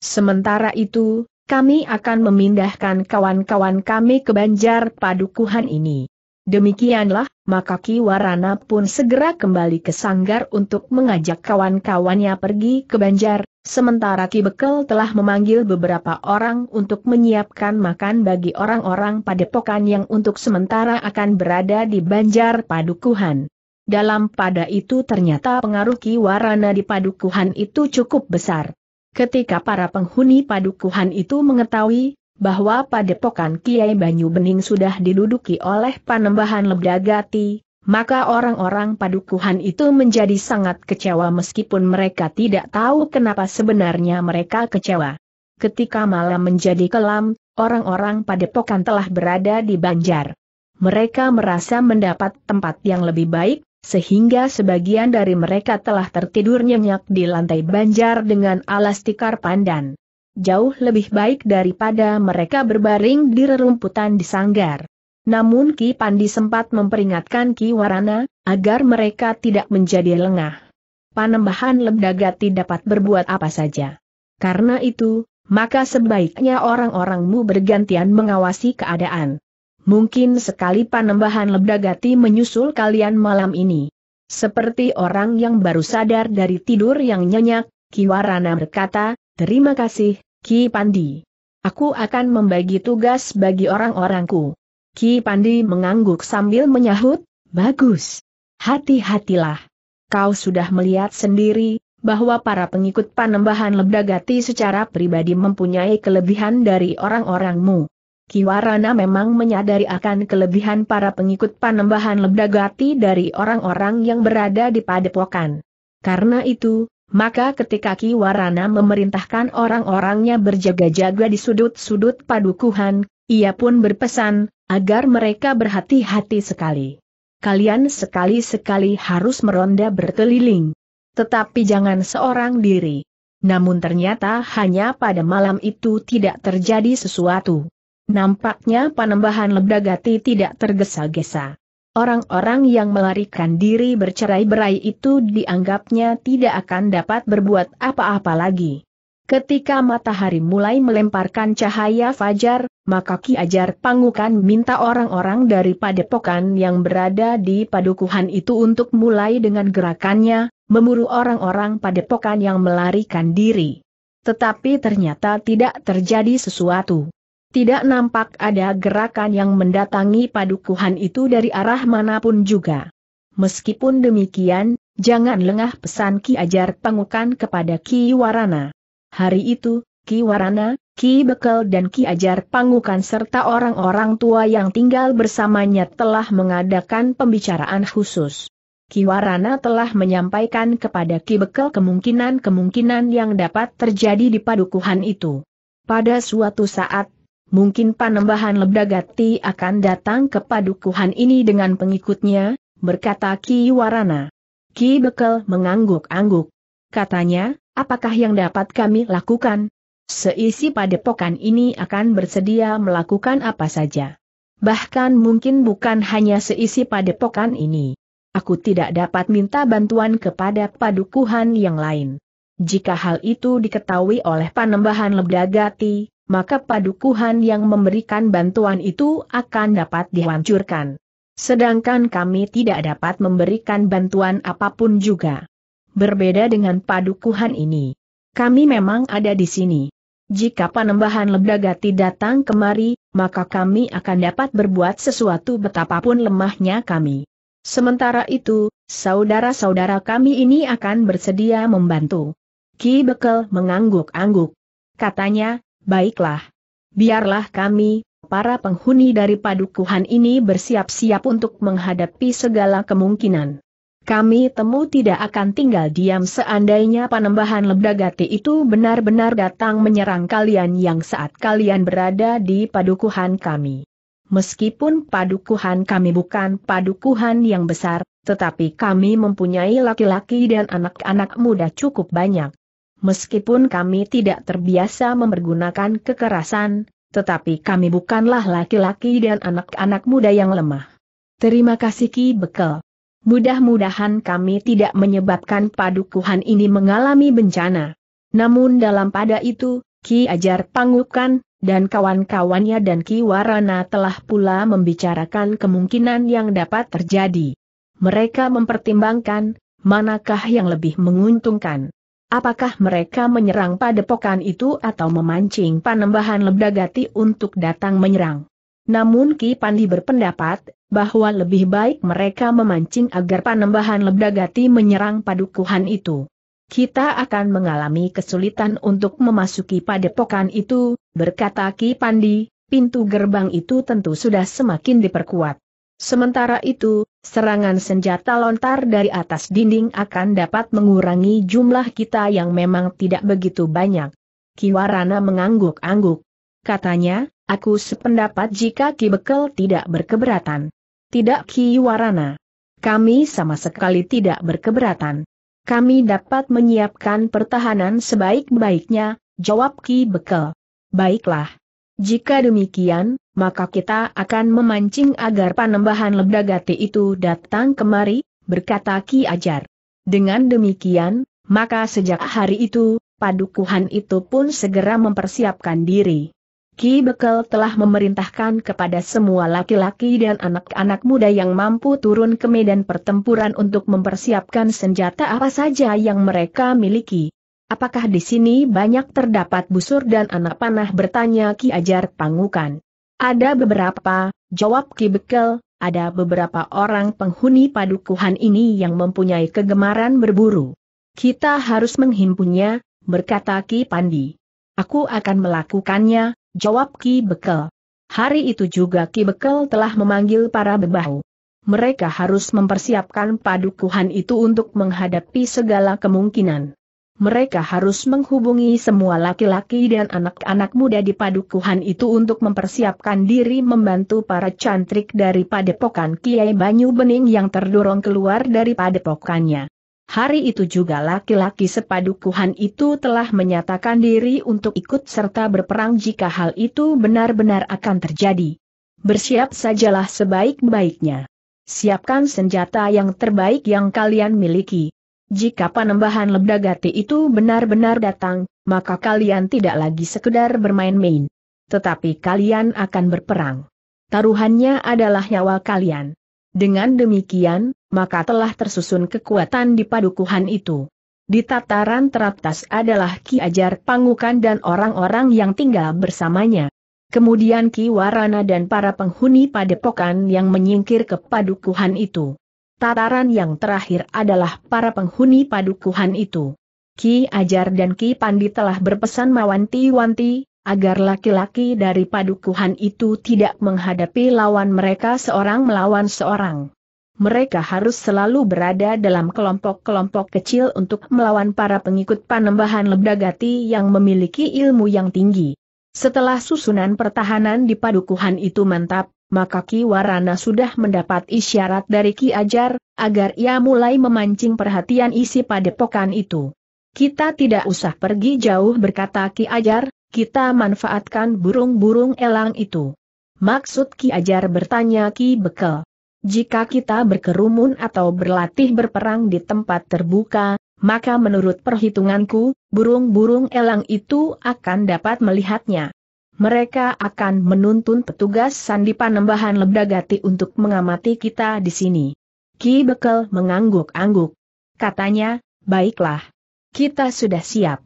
Sementara itu, kami akan memindahkan kawan-kawan kami ke Banjar Padukuhan ini. Demikianlah, maka Ki Warana pun segera kembali ke sanggar untuk mengajak kawan-kawannya pergi ke Banjar, sementara Ki Bekel telah memanggil beberapa orang untuk menyiapkan makan bagi orang-orang padepokan yang untuk sementara akan berada di Banjar Padukuhan. Dalam pada itu ternyata pengaruh Ki Warana di Padukuhan itu cukup besar. Ketika para penghuni Padukuhan itu mengetahui bahwa padepokan Kiai Banyu Bening sudah diduduki oleh panembahan Lebdagati, maka orang-orang padukuhan itu menjadi sangat kecewa meskipun mereka tidak tahu kenapa sebenarnya mereka kecewa. Ketika malam menjadi kelam, orang-orang padepokan telah berada di Banjar. Mereka merasa mendapat tempat yang lebih baik, sehingga sebagian dari mereka telah tertidur nyenyak di lantai Banjar dengan alas tikar pandan jauh lebih baik daripada mereka berbaring di rerumputan di sanggar. Namun Ki Pandi sempat memperingatkan Ki Warana, agar mereka tidak menjadi lengah. Panembahan Lebdagati dapat berbuat apa saja. Karena itu, maka sebaiknya orang-orangmu bergantian mengawasi keadaan. Mungkin sekali Panembahan Lebdagati menyusul kalian malam ini. Seperti orang yang baru sadar dari tidur yang nyenyak, Ki Warana berkata, Terima kasih, Ki Pandi. Aku akan membagi tugas bagi orang-orangku. Ki Pandi mengangguk sambil menyahut, bagus. Hati-hatilah. Kau sudah melihat sendiri, bahwa para pengikut panembahan Lebdagati secara pribadi mempunyai kelebihan dari orang-orangmu. Ki Warana memang menyadari akan kelebihan para pengikut panembahan Lebdagati dari orang-orang yang berada di padepokan. Karena itu, maka ketika Ki Warana memerintahkan orang-orangnya berjaga-jaga di sudut-sudut padukuhan, ia pun berpesan, agar mereka berhati-hati sekali. Kalian sekali-sekali harus meronda berkeliling. Tetapi jangan seorang diri. Namun ternyata hanya pada malam itu tidak terjadi sesuatu. Nampaknya panembahan Lebdagati tidak tergesa-gesa. Orang-orang yang melarikan diri bercerai-berai itu dianggapnya tidak akan dapat berbuat apa-apa lagi. Ketika matahari mulai melemparkan cahaya fajar, maka Ki Ajar Pangukan minta orang-orang dari padepokan yang berada di padukuhan itu untuk mulai dengan gerakannya, memuru orang-orang padepokan yang melarikan diri. Tetapi ternyata tidak terjadi sesuatu. Tidak nampak ada gerakan yang mendatangi padukuhan itu dari arah manapun juga. Meskipun demikian, jangan lengah pesan Ki Ajar Pangukan kepada Ki Warana. Hari itu, Ki Warana, Ki Bekel dan Ki Ajar Pangukan serta orang-orang tua yang tinggal bersamanya telah mengadakan pembicaraan khusus. Ki Warana telah menyampaikan kepada Ki Bekel kemungkinan-kemungkinan yang dapat terjadi di padukuhan itu. Pada suatu saat mungkin panembahan Lebdagati akan datang ke padukuhan ini dengan pengikutnya, berkata Ki Warana. Ki Bekel mengangguk-angguk. Katanya, apakah yang dapat kami lakukan? Seisi padepokan ini akan bersedia melakukan apa saja. Bahkan mungkin bukan hanya seisi padepokan ini. Aku tidak dapat minta bantuan kepada padukuhan yang lain. Jika hal itu diketahui oleh panembahan Lebdagati, maka padukuhan yang memberikan bantuan itu akan dapat dihancurkan. Sedangkan kami tidak dapat memberikan bantuan apapun juga. Berbeda dengan padukuhan ini. Kami memang ada di sini. Jika panembahan Lebdagati datang kemari, maka kami akan dapat berbuat sesuatu betapapun lemahnya kami. Sementara itu, saudara-saudara kami ini akan bersedia membantu. Ki Bekel mengangguk-angguk. Katanya, Baiklah. Biarlah kami, para penghuni dari padukuhan ini bersiap-siap untuk menghadapi segala kemungkinan. Kami temu tidak akan tinggal diam seandainya panembahan Lebdagati itu benar-benar datang menyerang kalian yang saat kalian berada di padukuhan kami. Meskipun padukuhan kami bukan padukuhan yang besar, tetapi kami mempunyai laki-laki dan anak-anak muda cukup banyak. Meskipun kami tidak terbiasa mempergunakan kekerasan, tetapi kami bukanlah laki-laki dan anak-anak muda yang lemah. Terima kasih Ki Bekel. Mudah-mudahan kami tidak menyebabkan padukuhan ini mengalami bencana. Namun dalam pada itu, Ki Ajar Pangukan, dan kawan-kawannya dan Ki Warana telah pula membicarakan kemungkinan yang dapat terjadi. Mereka mempertimbangkan, manakah yang lebih menguntungkan. Apakah mereka menyerang padepokan itu atau memancing panembahan Lebdagati untuk datang menyerang? Namun Ki Pandi berpendapat, bahwa lebih baik mereka memancing agar panembahan Lebdagati menyerang padukuhan itu. Kita akan mengalami kesulitan untuk memasuki padepokan itu, berkata Ki Pandi, pintu gerbang itu tentu sudah semakin diperkuat. Sementara itu, serangan senjata lontar dari atas dinding akan dapat mengurangi jumlah kita yang memang tidak begitu banyak. Kiwarana mengangguk-angguk. Katanya, aku sependapat jika Ki Bekel tidak berkeberatan. Tidak Kiwarana. Kami sama sekali tidak berkeberatan. Kami dapat menyiapkan pertahanan sebaik-baiknya, jawab Ki Bekel. Baiklah. Jika demikian, maka kita akan memancing agar panembahan ledagati itu datang kemari, berkata Ki Ajar. Dengan demikian, maka sejak hari itu, padukuhan itu pun segera mempersiapkan diri. Ki Bekel telah memerintahkan kepada semua laki-laki dan anak-anak muda yang mampu turun ke medan pertempuran untuk mempersiapkan senjata apa saja yang mereka miliki. Apakah di sini banyak terdapat busur dan anak panah bertanya Ki Ajar Pangukan? Ada beberapa, jawab Ki Bekel, ada beberapa orang penghuni padukuhan ini yang mempunyai kegemaran berburu. Kita harus menghimpunnya, berkata Ki Pandi. Aku akan melakukannya, jawab Ki Bekel. Hari itu juga Ki Bekel telah memanggil para bebahu. Mereka harus mempersiapkan padukuhan itu untuk menghadapi segala kemungkinan mereka harus menghubungi semua laki-laki dan anak-anak muda di padukuhan itu untuk mempersiapkan diri membantu para cantrik dari padepokan Kiai Banyu Bening yang terdorong keluar dari padepokannya. Hari itu juga laki-laki sepadukuhan itu telah menyatakan diri untuk ikut serta berperang jika hal itu benar-benar akan terjadi. Bersiap sajalah sebaik-baiknya. Siapkan senjata yang terbaik yang kalian miliki. Jika panembahan Lebdagati itu benar-benar datang, maka kalian tidak lagi sekedar bermain-main. Tetapi kalian akan berperang. Taruhannya adalah nyawa kalian. Dengan demikian, maka telah tersusun kekuatan di padukuhan itu. Di tataran teratas adalah Ki Ajar Pangukan dan orang-orang yang tinggal bersamanya. Kemudian Ki Warana dan para penghuni padepokan yang menyingkir ke padukuhan itu. Tataran yang terakhir adalah para penghuni padukuhan itu. Ki Ajar dan Ki Pandi telah berpesan mawanti-wanti, agar laki-laki dari padukuhan itu tidak menghadapi lawan mereka seorang melawan seorang. Mereka harus selalu berada dalam kelompok-kelompok kecil untuk melawan para pengikut panembahan Lebdagati yang memiliki ilmu yang tinggi. Setelah susunan pertahanan di padukuhan itu mantap, maka Ki Warana sudah mendapat isyarat dari Ki Ajar, agar ia mulai memancing perhatian isi padepokan itu. Kita tidak usah pergi jauh berkata Ki Ajar, kita manfaatkan burung-burung elang itu. Maksud Ki Ajar bertanya Ki Bekel. Jika kita berkerumun atau berlatih berperang di tempat terbuka, maka menurut perhitunganku, burung-burung elang itu akan dapat melihatnya mereka akan menuntun petugas Sandi Panembahan Lebdagati untuk mengamati kita di sini. Ki Bekel mengangguk-angguk. Katanya, baiklah. Kita sudah siap.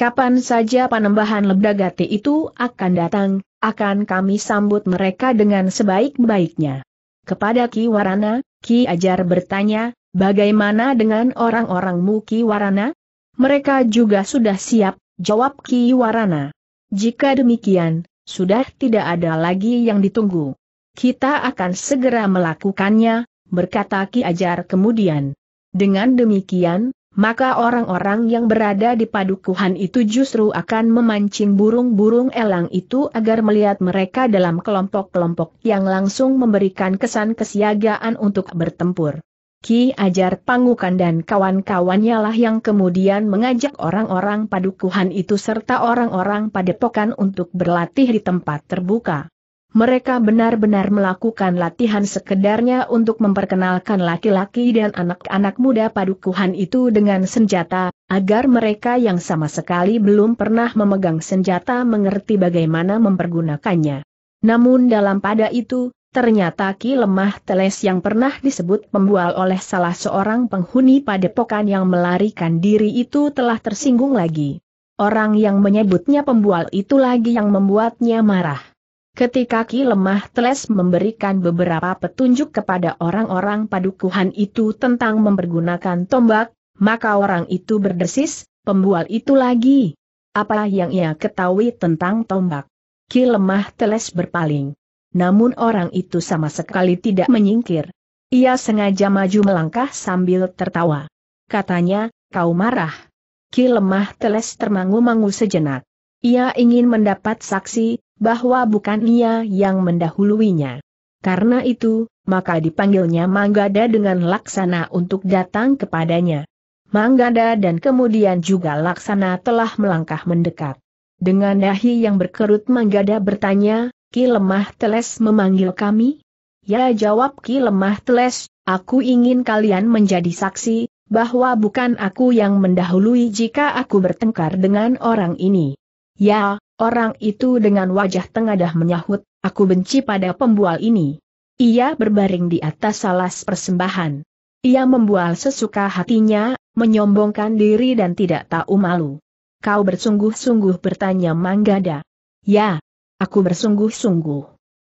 Kapan saja Panembahan Lebdagati itu akan datang, akan kami sambut mereka dengan sebaik-baiknya. Kepada Ki Warana, Ki Ajar bertanya, bagaimana dengan orang-orangmu Ki Warana? Mereka juga sudah siap, jawab Ki Warana. Jika demikian, sudah tidak ada lagi yang ditunggu. Kita akan segera melakukannya, berkata Ki Ajar kemudian. Dengan demikian, maka orang-orang yang berada di padukuhan itu justru akan memancing burung-burung elang itu agar melihat mereka dalam kelompok-kelompok yang langsung memberikan kesan kesiagaan untuk bertempur. Ki Ajar Pangukan dan kawan-kawannya lah yang kemudian mengajak orang-orang padukuhan itu serta orang-orang padepokan untuk berlatih di tempat terbuka. Mereka benar-benar melakukan latihan sekedarnya untuk memperkenalkan laki-laki dan anak-anak muda padukuhan itu dengan senjata, agar mereka yang sama sekali belum pernah memegang senjata mengerti bagaimana mempergunakannya. Namun dalam pada itu, Ternyata Ki Lemah Teles yang pernah disebut pembual oleh salah seorang penghuni padepokan yang melarikan diri itu telah tersinggung lagi. Orang yang menyebutnya pembual itu lagi yang membuatnya marah. Ketika Ki Lemah Teles memberikan beberapa petunjuk kepada orang-orang padukuhan itu tentang mempergunakan tombak, maka orang itu berdesis, pembual itu lagi. Apa yang ia ketahui tentang tombak? Ki Lemah Teles berpaling namun orang itu sama sekali tidak menyingkir. Ia sengaja maju melangkah sambil tertawa. Katanya, kau marah. Ki lemah teles termangu-mangu sejenak. Ia ingin mendapat saksi, bahwa bukan ia yang mendahuluinya. Karena itu, maka dipanggilnya Manggada dengan Laksana untuk datang kepadanya. Manggada dan kemudian juga Laksana telah melangkah mendekat. Dengan dahi yang berkerut Manggada bertanya, Ki Lemah Teles memanggil kami? Ya jawab Ki Lemah Teles, aku ingin kalian menjadi saksi, bahwa bukan aku yang mendahului jika aku bertengkar dengan orang ini. Ya, orang itu dengan wajah tengadah menyahut, aku benci pada pembual ini. Ia berbaring di atas salas persembahan. Ia membual sesuka hatinya, menyombongkan diri dan tidak tahu malu. Kau bersungguh-sungguh bertanya Manggada. Ya, Aku bersungguh-sungguh.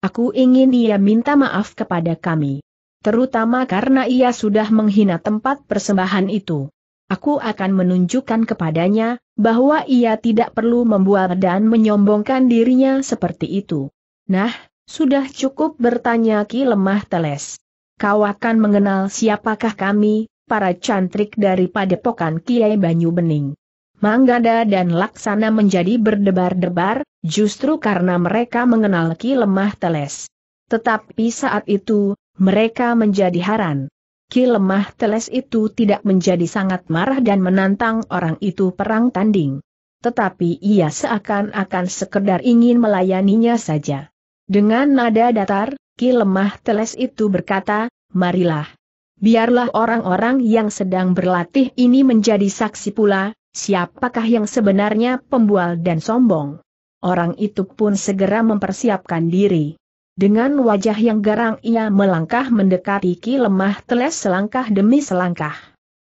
Aku ingin ia minta maaf kepada kami. Terutama karena ia sudah menghina tempat persembahan itu. Aku akan menunjukkan kepadanya, bahwa ia tidak perlu membuat dan menyombongkan dirinya seperti itu. Nah, sudah cukup bertanya Ki Lemah Teles. Kau akan mengenal siapakah kami, para cantrik dari padepokan Kiai Banyu Bening. Manggada dan Laksana menjadi berdebar-debar, justru karena mereka mengenal Ki Lemah Teles. Tetapi saat itu, mereka menjadi haran. Ki Lemah Teles itu tidak menjadi sangat marah dan menantang orang itu perang tanding. Tetapi ia seakan-akan sekedar ingin melayaninya saja. Dengan nada datar, Ki Lemah Teles itu berkata, marilah. Biarlah orang-orang yang sedang berlatih ini menjadi saksi pula, siapakah yang sebenarnya pembual dan sombong. Orang itu pun segera mempersiapkan diri. Dengan wajah yang garang ia melangkah mendekati Ki Lemah Teles selangkah demi selangkah.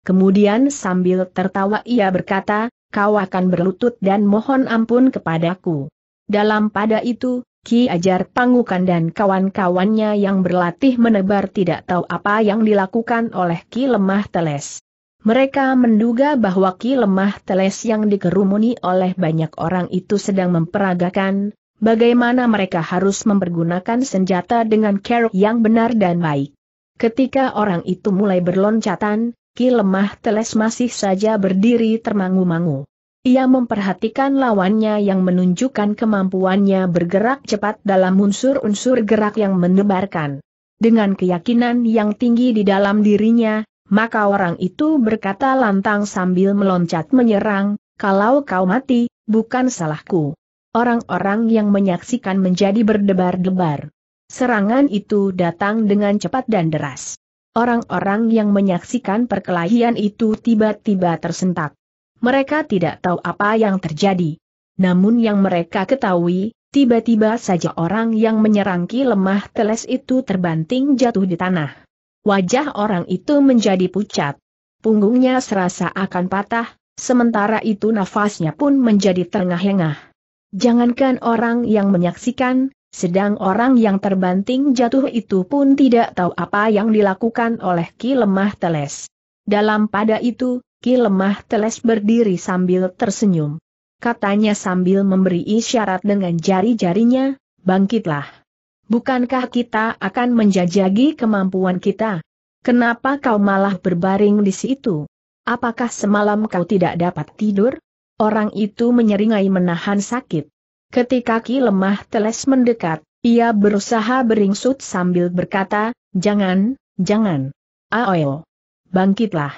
Kemudian sambil tertawa ia berkata, kau akan berlutut dan mohon ampun kepadaku. Dalam pada itu, Ki Ajar Pangukan dan kawan-kawannya yang berlatih menebar tidak tahu apa yang dilakukan oleh Ki Lemah Teles. Mereka menduga bahwa Ki Lemah Teles yang dikerumuni oleh banyak orang itu sedang memperagakan, bagaimana mereka harus mempergunakan senjata dengan care yang benar dan baik. Ketika orang itu mulai berloncatan, Ki Lemah Teles masih saja berdiri termangu-mangu. Ia memperhatikan lawannya yang menunjukkan kemampuannya bergerak cepat dalam unsur-unsur gerak yang menebarkan. Dengan keyakinan yang tinggi di dalam dirinya, maka orang itu berkata lantang sambil meloncat menyerang, kalau kau mati, bukan salahku. Orang-orang yang menyaksikan menjadi berdebar-debar. Serangan itu datang dengan cepat dan deras. Orang-orang yang menyaksikan perkelahian itu tiba-tiba tersentak. Mereka tidak tahu apa yang terjadi. Namun yang mereka ketahui, tiba-tiba saja orang yang menyerangki lemah teles itu terbanting jatuh di tanah. Wajah orang itu menjadi pucat. Punggungnya serasa akan patah, sementara itu nafasnya pun menjadi terengah-engah. Jangankan orang yang menyaksikan, sedang orang yang terbanting jatuh itu pun tidak tahu apa yang dilakukan oleh Ki Lemah Teles. Dalam pada itu, Ki Lemah Teles berdiri sambil tersenyum. Katanya sambil memberi isyarat dengan jari-jarinya, bangkitlah bukankah kita akan menjajagi kemampuan kita? Kenapa kau malah berbaring di situ? Apakah semalam kau tidak dapat tidur? Orang itu menyeringai menahan sakit. Ketika Ki lemah teles mendekat, ia berusaha beringsut sambil berkata, Jangan, jangan. Aoyo. Bangkitlah.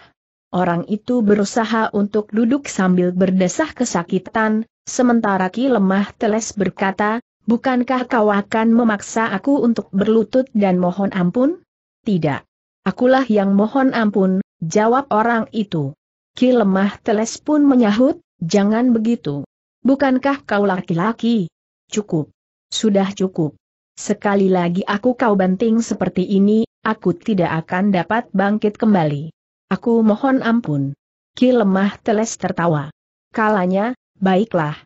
Orang itu berusaha untuk duduk sambil berdesah kesakitan, sementara Ki lemah teles berkata, Bukankah kau akan memaksa aku untuk berlutut dan mohon ampun? Tidak. Akulah yang mohon ampun, jawab orang itu. Ki lemah teles pun menyahut, jangan begitu. Bukankah kau laki-laki? Cukup. Sudah cukup. Sekali lagi aku kau banting seperti ini, aku tidak akan dapat bangkit kembali. Aku mohon ampun. Ki lemah teles tertawa. Kalanya, baiklah.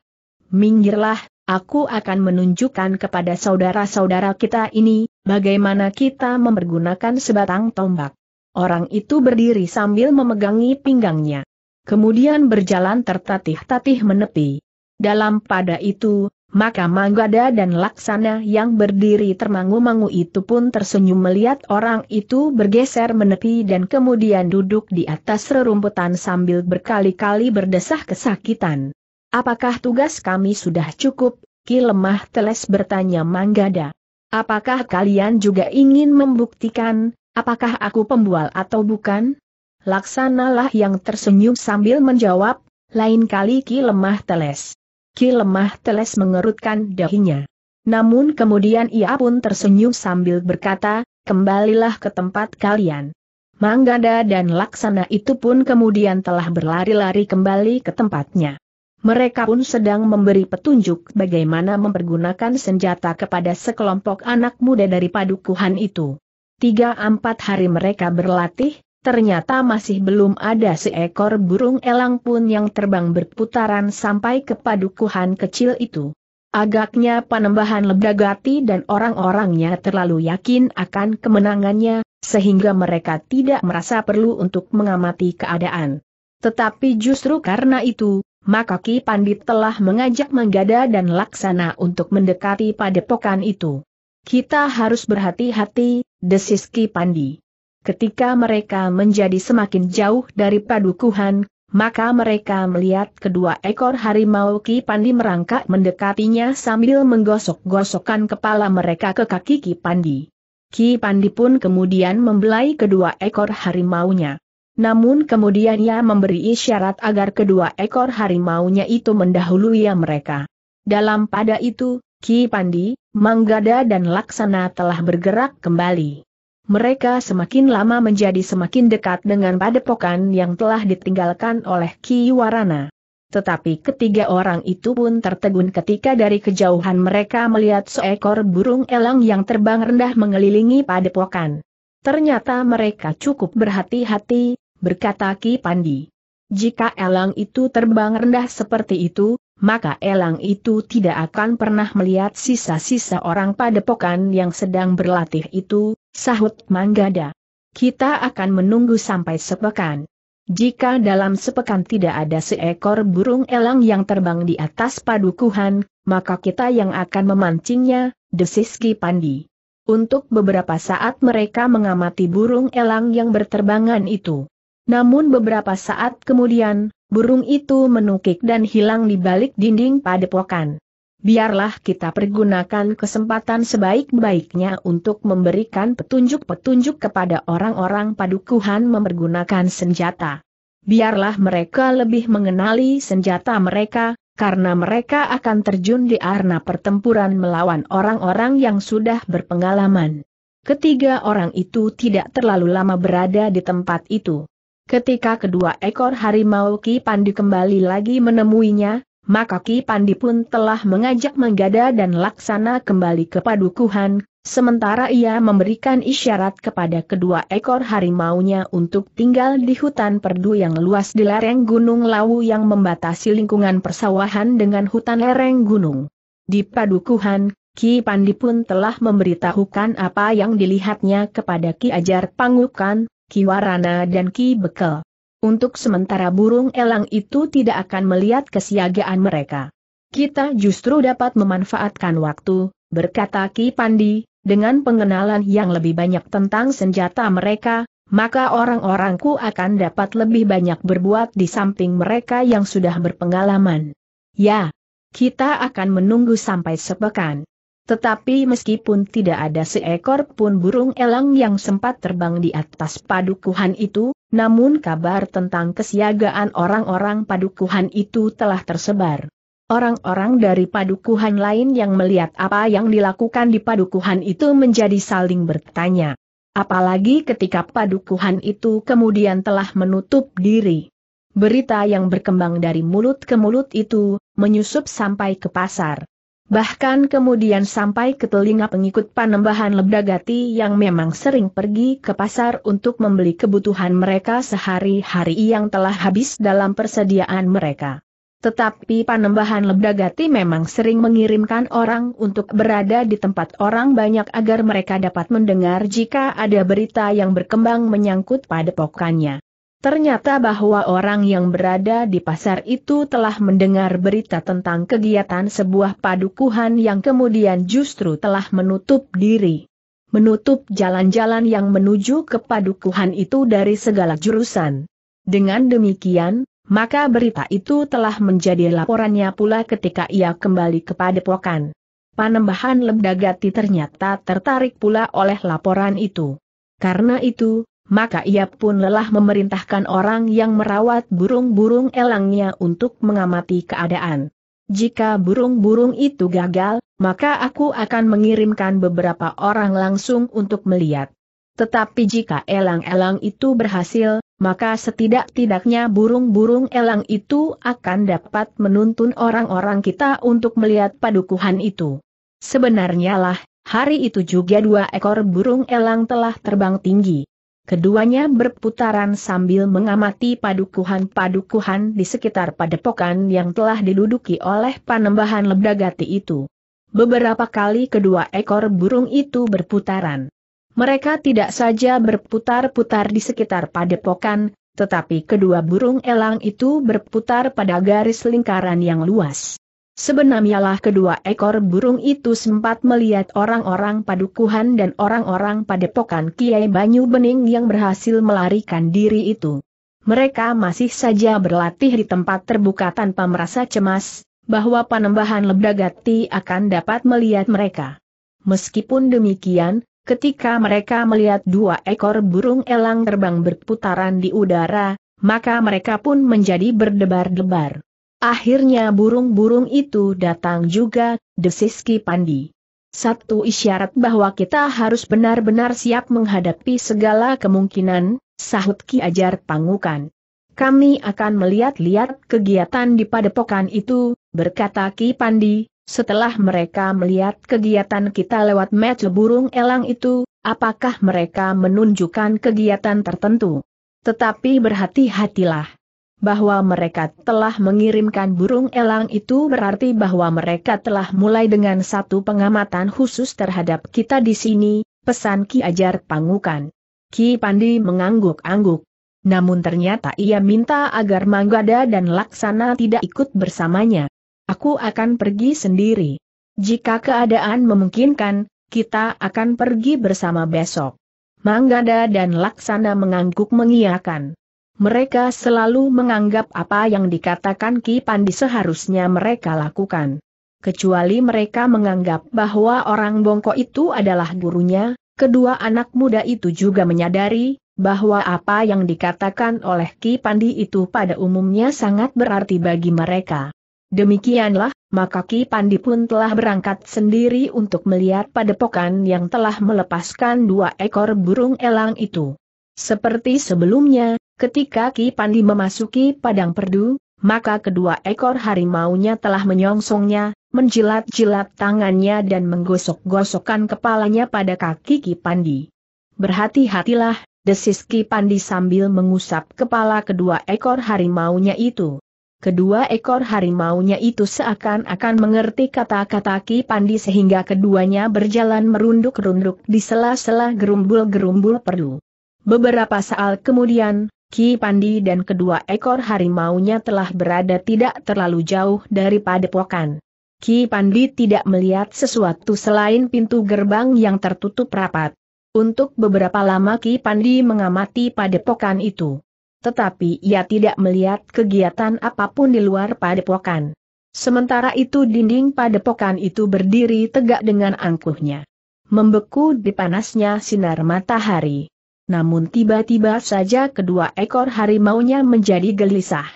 Minggirlah, aku akan menunjukkan kepada saudara-saudara kita ini, bagaimana kita mempergunakan sebatang tombak. Orang itu berdiri sambil memegangi pinggangnya. Kemudian berjalan tertatih-tatih menepi. Dalam pada itu, maka Manggada dan Laksana yang berdiri termangu-mangu itu pun tersenyum melihat orang itu bergeser menepi dan kemudian duduk di atas rerumputan sambil berkali-kali berdesah kesakitan. Apakah tugas kami sudah cukup? Ki lemah teles bertanya Manggada. Apakah kalian juga ingin membuktikan, apakah aku pembual atau bukan? Laksanalah yang tersenyum sambil menjawab, lain kali Ki lemah teles. Ki lemah teles mengerutkan dahinya. Namun kemudian ia pun tersenyum sambil berkata, kembalilah ke tempat kalian. Manggada dan Laksana itu pun kemudian telah berlari-lari kembali ke tempatnya. Mereka pun sedang memberi petunjuk bagaimana mempergunakan senjata kepada sekelompok anak muda dari padukuhan itu. Tiga empat hari mereka berlatih, ternyata masih belum ada seekor burung elang pun yang terbang berputaran sampai ke padukuhan kecil itu. Agaknya panembahan Lebdagati dan orang-orangnya terlalu yakin akan kemenangannya, sehingga mereka tidak merasa perlu untuk mengamati keadaan. Tetapi justru karena itu, maka Ki Pandit telah mengajak Manggada dan Laksana untuk mendekati padepokan itu. Kita harus berhati-hati, desis Ki Pandi. Ketika mereka menjadi semakin jauh dari padukuhan, maka mereka melihat kedua ekor harimau Ki Pandi merangkak mendekatinya sambil menggosok-gosokkan kepala mereka ke kaki Ki Pandi. Ki Pandi pun kemudian membelai kedua ekor harimaunya. Namun kemudian ia memberi isyarat agar kedua ekor harimaunya itu mendahului mereka. Dalam pada itu, Ki Pandi, Manggada dan Laksana telah bergerak kembali. Mereka semakin lama menjadi semakin dekat dengan padepokan yang telah ditinggalkan oleh Ki Warana. Tetapi ketiga orang itu pun tertegun ketika dari kejauhan mereka melihat seekor burung elang yang terbang rendah mengelilingi padepokan. Ternyata mereka cukup berhati-hati, berkata Ki Pandi. Jika elang itu terbang rendah seperti itu, maka elang itu tidak akan pernah melihat sisa-sisa orang padepokan yang sedang berlatih itu, sahut Manggada. Kita akan menunggu sampai sepekan. Jika dalam sepekan tidak ada seekor burung elang yang terbang di atas padukuhan, maka kita yang akan memancingnya, desis Ki Pandi. Untuk beberapa saat mereka mengamati burung elang yang berterbangan itu. Namun beberapa saat kemudian, burung itu menukik dan hilang di balik dinding padepokan. Biarlah kita pergunakan kesempatan sebaik-baiknya untuk memberikan petunjuk-petunjuk kepada orang-orang padukuhan mempergunakan senjata. Biarlah mereka lebih mengenali senjata mereka, karena mereka akan terjun di arena pertempuran melawan orang-orang yang sudah berpengalaman. Ketiga orang itu tidak terlalu lama berada di tempat itu. Ketika kedua ekor harimau Ki Pandi kembali lagi menemuinya, maka Ki Pandi pun telah mengajak Manggada dan Laksana kembali ke padukuhan, sementara ia memberikan isyarat kepada kedua ekor harimau-nya untuk tinggal di hutan perdu yang luas di lereng Gunung Lawu yang membatasi lingkungan persawahan dengan hutan lereng gunung. Di padukuhan, Ki Pandi pun telah memberitahukan apa yang dilihatnya kepada Ki Ajar Pangukan, Ki Warana dan Ki Bekel. Untuk sementara burung elang itu tidak akan melihat kesiagaan mereka. Kita justru dapat memanfaatkan waktu, berkata Ki Pandi, dengan pengenalan yang lebih banyak tentang senjata mereka, maka orang-orangku akan dapat lebih banyak berbuat di samping mereka yang sudah berpengalaman. Ya, kita akan menunggu sampai sepekan. Tetapi meskipun tidak ada seekor pun burung elang yang sempat terbang di atas padukuhan itu, namun kabar tentang kesiagaan orang-orang padukuhan itu telah tersebar. Orang-orang dari padukuhan lain yang melihat apa yang dilakukan di padukuhan itu menjadi saling bertanya. Apalagi ketika padukuhan itu kemudian telah menutup diri. Berita yang berkembang dari mulut ke mulut itu, menyusup sampai ke pasar bahkan kemudian sampai ke telinga pengikut panembahan Lebdagati yang memang sering pergi ke pasar untuk membeli kebutuhan mereka sehari-hari yang telah habis dalam persediaan mereka. Tetapi panembahan Lebdagati memang sering mengirimkan orang untuk berada di tempat orang banyak agar mereka dapat mendengar jika ada berita yang berkembang menyangkut pada pokannya. Ternyata bahwa orang yang berada di pasar itu telah mendengar berita tentang kegiatan sebuah padukuhan yang kemudian justru telah menutup diri. Menutup jalan-jalan yang menuju ke padukuhan itu dari segala jurusan. Dengan demikian, maka berita itu telah menjadi laporannya pula ketika ia kembali kepada Pokan. Panembahan Lebdagati ternyata tertarik pula oleh laporan itu. Karena itu, maka ia pun lelah memerintahkan orang yang merawat burung-burung elangnya untuk mengamati keadaan. Jika burung-burung itu gagal, maka aku akan mengirimkan beberapa orang langsung untuk melihat. Tetapi jika elang-elang itu berhasil, maka setidak-tidaknya burung-burung elang itu akan dapat menuntun orang-orang kita untuk melihat padukuhan itu. Sebenarnya lah, hari itu juga dua ekor burung elang telah terbang tinggi. Keduanya berputaran sambil mengamati padukuhan-padukuhan di sekitar padepokan yang telah diduduki oleh panembahan lebdagati itu. Beberapa kali kedua ekor burung itu berputaran. Mereka tidak saja berputar-putar di sekitar padepokan, tetapi kedua burung elang itu berputar pada garis lingkaran yang luas. Sebenarnyalah kedua ekor burung itu sempat melihat orang-orang padukuhan dan orang-orang padepokan Kiai Banyu Bening yang berhasil melarikan diri itu. Mereka masih saja berlatih di tempat terbuka tanpa merasa cemas, bahwa panembahan Lebdagati akan dapat melihat mereka. Meskipun demikian, ketika mereka melihat dua ekor burung elang terbang berputaran di udara, maka mereka pun menjadi berdebar-debar. Akhirnya burung-burung itu datang juga, desis Ki Pandi. Satu isyarat bahwa kita harus benar-benar siap menghadapi segala kemungkinan, sahut Ki Ajar Pangukan. Kami akan melihat-lihat kegiatan di padepokan itu, berkata Ki Pandi, setelah mereka melihat kegiatan kita lewat match burung elang itu, apakah mereka menunjukkan kegiatan tertentu? Tetapi berhati-hatilah bahwa mereka telah mengirimkan burung elang itu berarti bahwa mereka telah mulai dengan satu pengamatan khusus terhadap kita di sini, pesan Ki Ajar Pangukan. Ki Pandi mengangguk-angguk. Namun ternyata ia minta agar Manggada dan Laksana tidak ikut bersamanya. Aku akan pergi sendiri. Jika keadaan memungkinkan, kita akan pergi bersama besok. Manggada dan Laksana mengangguk mengiakan mereka selalu menganggap apa yang dikatakan Ki Pandi seharusnya mereka lakukan. Kecuali mereka menganggap bahwa orang bongkok itu adalah gurunya, kedua anak muda itu juga menyadari, bahwa apa yang dikatakan oleh Ki Pandi itu pada umumnya sangat berarti bagi mereka. Demikianlah, maka Ki Pandi pun telah berangkat sendiri untuk melihat padepokan yang telah melepaskan dua ekor burung elang itu. Seperti sebelumnya, Ketika Ki Pandi memasuki padang perdu, maka kedua ekor harimaunya telah menyongsongnya, menjilat-jilat tangannya dan menggosok-gosokkan kepalanya pada kaki Ki Pandi. Berhati-hatilah, desis Ki Pandi sambil mengusap kepala kedua ekor harimaunya itu. Kedua ekor harimaunya itu seakan-akan mengerti kata-kata Ki Pandi sehingga keduanya berjalan merunduk-runduk di sela-sela gerumbul-gerumbul perlu. Beberapa saat kemudian, Ki Pandi dan kedua ekor harimaunya telah berada tidak terlalu jauh dari padepokan. Ki Pandi tidak melihat sesuatu selain pintu gerbang yang tertutup rapat. Untuk beberapa lama Ki Pandi mengamati padepokan itu. Tetapi ia tidak melihat kegiatan apapun di luar padepokan. Sementara itu dinding padepokan itu berdiri tegak dengan angkuhnya. Membeku di panasnya sinar matahari namun tiba-tiba saja kedua ekor harimaunya menjadi gelisah.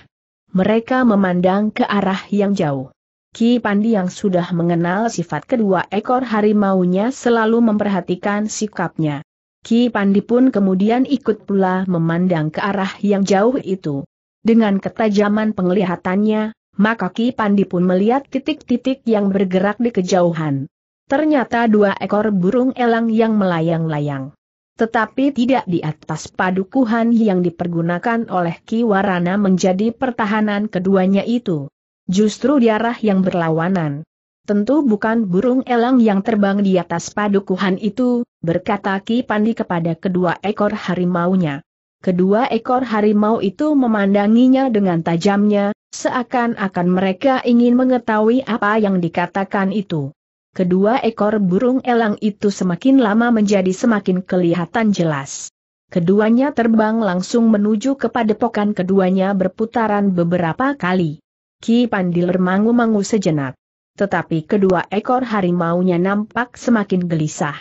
Mereka memandang ke arah yang jauh. Ki Pandi yang sudah mengenal sifat kedua ekor harimaunya selalu memperhatikan sikapnya. Ki Pandi pun kemudian ikut pula memandang ke arah yang jauh itu. Dengan ketajaman penglihatannya, maka Ki Pandi pun melihat titik-titik yang bergerak di kejauhan. Ternyata dua ekor burung elang yang melayang-layang tetapi tidak di atas padukuhan yang dipergunakan oleh Ki Warana menjadi pertahanan keduanya itu. Justru di yang berlawanan. Tentu bukan burung elang yang terbang di atas padukuhan itu, berkata Ki Pandi kepada kedua ekor harimaunya. Kedua ekor harimau itu memandanginya dengan tajamnya, seakan-akan mereka ingin mengetahui apa yang dikatakan itu kedua ekor burung elang itu semakin lama menjadi semakin kelihatan jelas. Keduanya terbang langsung menuju kepada padepokan keduanya berputaran beberapa kali. Ki Pandil mangu-mangu sejenak. Tetapi kedua ekor harimaunya nampak semakin gelisah.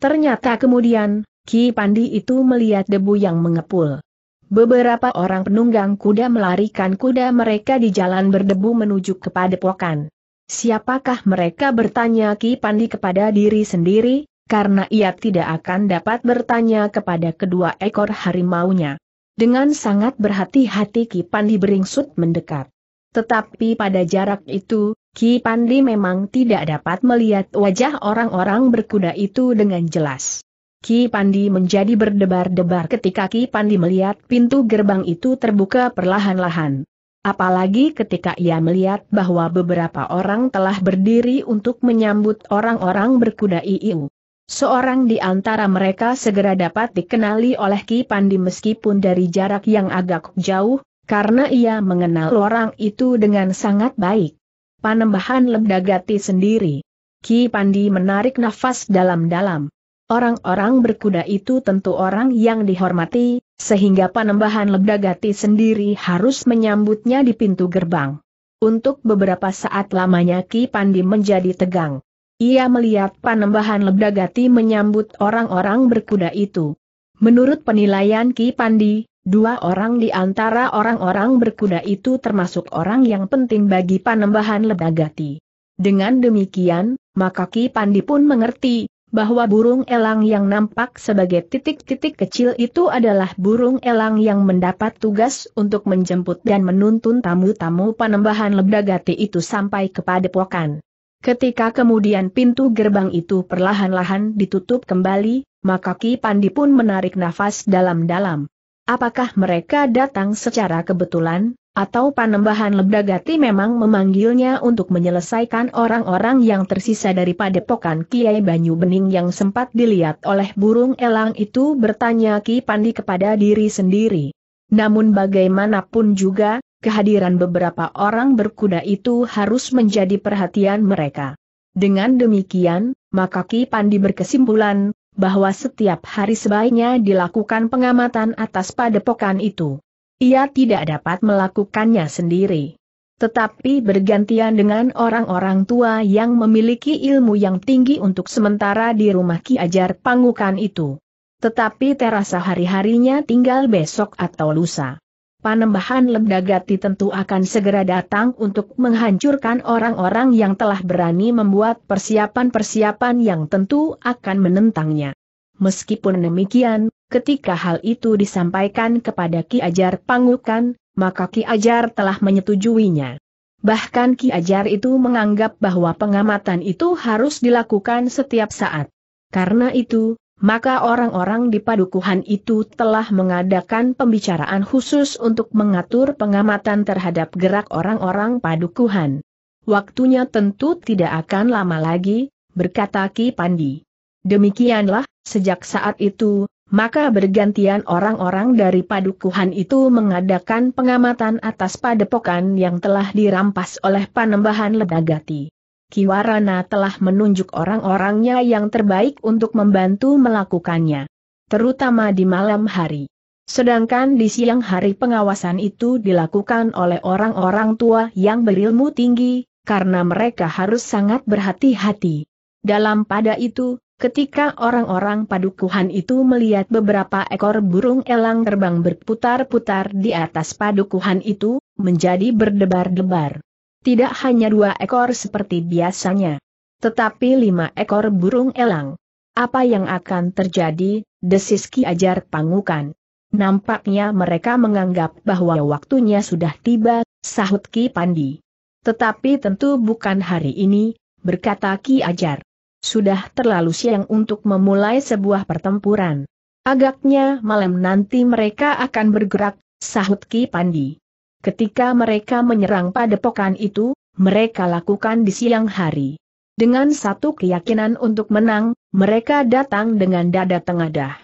Ternyata kemudian, Ki Pandi itu melihat debu yang mengepul. Beberapa orang penunggang kuda melarikan kuda mereka di jalan berdebu menuju kepada padepokan. Siapakah mereka bertanya Ki Pandi kepada diri sendiri, karena ia tidak akan dapat bertanya kepada kedua ekor harimaunya. Dengan sangat berhati-hati Ki Pandi beringsut mendekat. Tetapi pada jarak itu, Ki Pandi memang tidak dapat melihat wajah orang-orang berkuda itu dengan jelas. Ki Pandi menjadi berdebar-debar ketika Ki Pandi melihat pintu gerbang itu terbuka perlahan-lahan. Apalagi ketika ia melihat bahwa beberapa orang telah berdiri untuk menyambut orang-orang berkuda iu. Seorang di antara mereka segera dapat dikenali oleh Ki Pandi meskipun dari jarak yang agak jauh, karena ia mengenal orang itu dengan sangat baik. Panembahan Lebdagati sendiri. Ki Pandi menarik nafas dalam-dalam. Orang-orang berkuda itu tentu orang yang dihormati, sehingga panembahan Lebdagati sendiri harus menyambutnya di pintu gerbang. Untuk beberapa saat lamanya Ki Pandi menjadi tegang. Ia melihat panembahan Lebdagati menyambut orang-orang berkuda itu. Menurut penilaian Ki Pandi, dua orang di antara orang-orang berkuda itu termasuk orang yang penting bagi panembahan Lebdagati. Dengan demikian, maka Ki Pandi pun mengerti, bahwa burung elang yang nampak sebagai titik-titik kecil itu adalah burung elang yang mendapat tugas untuk menjemput dan menuntun tamu-tamu panembahan Lebdagati itu sampai kepada pokan. Ketika kemudian pintu gerbang itu perlahan-lahan ditutup kembali, maka Ki Pandi pun menarik nafas dalam-dalam. Apakah mereka datang secara kebetulan? atau Panembahan Lebdagati memang memanggilnya untuk menyelesaikan orang-orang yang tersisa dari padepokan Kiai Banyu Bening yang sempat dilihat oleh burung elang itu bertanya Ki Pandi kepada diri sendiri. Namun bagaimanapun juga, kehadiran beberapa orang berkuda itu harus menjadi perhatian mereka. Dengan demikian, maka Ki Pandi berkesimpulan, bahwa setiap hari sebaiknya dilakukan pengamatan atas padepokan itu. Ia tidak dapat melakukannya sendiri. Tetapi bergantian dengan orang-orang tua yang memiliki ilmu yang tinggi untuk sementara di rumah Ki Ajar Pangukan itu. Tetapi terasa hari-harinya tinggal besok atau lusa. Panembahan Lemdagati tentu akan segera datang untuk menghancurkan orang-orang yang telah berani membuat persiapan-persiapan yang tentu akan menentangnya. Meskipun demikian, Ketika hal itu disampaikan kepada Ki Ajar Pangukan, maka Ki Ajar telah menyetujuinya. Bahkan Ki Ajar itu menganggap bahwa pengamatan itu harus dilakukan setiap saat. Karena itu, maka orang-orang di padukuhan itu telah mengadakan pembicaraan khusus untuk mengatur pengamatan terhadap gerak orang-orang padukuhan. Waktunya tentu tidak akan lama lagi, berkata Ki Pandi. Demikianlah, sejak saat itu, maka bergantian orang-orang dari padukuhan itu mengadakan pengamatan atas padepokan yang telah dirampas oleh panembahan Ledagati. Kiwarana telah menunjuk orang-orangnya yang terbaik untuk membantu melakukannya, terutama di malam hari. Sedangkan di siang hari pengawasan itu dilakukan oleh orang-orang tua yang berilmu tinggi, karena mereka harus sangat berhati-hati. Dalam pada itu, Ketika orang-orang padukuhan itu melihat beberapa ekor burung elang terbang berputar-putar di atas padukuhan itu, menjadi berdebar-debar. Tidak hanya dua ekor seperti biasanya, tetapi lima ekor burung elang. Apa yang akan terjadi, desis Ki Ajar Pangukan. Nampaknya mereka menganggap bahwa waktunya sudah tiba, sahut Ki Pandi. Tetapi tentu bukan hari ini, berkata Ki Ajar. Sudah terlalu siang untuk memulai sebuah pertempuran. Agaknya malam nanti mereka akan bergerak, sahut Ki Pandi. Ketika mereka menyerang padepokan itu, mereka lakukan di siang hari. Dengan satu keyakinan untuk menang, mereka datang dengan dada tengadah.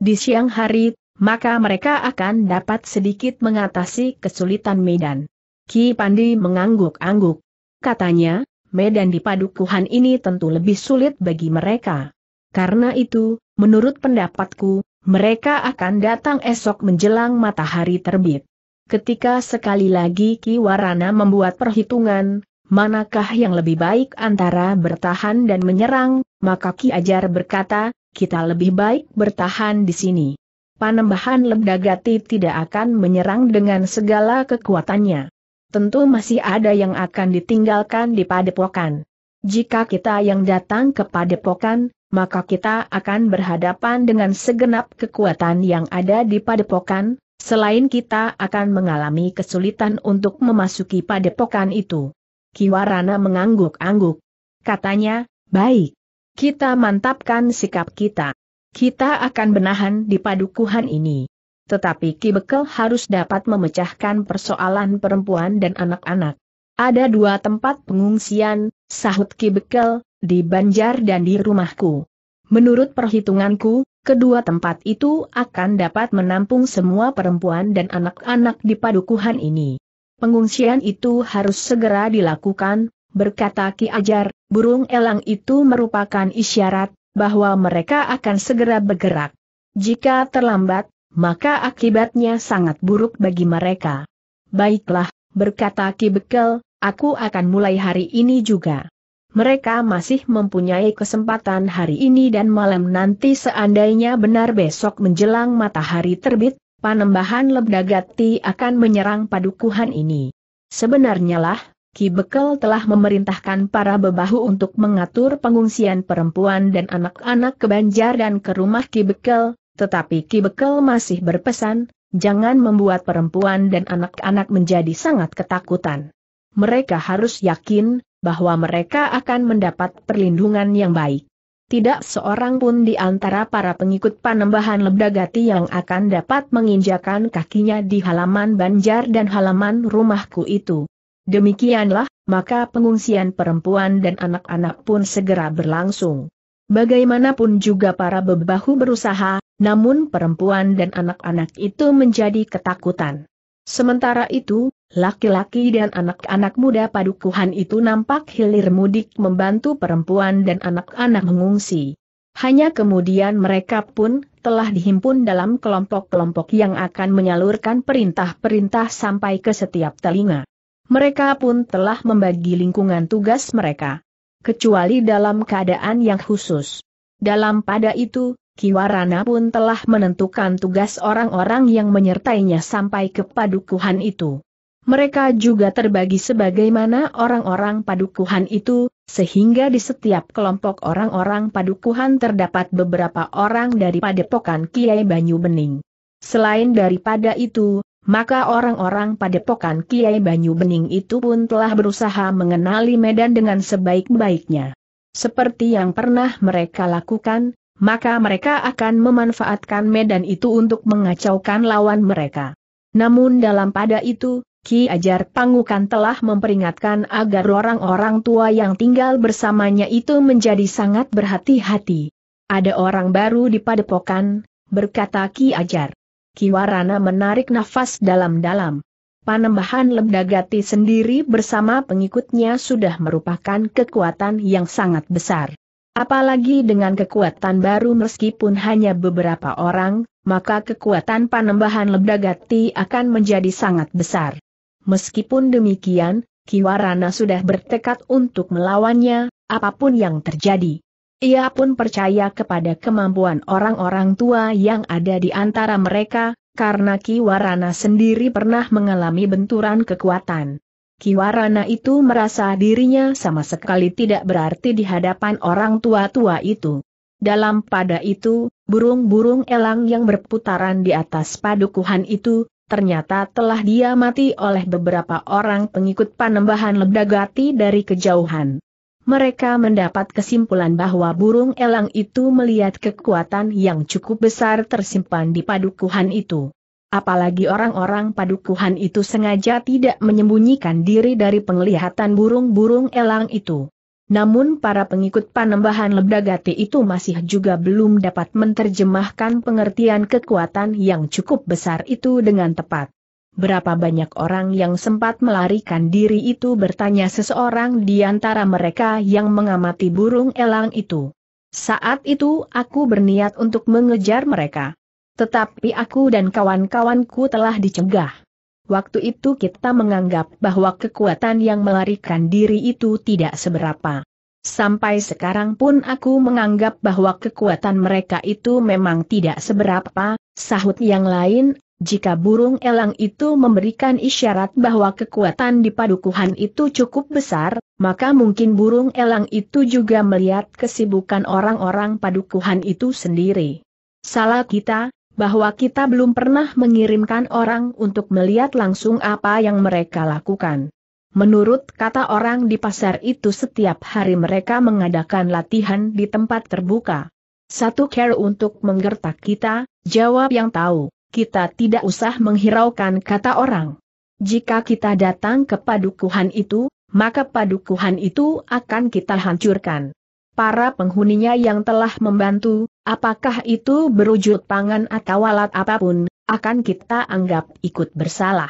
Di siang hari, maka mereka akan dapat sedikit mengatasi kesulitan medan. Ki Pandi mengangguk-angguk. Katanya, medan di padukuhan ini tentu lebih sulit bagi mereka. Karena itu, menurut pendapatku, mereka akan datang esok menjelang matahari terbit. Ketika sekali lagi Ki Warana membuat perhitungan, manakah yang lebih baik antara bertahan dan menyerang, maka Ki Ajar berkata, kita lebih baik bertahan di sini. Panembahan Lebdagati tidak akan menyerang dengan segala kekuatannya tentu masih ada yang akan ditinggalkan di padepokan. Jika kita yang datang ke padepokan, maka kita akan berhadapan dengan segenap kekuatan yang ada di padepokan, selain kita akan mengalami kesulitan untuk memasuki padepokan itu. Kiwarana mengangguk-angguk. Katanya, baik. Kita mantapkan sikap kita. Kita akan benahan di padukuhan ini tetapi Ki Bekel harus dapat memecahkan persoalan perempuan dan anak-anak. Ada dua tempat pengungsian, sahut Ki Bekel, di Banjar dan di rumahku. Menurut perhitunganku, kedua tempat itu akan dapat menampung semua perempuan dan anak-anak di padukuhan ini. Pengungsian itu harus segera dilakukan, berkata Ki Ajar, burung elang itu merupakan isyarat bahwa mereka akan segera bergerak. Jika terlambat, maka akibatnya sangat buruk bagi mereka. Baiklah, berkata Ki Bekel, aku akan mulai hari ini juga. Mereka masih mempunyai kesempatan hari ini dan malam nanti seandainya benar besok menjelang matahari terbit, Panembahan Lebdagati akan menyerang padukuhan ini. Sebenarnya lah, Ki Bekel telah memerintahkan para bebahu untuk mengatur pengungsian perempuan dan anak-anak ke Banjar dan ke rumah Ki Bekel, tetapi Ki Bekel masih berpesan, jangan membuat perempuan dan anak-anak menjadi sangat ketakutan. Mereka harus yakin, bahwa mereka akan mendapat perlindungan yang baik. Tidak seorang pun di antara para pengikut panembahan Lebdagati yang akan dapat menginjakan kakinya di halaman banjar dan halaman rumahku itu. Demikianlah, maka pengungsian perempuan dan anak-anak pun segera berlangsung. Bagaimanapun juga para bebahu berusaha, namun perempuan dan anak-anak itu menjadi ketakutan. Sementara itu, laki-laki dan anak-anak muda padukuhan itu nampak hilir mudik membantu perempuan dan anak-anak mengungsi. Hanya kemudian mereka pun telah dihimpun dalam kelompok-kelompok yang akan menyalurkan perintah-perintah sampai ke setiap telinga. Mereka pun telah membagi lingkungan tugas mereka. Kecuali dalam keadaan yang khusus. Dalam pada itu, Kiwarana pun telah menentukan tugas orang-orang yang menyertainya sampai ke padukuhan itu. Mereka juga terbagi sebagaimana orang-orang padukuhan itu, sehingga di setiap kelompok orang-orang padukuhan terdapat beberapa orang dari padepokan Kiai Banyu Bening. Selain daripada itu, maka orang-orang padepokan Kiai Banyu Bening itu pun telah berusaha mengenali Medan dengan sebaik-baiknya. Seperti yang pernah mereka lakukan, maka mereka akan memanfaatkan medan itu untuk mengacaukan lawan mereka. Namun dalam pada itu, Ki Ajar Pangukan telah memperingatkan agar orang-orang tua yang tinggal bersamanya itu menjadi sangat berhati-hati. Ada orang baru di padepokan, berkata Ki Ajar. Ki Warana menarik nafas dalam-dalam. Panembahan Lebdagati sendiri bersama pengikutnya sudah merupakan kekuatan yang sangat besar. Apalagi dengan kekuatan baru meskipun hanya beberapa orang, maka kekuatan panembahan Lebdagati akan menjadi sangat besar. Meskipun demikian, Kiwarana sudah bertekad untuk melawannya, apapun yang terjadi. Ia pun percaya kepada kemampuan orang-orang tua yang ada di antara mereka, karena Kiwarana sendiri pernah mengalami benturan kekuatan. Kiwarana itu merasa dirinya sama sekali tidak berarti di hadapan orang tua-tua itu. Dalam pada itu, burung-burung elang yang berputaran di atas padukuhan itu, ternyata telah dia mati oleh beberapa orang pengikut panembahan ledagati dari kejauhan. Mereka mendapat kesimpulan bahwa burung elang itu melihat kekuatan yang cukup besar tersimpan di padukuhan itu. Apalagi orang-orang padukuhan itu sengaja tidak menyembunyikan diri dari penglihatan burung-burung elang itu. Namun para pengikut panembahan Lebdagati itu masih juga belum dapat menerjemahkan pengertian kekuatan yang cukup besar itu dengan tepat. Berapa banyak orang yang sempat melarikan diri itu bertanya seseorang di antara mereka yang mengamati burung elang itu. Saat itu aku berniat untuk mengejar mereka. Tetapi aku dan kawan-kawanku telah dicegah. Waktu itu kita menganggap bahwa kekuatan yang melarikan diri itu tidak seberapa. Sampai sekarang pun aku menganggap bahwa kekuatan mereka itu memang tidak seberapa, sahut yang lain, jika burung elang itu memberikan isyarat bahwa kekuatan di padukuhan itu cukup besar, maka mungkin burung elang itu juga melihat kesibukan orang-orang padukuhan itu sendiri. Salah kita, bahwa kita belum pernah mengirimkan orang untuk melihat langsung apa yang mereka lakukan. Menurut kata orang di pasar itu setiap hari mereka mengadakan latihan di tempat terbuka. Satu care untuk menggertak kita, jawab yang tahu, kita tidak usah menghiraukan kata orang. Jika kita datang ke padukuhan itu, maka padukuhan itu akan kita hancurkan para penghuninya yang telah membantu, apakah itu berwujud pangan atau alat apapun, akan kita anggap ikut bersalah.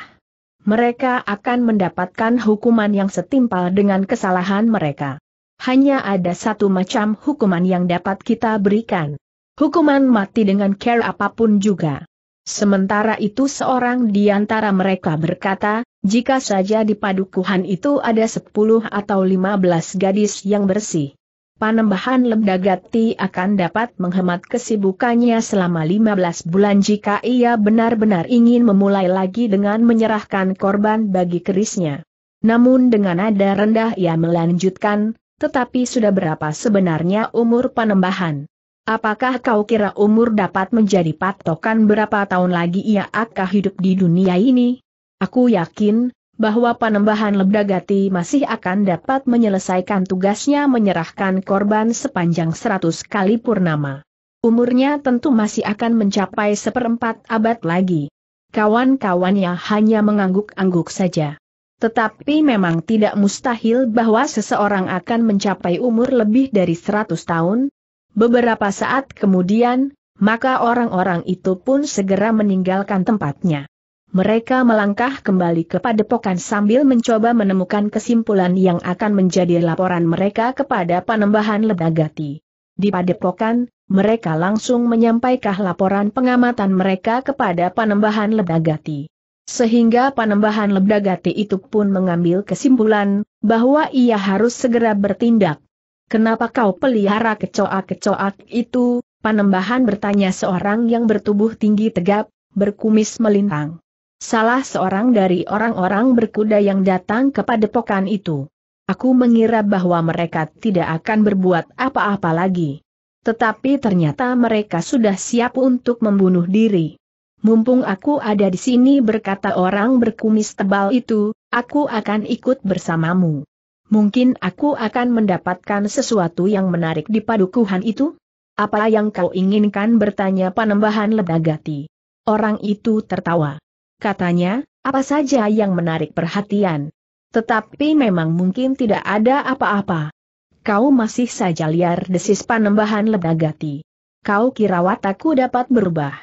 Mereka akan mendapatkan hukuman yang setimpal dengan kesalahan mereka. Hanya ada satu macam hukuman yang dapat kita berikan. Hukuman mati dengan care apapun juga. Sementara itu seorang di antara mereka berkata, jika saja di padukuhan itu ada 10 atau 15 gadis yang bersih panembahan Lemdagati akan dapat menghemat kesibukannya selama 15 bulan jika ia benar-benar ingin memulai lagi dengan menyerahkan korban bagi kerisnya. Namun dengan nada rendah ia melanjutkan, tetapi sudah berapa sebenarnya umur panembahan? Apakah kau kira umur dapat menjadi patokan berapa tahun lagi ia akan hidup di dunia ini? Aku yakin, bahwa Panembahan Lebdagati masih akan dapat menyelesaikan tugasnya menyerahkan korban sepanjang 100 kali purnama. Umurnya tentu masih akan mencapai seperempat abad lagi. Kawan-kawannya hanya mengangguk-angguk saja. Tetapi memang tidak mustahil bahwa seseorang akan mencapai umur lebih dari 100 tahun. Beberapa saat kemudian, maka orang-orang itu pun segera meninggalkan tempatnya. Mereka melangkah kembali ke padepokan sambil mencoba menemukan kesimpulan yang akan menjadi laporan mereka kepada Panembahan Ledagati. Di padepokan, mereka langsung menyampaikan laporan pengamatan mereka kepada Panembahan Ledagati. Sehingga Panembahan Ledagati itu pun mengambil kesimpulan, bahwa ia harus segera bertindak. Kenapa kau pelihara kecoak-kecoak itu? Panembahan bertanya seorang yang bertubuh tinggi tegap, berkumis melintang salah seorang dari orang-orang berkuda yang datang kepada pokan itu. Aku mengira bahwa mereka tidak akan berbuat apa-apa lagi. Tetapi ternyata mereka sudah siap untuk membunuh diri. Mumpung aku ada di sini berkata orang berkumis tebal itu, aku akan ikut bersamamu. Mungkin aku akan mendapatkan sesuatu yang menarik di padukuhan itu? Apa yang kau inginkan bertanya panembahan ledagati. Orang itu tertawa. Katanya, apa saja yang menarik perhatian. Tetapi memang mungkin tidak ada apa-apa. Kau masih saja liar desis panembahan lebagati. Kau kira watakku dapat berubah.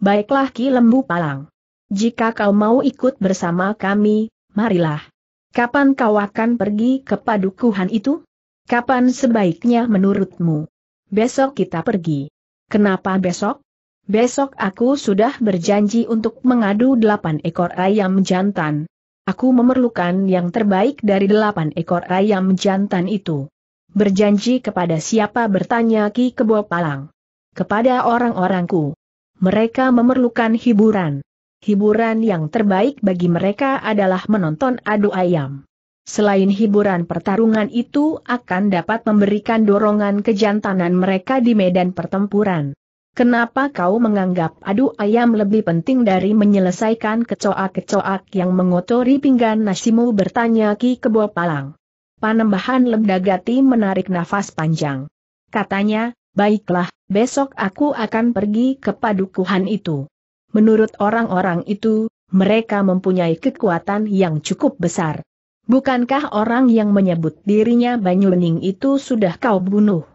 Baiklah Ki Lembu Palang. Jika kau mau ikut bersama kami, marilah. Kapan kau akan pergi ke padukuhan itu? Kapan sebaiknya menurutmu? Besok kita pergi. Kenapa besok? Besok aku sudah berjanji untuk mengadu delapan ekor ayam jantan. Aku memerlukan yang terbaik dari delapan ekor ayam jantan itu. Berjanji kepada siapa bertanya Ki Kebo Palang. Kepada orang-orangku. Mereka memerlukan hiburan. Hiburan yang terbaik bagi mereka adalah menonton adu ayam. Selain hiburan pertarungan itu akan dapat memberikan dorongan kejantanan mereka di medan pertempuran. Kenapa kau menganggap adu ayam lebih penting dari menyelesaikan kecoak-kecoak yang mengotori pinggan nasimu bertanya Ki Kebo Palang. Panembahan Lemdagati menarik nafas panjang. Katanya, baiklah, besok aku akan pergi ke padukuhan itu. Menurut orang-orang itu, mereka mempunyai kekuatan yang cukup besar. Bukankah orang yang menyebut dirinya Banyuning itu sudah kau bunuh?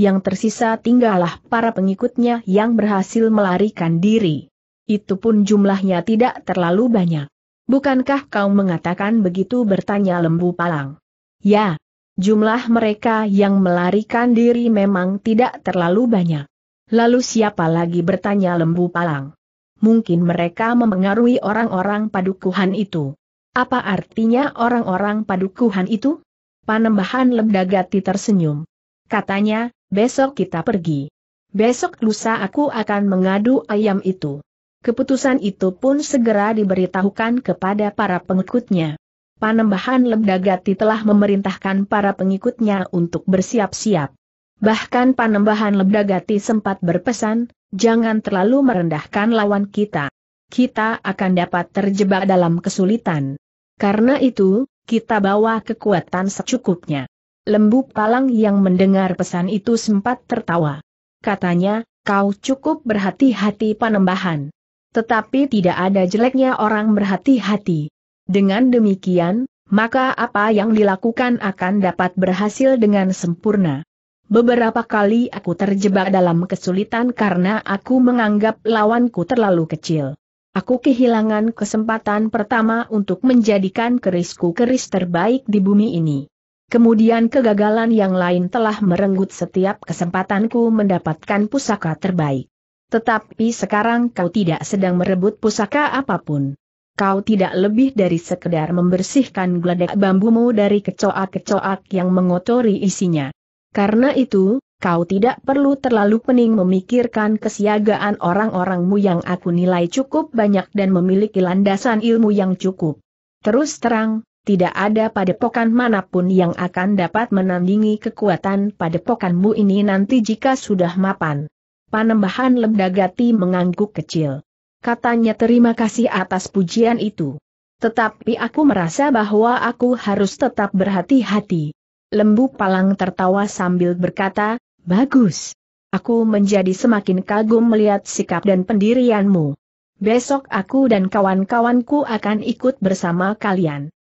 yang tersisa tinggallah para pengikutnya yang berhasil melarikan diri. Itu pun jumlahnya tidak terlalu banyak. Bukankah kau mengatakan begitu bertanya lembu palang? Ya, jumlah mereka yang melarikan diri memang tidak terlalu banyak. Lalu siapa lagi bertanya lembu palang? Mungkin mereka memengaruhi orang-orang padukuhan itu. Apa artinya orang-orang padukuhan itu? Panembahan Lemdagati tersenyum. Katanya, besok kita pergi. Besok lusa aku akan mengadu ayam itu. Keputusan itu pun segera diberitahukan kepada para pengikutnya. Panembahan Lemdagati telah memerintahkan para pengikutnya untuk bersiap-siap. Bahkan Panembahan Lemdagati sempat berpesan, jangan terlalu merendahkan lawan kita. Kita akan dapat terjebak dalam kesulitan. Karena itu, kita bawa kekuatan secukupnya. Lembu Palang yang mendengar pesan itu sempat tertawa. Katanya, kau cukup berhati-hati panembahan. Tetapi tidak ada jeleknya orang berhati-hati. Dengan demikian, maka apa yang dilakukan akan dapat berhasil dengan sempurna. Beberapa kali aku terjebak dalam kesulitan karena aku menganggap lawanku terlalu kecil. Aku kehilangan kesempatan pertama untuk menjadikan kerisku keris terbaik di bumi ini. Kemudian kegagalan yang lain telah merenggut setiap kesempatanku mendapatkan pusaka terbaik. Tetapi sekarang kau tidak sedang merebut pusaka apapun. Kau tidak lebih dari sekedar membersihkan geledek bambumu dari kecoak-kecoak yang mengotori isinya. Karena itu, kau tidak perlu terlalu pening memikirkan kesiagaan orang-orangmu yang aku nilai cukup banyak dan memiliki landasan ilmu yang cukup. Terus terang, tidak ada padepokan manapun yang akan dapat menandingi kekuatan padepokanmu ini nanti jika sudah mapan. Panembahan Lemdagati mengangguk kecil. Katanya terima kasih atas pujian itu. Tetapi aku merasa bahwa aku harus tetap berhati-hati. Lembu Palang tertawa sambil berkata, Bagus. Aku menjadi semakin kagum melihat sikap dan pendirianmu. Besok aku dan kawan-kawanku akan ikut bersama kalian.